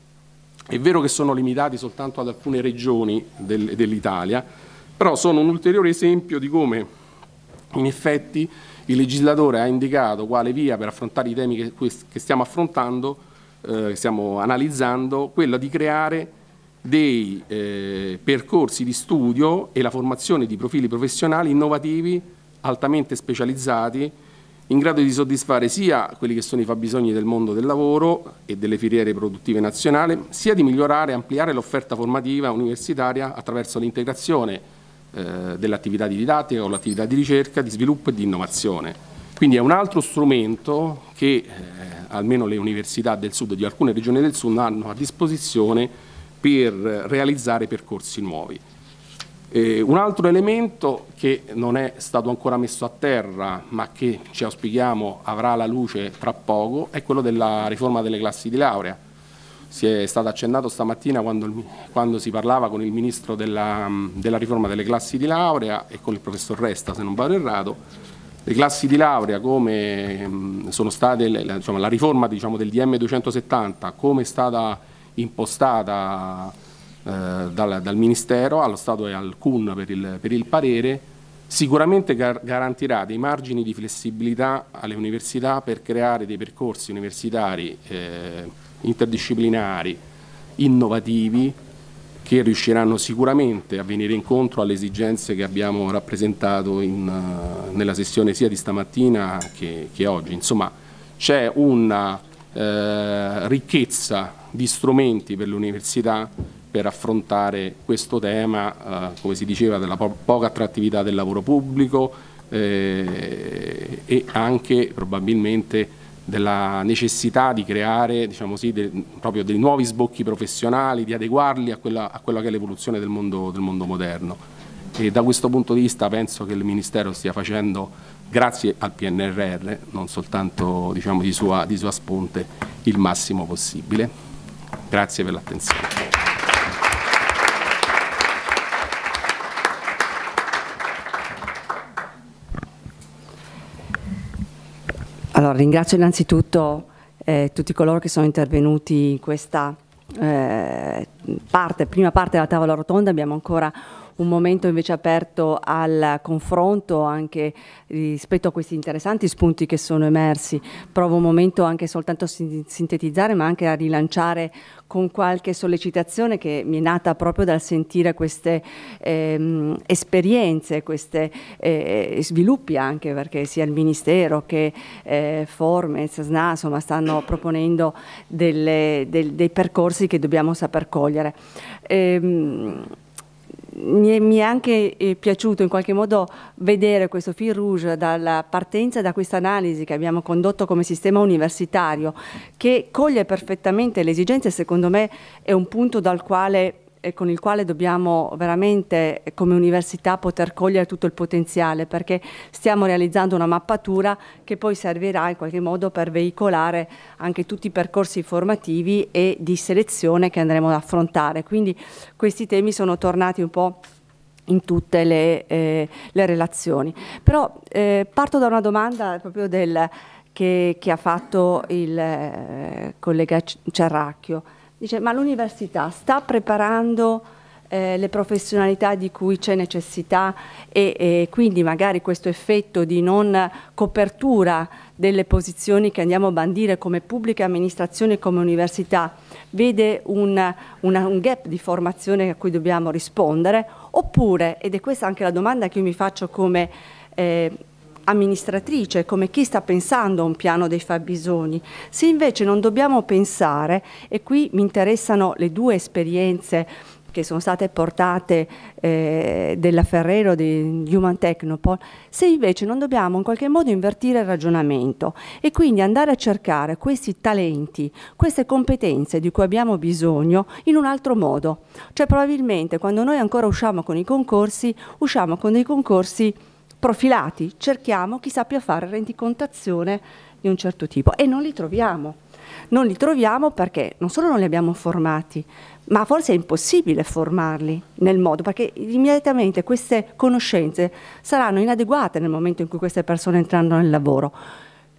È vero che sono limitati soltanto ad alcune regioni del, dell'Italia, però sono un ulteriore esempio di come in effetti il legislatore ha indicato quale via per affrontare i temi che, che stiamo affrontando, eh, che stiamo analizzando, quella di creare dei eh, percorsi di studio e la formazione di profili professionali innovativi, altamente specializzati, in grado di soddisfare sia quelli che sono i fabbisogni del mondo del lavoro e delle filiere produttive nazionali, sia di migliorare e ampliare l'offerta formativa universitaria attraverso l'integrazione eh, dell'attività di didattica o l'attività di ricerca, di sviluppo e di innovazione. Quindi è un altro strumento che eh, almeno le università del sud di alcune regioni del sud hanno a disposizione per realizzare percorsi nuovi. Eh, un altro elemento che non è stato ancora messo a terra ma che ci auspichiamo avrà la luce tra poco è quello della riforma delle classi di laurea. Si è stato accennato stamattina quando, il, quando si parlava con il Ministro della, della, riforma delle classi di laurea e con il Professor Resta se non vado errato. Le classi di laurea come sono state, le, la, la riforma diciamo, del DM 270 come è stata impostata eh, dal, dal, Ministero, allo Stato e al CUN per il, per il parere, sicuramente gar garantirà dei margini di flessibilità alle università per creare dei percorsi universitari eh, interdisciplinari innovativi che riusciranno sicuramente a venire incontro alle esigenze che abbiamo rappresentato in, eh, nella sessione sia di stamattina che, che oggi. Insomma c'è una eh, ricchezza di strumenti per l'università per affrontare questo tema, eh, come si diceva, della po poca attrattività del lavoro pubblico eh, e anche probabilmente della necessità di creare diciamo sì, de, proprio dei nuovi sbocchi professionali, di adeguarli a quella, a quella che è l'evoluzione del, del mondo moderno. E da questo punto di vista penso che il Ministero stia facendo, grazie al PNRR, non soltanto diciamo, di, sua, di sua sponte, il massimo possibile. Grazie per l'attenzione. Allora, ringrazio innanzitutto eh, tutti coloro che sono intervenuti in questa eh, parte, prima parte della tavola rotonda. Abbiamo ancora un momento invece aperto al confronto anche eh, rispetto a questi interessanti spunti che sono emersi. Provo un momento anche soltanto a sintetizzare ma anche a rilanciare con qualche sollecitazione che mi è nata proprio dal sentire queste ehm, esperienze, questi eh, eh, sviluppi anche perché sia il Ministero che eh, Formez, SNA insomma stanno proponendo delle, del, dei percorsi che dobbiamo saper cogliere. Ehm, mi è, mi è anche eh, piaciuto in qualche modo vedere questo fil rouge dalla partenza da questa analisi che abbiamo condotto come sistema universitario che coglie perfettamente le esigenze, secondo me è un punto dal quale eh, con il quale dobbiamo veramente eh, come università poter cogliere tutto il potenziale perché stiamo realizzando una mappatura che poi servirà in qualche modo per veicolare anche tutti i percorsi formativi e di selezione che andremo ad affrontare. Quindi questi temi sono tornati un po' in tutte le, eh, le relazioni. Però eh, parto da una domanda proprio del, che, che, ha fatto il eh, collega Cerracchio. Dice, ma l'università sta preparando eh, le professionalità di cui c'è necessità e, e, quindi magari questo effetto di non copertura delle posizioni che andiamo a bandire come pubblica amministrazione e come università vede un, una, un gap di formazione a cui dobbiamo rispondere oppure, ed è questa anche la domanda che io mi faccio come eh, amministratrice, come chi sta pensando a un piano dei fabbisogni. Se invece non dobbiamo pensare, e qui mi interessano le due esperienze che sono state portate eh, della Ferrero di Human Technopole, se invece non dobbiamo in qualche modo invertire il ragionamento e quindi andare a cercare questi talenti, queste competenze di cui abbiamo bisogno in un altro modo. Cioè probabilmente quando noi ancora usciamo con i concorsi, usciamo con dei concorsi profilati, cerchiamo chi sappia fare rendicontazione di un certo tipo e non li troviamo. Non li troviamo perché non solo non li abbiamo formati, ma forse è impossibile formarli nel modo, perché immediatamente queste conoscenze saranno inadeguate nel momento in cui queste persone entrano nel lavoro.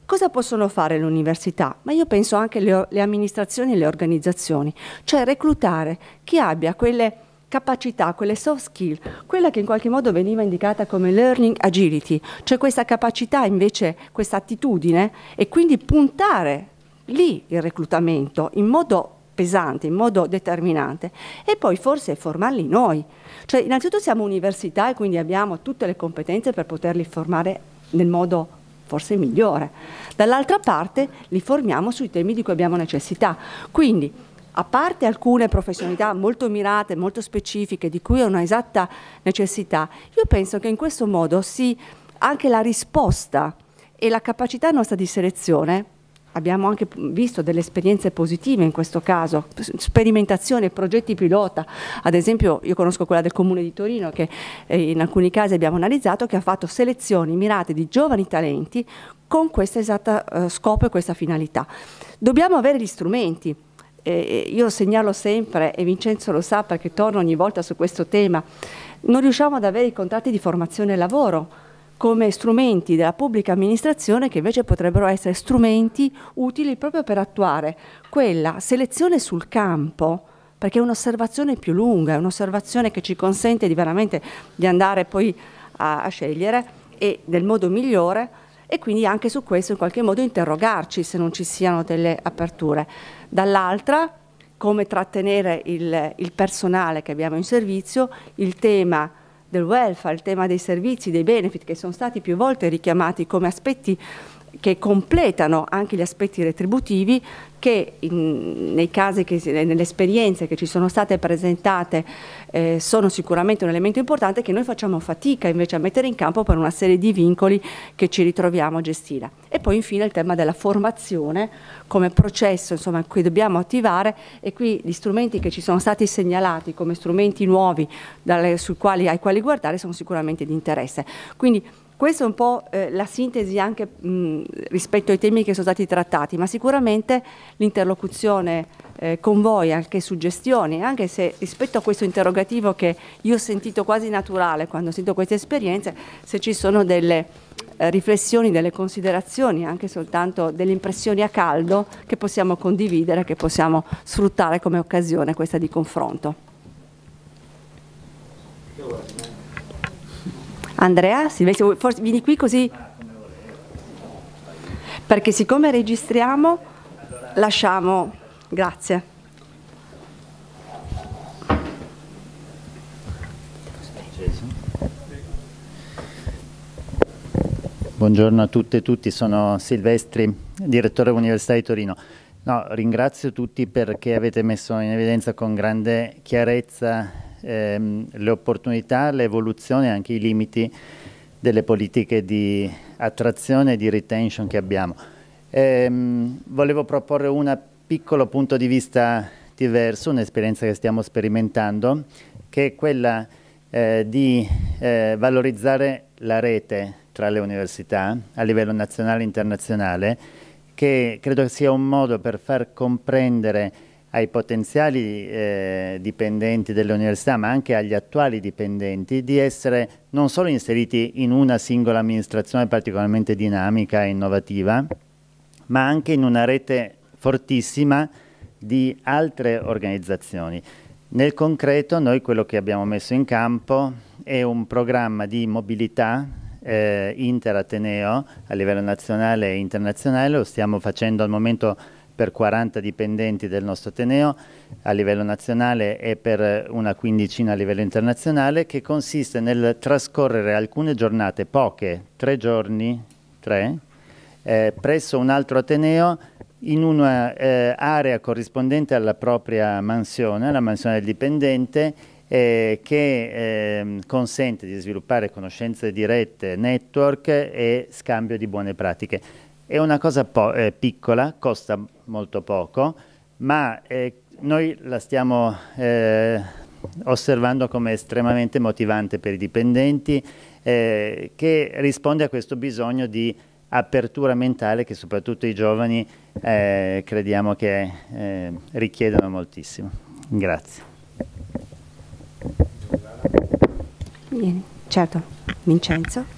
Cosa possono fare le università? Ma io penso anche le amministrazioni e le organizzazioni, cioè reclutare chi abbia quelle capacità, quelle soft skill, quella che in qualche modo veniva indicata come learning agility, cioè questa capacità invece, questa attitudine e quindi puntare lì il reclutamento in modo pesante, in modo determinante e poi forse formarli noi. Cioè innanzitutto siamo università e quindi abbiamo tutte le competenze per poterli formare nel modo forse migliore. Dall'altra parte li formiamo sui temi di cui abbiamo necessità. Quindi a parte alcune professionalità molto mirate, molto specifiche, di cui è una esatta necessità, io penso che in questo modo si, anche la risposta e la capacità nostra di selezione, abbiamo anche visto delle esperienze positive in questo caso, sperimentazione, progetti pilota, ad esempio io conosco quella del Comune di Torino che eh, in alcuni casi abbiamo analizzato, che ha fatto selezioni mirate di giovani talenti con questo esatto eh, scopo e questa finalità. Dobbiamo avere gli strumenti, eh, io segnalo sempre, e Vincenzo lo sa perché torno ogni volta su questo tema, non riusciamo ad avere i contratti di formazione e lavoro come strumenti della pubblica amministrazione che invece potrebbero essere strumenti utili proprio per attuare quella selezione sul campo perché è un'osservazione più lunga, è un'osservazione che ci consente di veramente di andare poi a, a scegliere e nel modo migliore e quindi anche su questo in qualche modo interrogarci se non ci siano delle aperture. Dall'altra, come trattenere il, il, personale che abbiamo in servizio, il tema del welfare, il tema dei servizi, dei benefit che sono stati più volte richiamati come aspetti che completano anche gli aspetti retributivi che in, nei casi che, nelle esperienze che ci sono state presentate eh, sono sicuramente un elemento importante che noi facciamo fatica invece a mettere in campo per una serie di vincoli che ci ritroviamo a gestire. E poi infine il tema della formazione come processo insomma, che dobbiamo attivare e qui gli strumenti che ci sono stati segnalati come strumenti nuovi dalle, quali, ai quali guardare sono sicuramente di interesse. Quindi questa è un po' eh, la sintesi anche mh, rispetto ai temi che sono stati trattati, ma sicuramente l'interlocuzione eh, con voi, anche suggestioni, anche se rispetto a questo interrogativo che io ho sentito quasi naturale quando sento queste esperienze, se ci sono delle eh, riflessioni, delle considerazioni, anche soltanto delle impressioni a caldo che possiamo condividere, che possiamo sfruttare come occasione questa di confronto. Andrea, Silvestri, forse vieni qui così? Perché siccome registriamo, lasciamo. Grazie. Buongiorno a tutte e tutti, sono Silvestri, direttore dell'Università di Torino. No, ringrazio tutti perché avete messo in evidenza con grande chiarezza ehm, le opportunità, l'evoluzione e anche i limiti delle politiche di attrazione e di retention che abbiamo. Ehm, volevo proporre un piccolo punto di vista diverso, un'esperienza che stiamo sperimentando, che è quella eh, di eh, valorizzare la rete tra le università a livello nazionale e internazionale, che credo sia un modo per far comprendere ai potenziali eh, dipendenti dell'università ma anche agli attuali dipendenti di essere non solo inseriti in una singola amministrazione particolarmente dinamica e innovativa ma anche in una rete fortissima di altre organizzazioni. Nel concreto noi quello che abbiamo messo in campo è un programma di mobilità eh, interateneo a livello nazionale e internazionale, lo stiamo facendo al momento per 40 dipendenti del nostro Ateneo a livello nazionale e per una quindicina a livello internazionale che consiste nel trascorrere alcune giornate, poche, tre giorni, tre, eh, presso un altro Ateneo in un'area eh, corrispondente alla propria mansione, alla mansione del dipendente, eh, che eh, consente di sviluppare conoscenze dirette, network e scambio di buone pratiche. È una cosa eh, piccola, costa molto poco, ma eh, noi la stiamo eh, osservando come estremamente motivante per i dipendenti eh, che risponde a questo bisogno di apertura mentale che soprattutto i giovani eh, crediamo che eh, richiedono moltissimo. Grazie. Vieni. Certo, Vincenzo.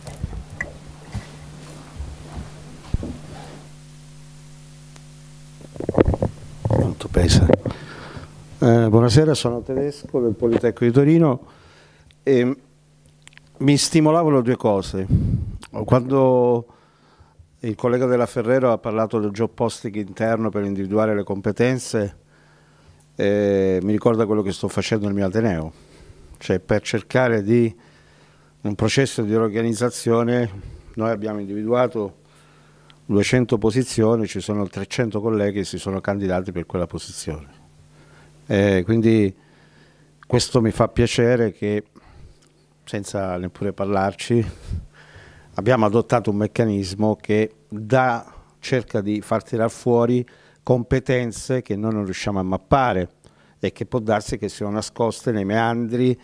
Molto pesa. Eh, buonasera, sono tedesco del Politecnico di Torino e mi stimolavano due cose. Quando il collega della Ferrero ha parlato del job posting interno per individuare le competenze, eh, mi ricorda quello che sto facendo nel mio Ateneo, cioè per cercare di un processo di organizzazione noi abbiamo individuato 200 posizioni, ci sono 300 colleghi che si sono candidati per quella posizione. Eh, quindi questo mi fa piacere che, senza neppure parlarci, abbiamo adottato un meccanismo che dà, cerca di far tirare fuori competenze che noi non riusciamo a mappare e che può darsi che siano nascoste nei meandri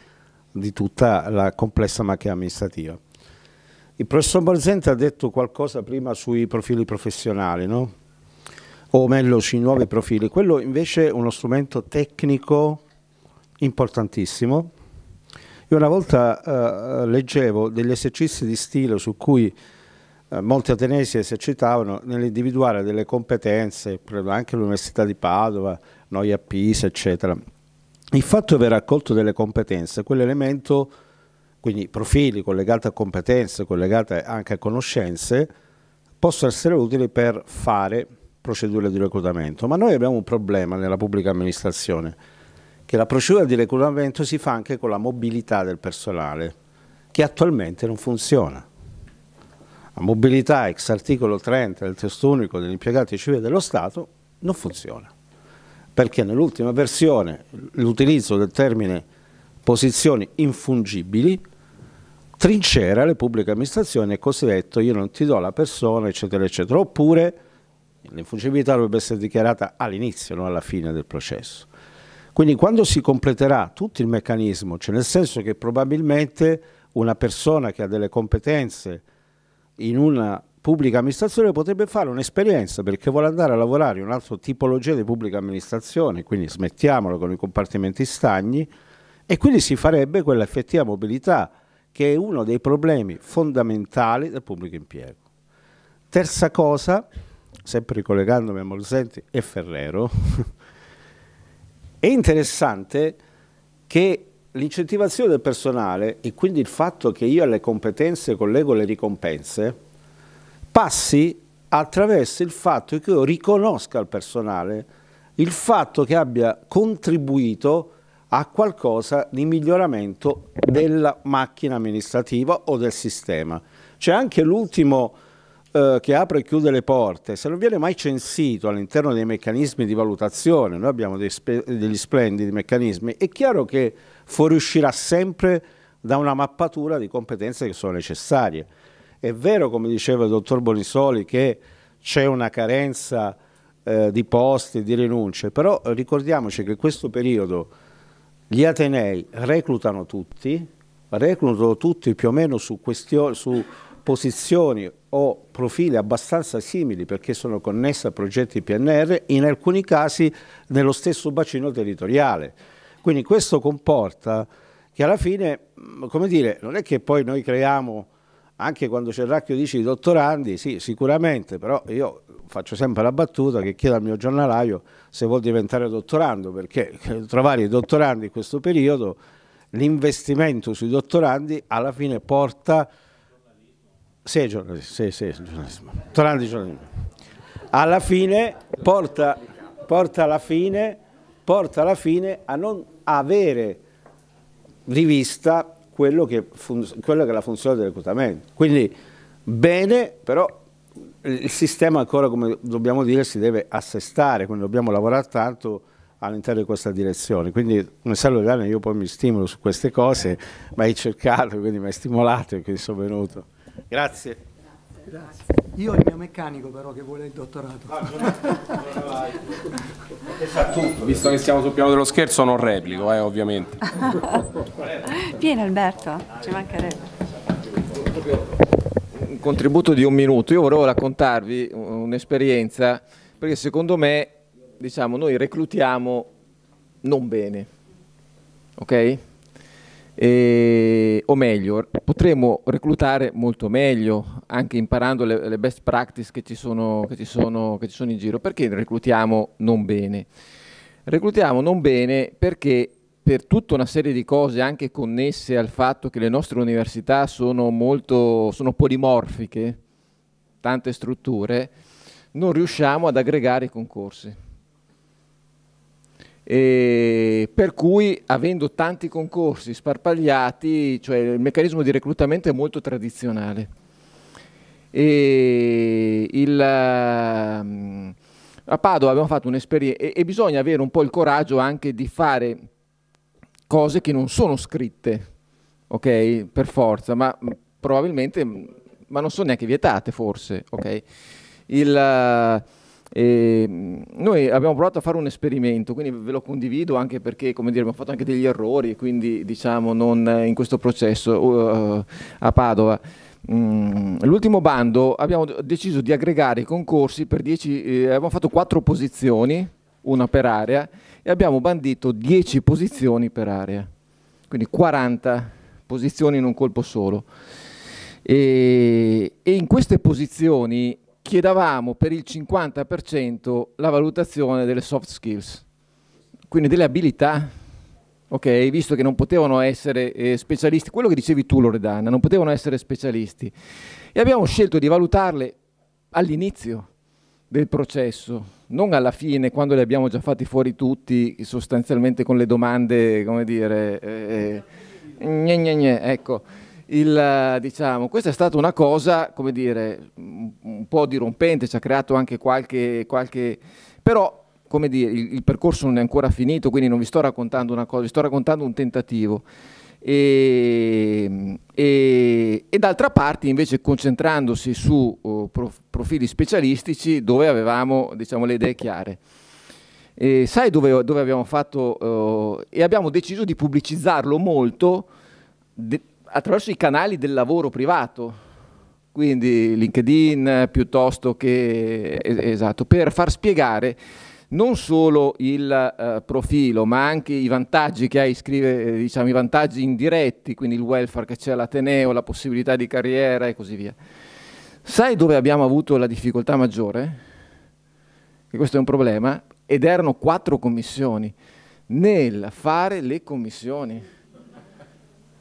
di tutta la complessa macchina amministrativa. Il professor Borzente ha detto qualcosa prima sui profili professionali, no? o meglio sui nuovi profili. Quello invece è uno strumento tecnico importantissimo. Io una volta eh, leggevo degli esercizi di stile su cui eh, molti atenei si esercitavano nell'individuare delle competenze, anche l'Università di Padova, noi a Pisa, eccetera. Il fatto di aver accolto delle competenze, quell'elemento quindi profili collegati a competenze, collegati anche a conoscenze, possono essere utili per fare procedure di reclutamento. Ma noi abbiamo un problema nella pubblica amministrazione, che la procedura di reclutamento si fa anche con la mobilità del personale, che attualmente non funziona. La mobilità ex articolo 30 del testo unico degli impiegati civili dello Stato non funziona, perché nell'ultima versione l'utilizzo del termine posizioni infungibili trincera le pubbliche amministrazioni è cosiddetto io non ti do la persona eccetera eccetera oppure l'infungibilità dovrebbe essere dichiarata all'inizio non alla fine del processo quindi quando si completerà tutto il meccanismo cioè nel senso che probabilmente una persona che ha delle competenze in una pubblica amministrazione potrebbe fare un'esperienza perché vuole andare a lavorare in un'altra tipologia di pubblica amministrazione quindi smettiamolo con i compartimenti stagni e quindi si farebbe quella effettiva mobilità che è uno dei problemi fondamentali del pubblico impiego. Terza cosa, sempre ricollegandomi a Molusenti e Ferrero, è interessante che l'incentivazione del personale e quindi il fatto che io alle competenze collego le ricompense passi attraverso il fatto che io riconosca al personale il fatto che abbia contribuito a qualcosa di miglioramento della macchina amministrativa o del sistema. C'è anche l'ultimo eh, che apre e chiude le porte, se non viene mai censito all'interno dei meccanismi di valutazione, noi abbiamo degli splendidi meccanismi, è chiaro che fuoriuscirà sempre da una mappatura di competenze che sono necessarie. È vero, come diceva il dottor Bonisoli, che c'è una carenza eh, di posti, di rinunce, però ricordiamoci che questo periodo gli Atenei reclutano tutti, reclutano tutti più o meno su, su posizioni o profili abbastanza simili perché sono connessi a progetti PNR, in alcuni casi nello stesso bacino territoriale. Quindi questo comporta che alla fine, come dire, non è che poi noi creiamo, anche quando c'è Cerracchio dice i dottorandi, sì, sicuramente, però io faccio sempre la battuta che chiedo al mio giornalaio se vuol diventare dottorando, perché trovare i dottorandi in questo periodo, l'investimento sui dottorandi alla fine porta... Sì, giornalismo, sì, sì, giornalismo. Dottorandi giornalismo. Alla fine porta, porta, alla fine, porta alla fine a non avere rivista vista quello che, quello che è la funzione del reclutamento. Quindi bene, però il sistema ancora, come dobbiamo dire, si deve assestare, quindi dobbiamo lavorare tanto all'interno di questa direzione. Quindi nel Salvo io poi mi stimolo su queste cose, mi hai cercato, quindi mi hai stimolato e quindi sono venuto. Grazie. Grazie. Io ho il mio meccanico però che vuole il dottorato. Ah, tutto, visto che siamo sul piano dello scherzo non replico, eh, ovviamente. Vieni Alberto, ci mancherebbe un contributo di un minuto. Io vorrei raccontarvi un'esperienza, perché secondo me, diciamo, noi reclutiamo non bene, ok? E, o meglio, potremmo reclutare molto meglio, anche imparando le, le best practice che ci, sono, che, ci sono, che ci sono in giro. Perché reclutiamo non bene? Reclutiamo non bene perché per tutta una serie di cose anche connesse al fatto che le nostre università sono molto sono polimorfiche, tante strutture, non riusciamo ad aggregare i concorsi. E per cui avendo tanti concorsi sparpagliati, cioè il meccanismo di reclutamento è molto tradizionale. E il, ehm, a Padova abbiamo fatto un'esperienza e, e bisogna avere un po' il coraggio anche di fare cose che non sono scritte, ok? Per forza, ma mm, probabilmente, mm, ma non sono neanche vietate forse, ok? Il, eh, ehm, noi abbiamo provato a fare un esperimento, quindi ve lo condivido anche perché, come dire, abbiamo fatto anche degli errori, quindi diciamo non in questo processo uh, a Padova. Mm, l'ultimo bando abbiamo deciso di aggregare i concorsi per 10, eh, abbiamo fatto quattro posizioni, una per area, e abbiamo bandito 10 posizioni per area, quindi 40 posizioni in un colpo solo. E, e in queste posizioni chiedavamo per il 50% la valutazione delle soft skills, quindi delle abilità ok? Visto che non potevano essere eh, specialisti, quello che dicevi tu Loredana, non potevano essere specialisti. E abbiamo scelto di valutarle all'inizio, del processo, non alla fine quando li abbiamo già fatti fuori tutti sostanzialmente con le domande, come dire, eh, eh, gne gne gne, ecco. Il, diciamo, questa è stata una cosa, come dire, un po' dirompente, ci ha creato anche qualche, qualche... però, come dire, il, il percorso non è ancora finito, quindi non vi sto raccontando una cosa, vi sto raccontando un tentativo. E, ehm, e, e, d'altra parte invece concentrandosi su uh, profili specialistici dove avevamo diciamo, le idee chiare. E sai dove, dove, abbiamo fatto uh, e abbiamo deciso di pubblicizzarlo molto de, attraverso i canali del lavoro privato, quindi LinkedIn piuttosto che esatto, per far spiegare non solo il eh, profilo, ma anche i vantaggi che hai, scrive, eh, diciamo, i vantaggi indiretti, quindi il welfare che c'è all'Ateneo, la possibilità di carriera e così via. Sai dove abbiamo avuto la difficoltà maggiore? Che questo è un problema, ed erano quattro commissioni, nel fare le commissioni.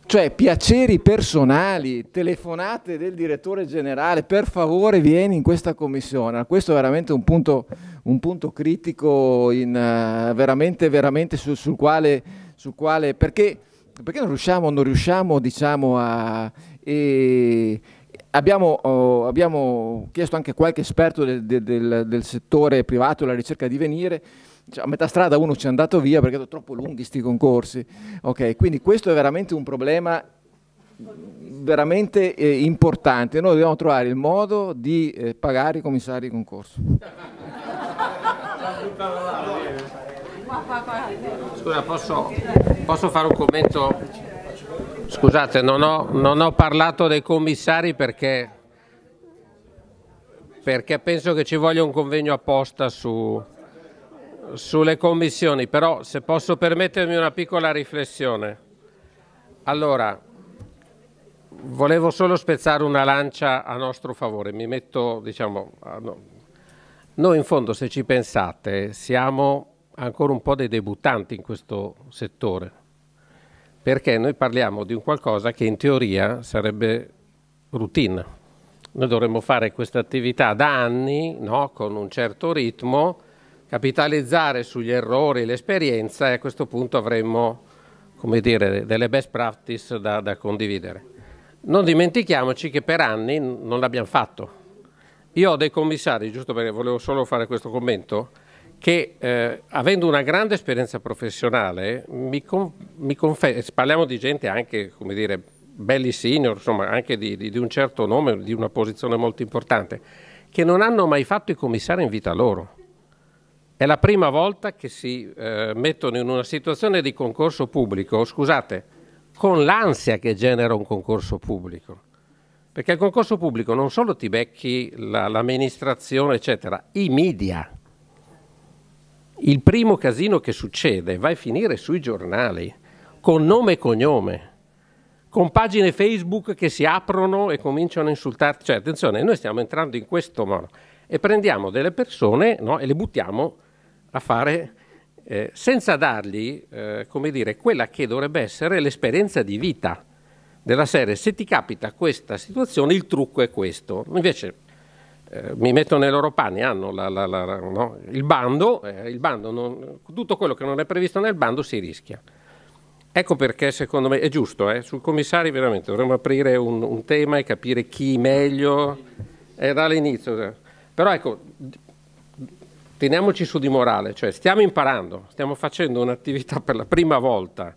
Cioè, piaceri personali, telefonate del direttore generale, per favore vieni in questa commissione. Questo è veramente un punto, un punto critico, in, uh, veramente, veramente sul, sul, quale, sul quale, perché, perché non riusciamo, non riusciamo diciamo, a... E, Abbiamo, oh, abbiamo, chiesto anche a qualche esperto del, del, del settore privato, la ricerca di venire, cioè, a metà strada uno ci è andato via perché sono troppo lunghi questi concorsi. Okay, quindi questo è veramente un problema veramente eh, importante. Noi dobbiamo trovare il modo di eh, pagare i commissari di concorso. Scusa, posso, posso, fare un commento? Scusate, non ho, non ho parlato dei commissari perché, perché penso che ci voglia un convegno apposta su, sulle commissioni, però se posso permettermi una piccola riflessione. Allora, volevo solo spezzare una lancia a nostro favore, mi metto, diciamo, noi in fondo se ci pensate siamo ancora un po' dei debuttanti in questo settore, perché noi parliamo di un qualcosa che in teoria sarebbe routine. Noi dovremmo fare questa attività da anni, no? con un certo ritmo, capitalizzare sugli errori e l'esperienza e a questo punto avremmo come dire, delle best practice da, da condividere. Non dimentichiamoci che per anni non l'abbiamo fatto. Io ho dei commissari, giusto perché volevo solo fare questo commento, che eh, avendo una grande esperienza professionale, mi, con, mi parliamo di gente anche, come dire, belli senior, insomma anche di, di, di, un certo nome, di una posizione molto importante, che non hanno mai fatto i commissari in vita loro. È la prima volta che si eh, mettono in una situazione di concorso pubblico, scusate, con l'ansia che genera un concorso pubblico. Perché il concorso pubblico non solo ti becchi la, l'amministrazione, eccetera, i media. Il primo casino che succede va a finire sui giornali, con nome e cognome, con pagine Facebook che si aprono e cominciano a insultarti. Cioè, attenzione, noi stiamo entrando in questo modo e prendiamo delle persone no, e le buttiamo a fare eh, senza dargli, eh, come dire, quella che dovrebbe essere l'esperienza di vita della serie. Se ti capita questa situazione, il trucco è questo. Invece eh, mi metto nei loro panni, hanno la, la, la, no? il bando, eh, il bando non, tutto quello che non è previsto nel bando si rischia. Ecco perché secondo me è giusto, eh? sul commissario veramente dovremmo aprire un, un tema e capire chi meglio è dall'inizio. Eh. Però ecco, teniamoci su di morale, cioè stiamo imparando, stiamo facendo un'attività per la prima volta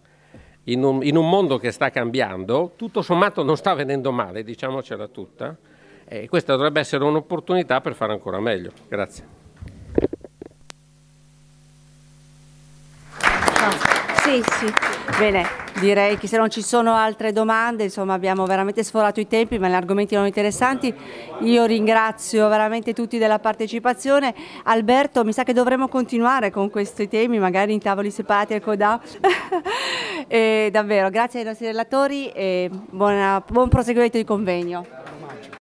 in un, in un, mondo che sta cambiando, tutto sommato non sta venendo male, diciamocela tutta, e questa dovrebbe essere un'opportunità per fare ancora meglio. Grazie. Ciao. Sì, sì. Bene. Direi che se non ci sono altre domande, insomma abbiamo veramente sforato i tempi, ma gli argomenti erano interessanti. Io ringrazio veramente tutti della partecipazione. Alberto, mi sa che dovremo continuare con questi temi, magari in tavoli separati al Coda. e davvero, grazie ai nostri relatori e buona, buon proseguimento di convegno.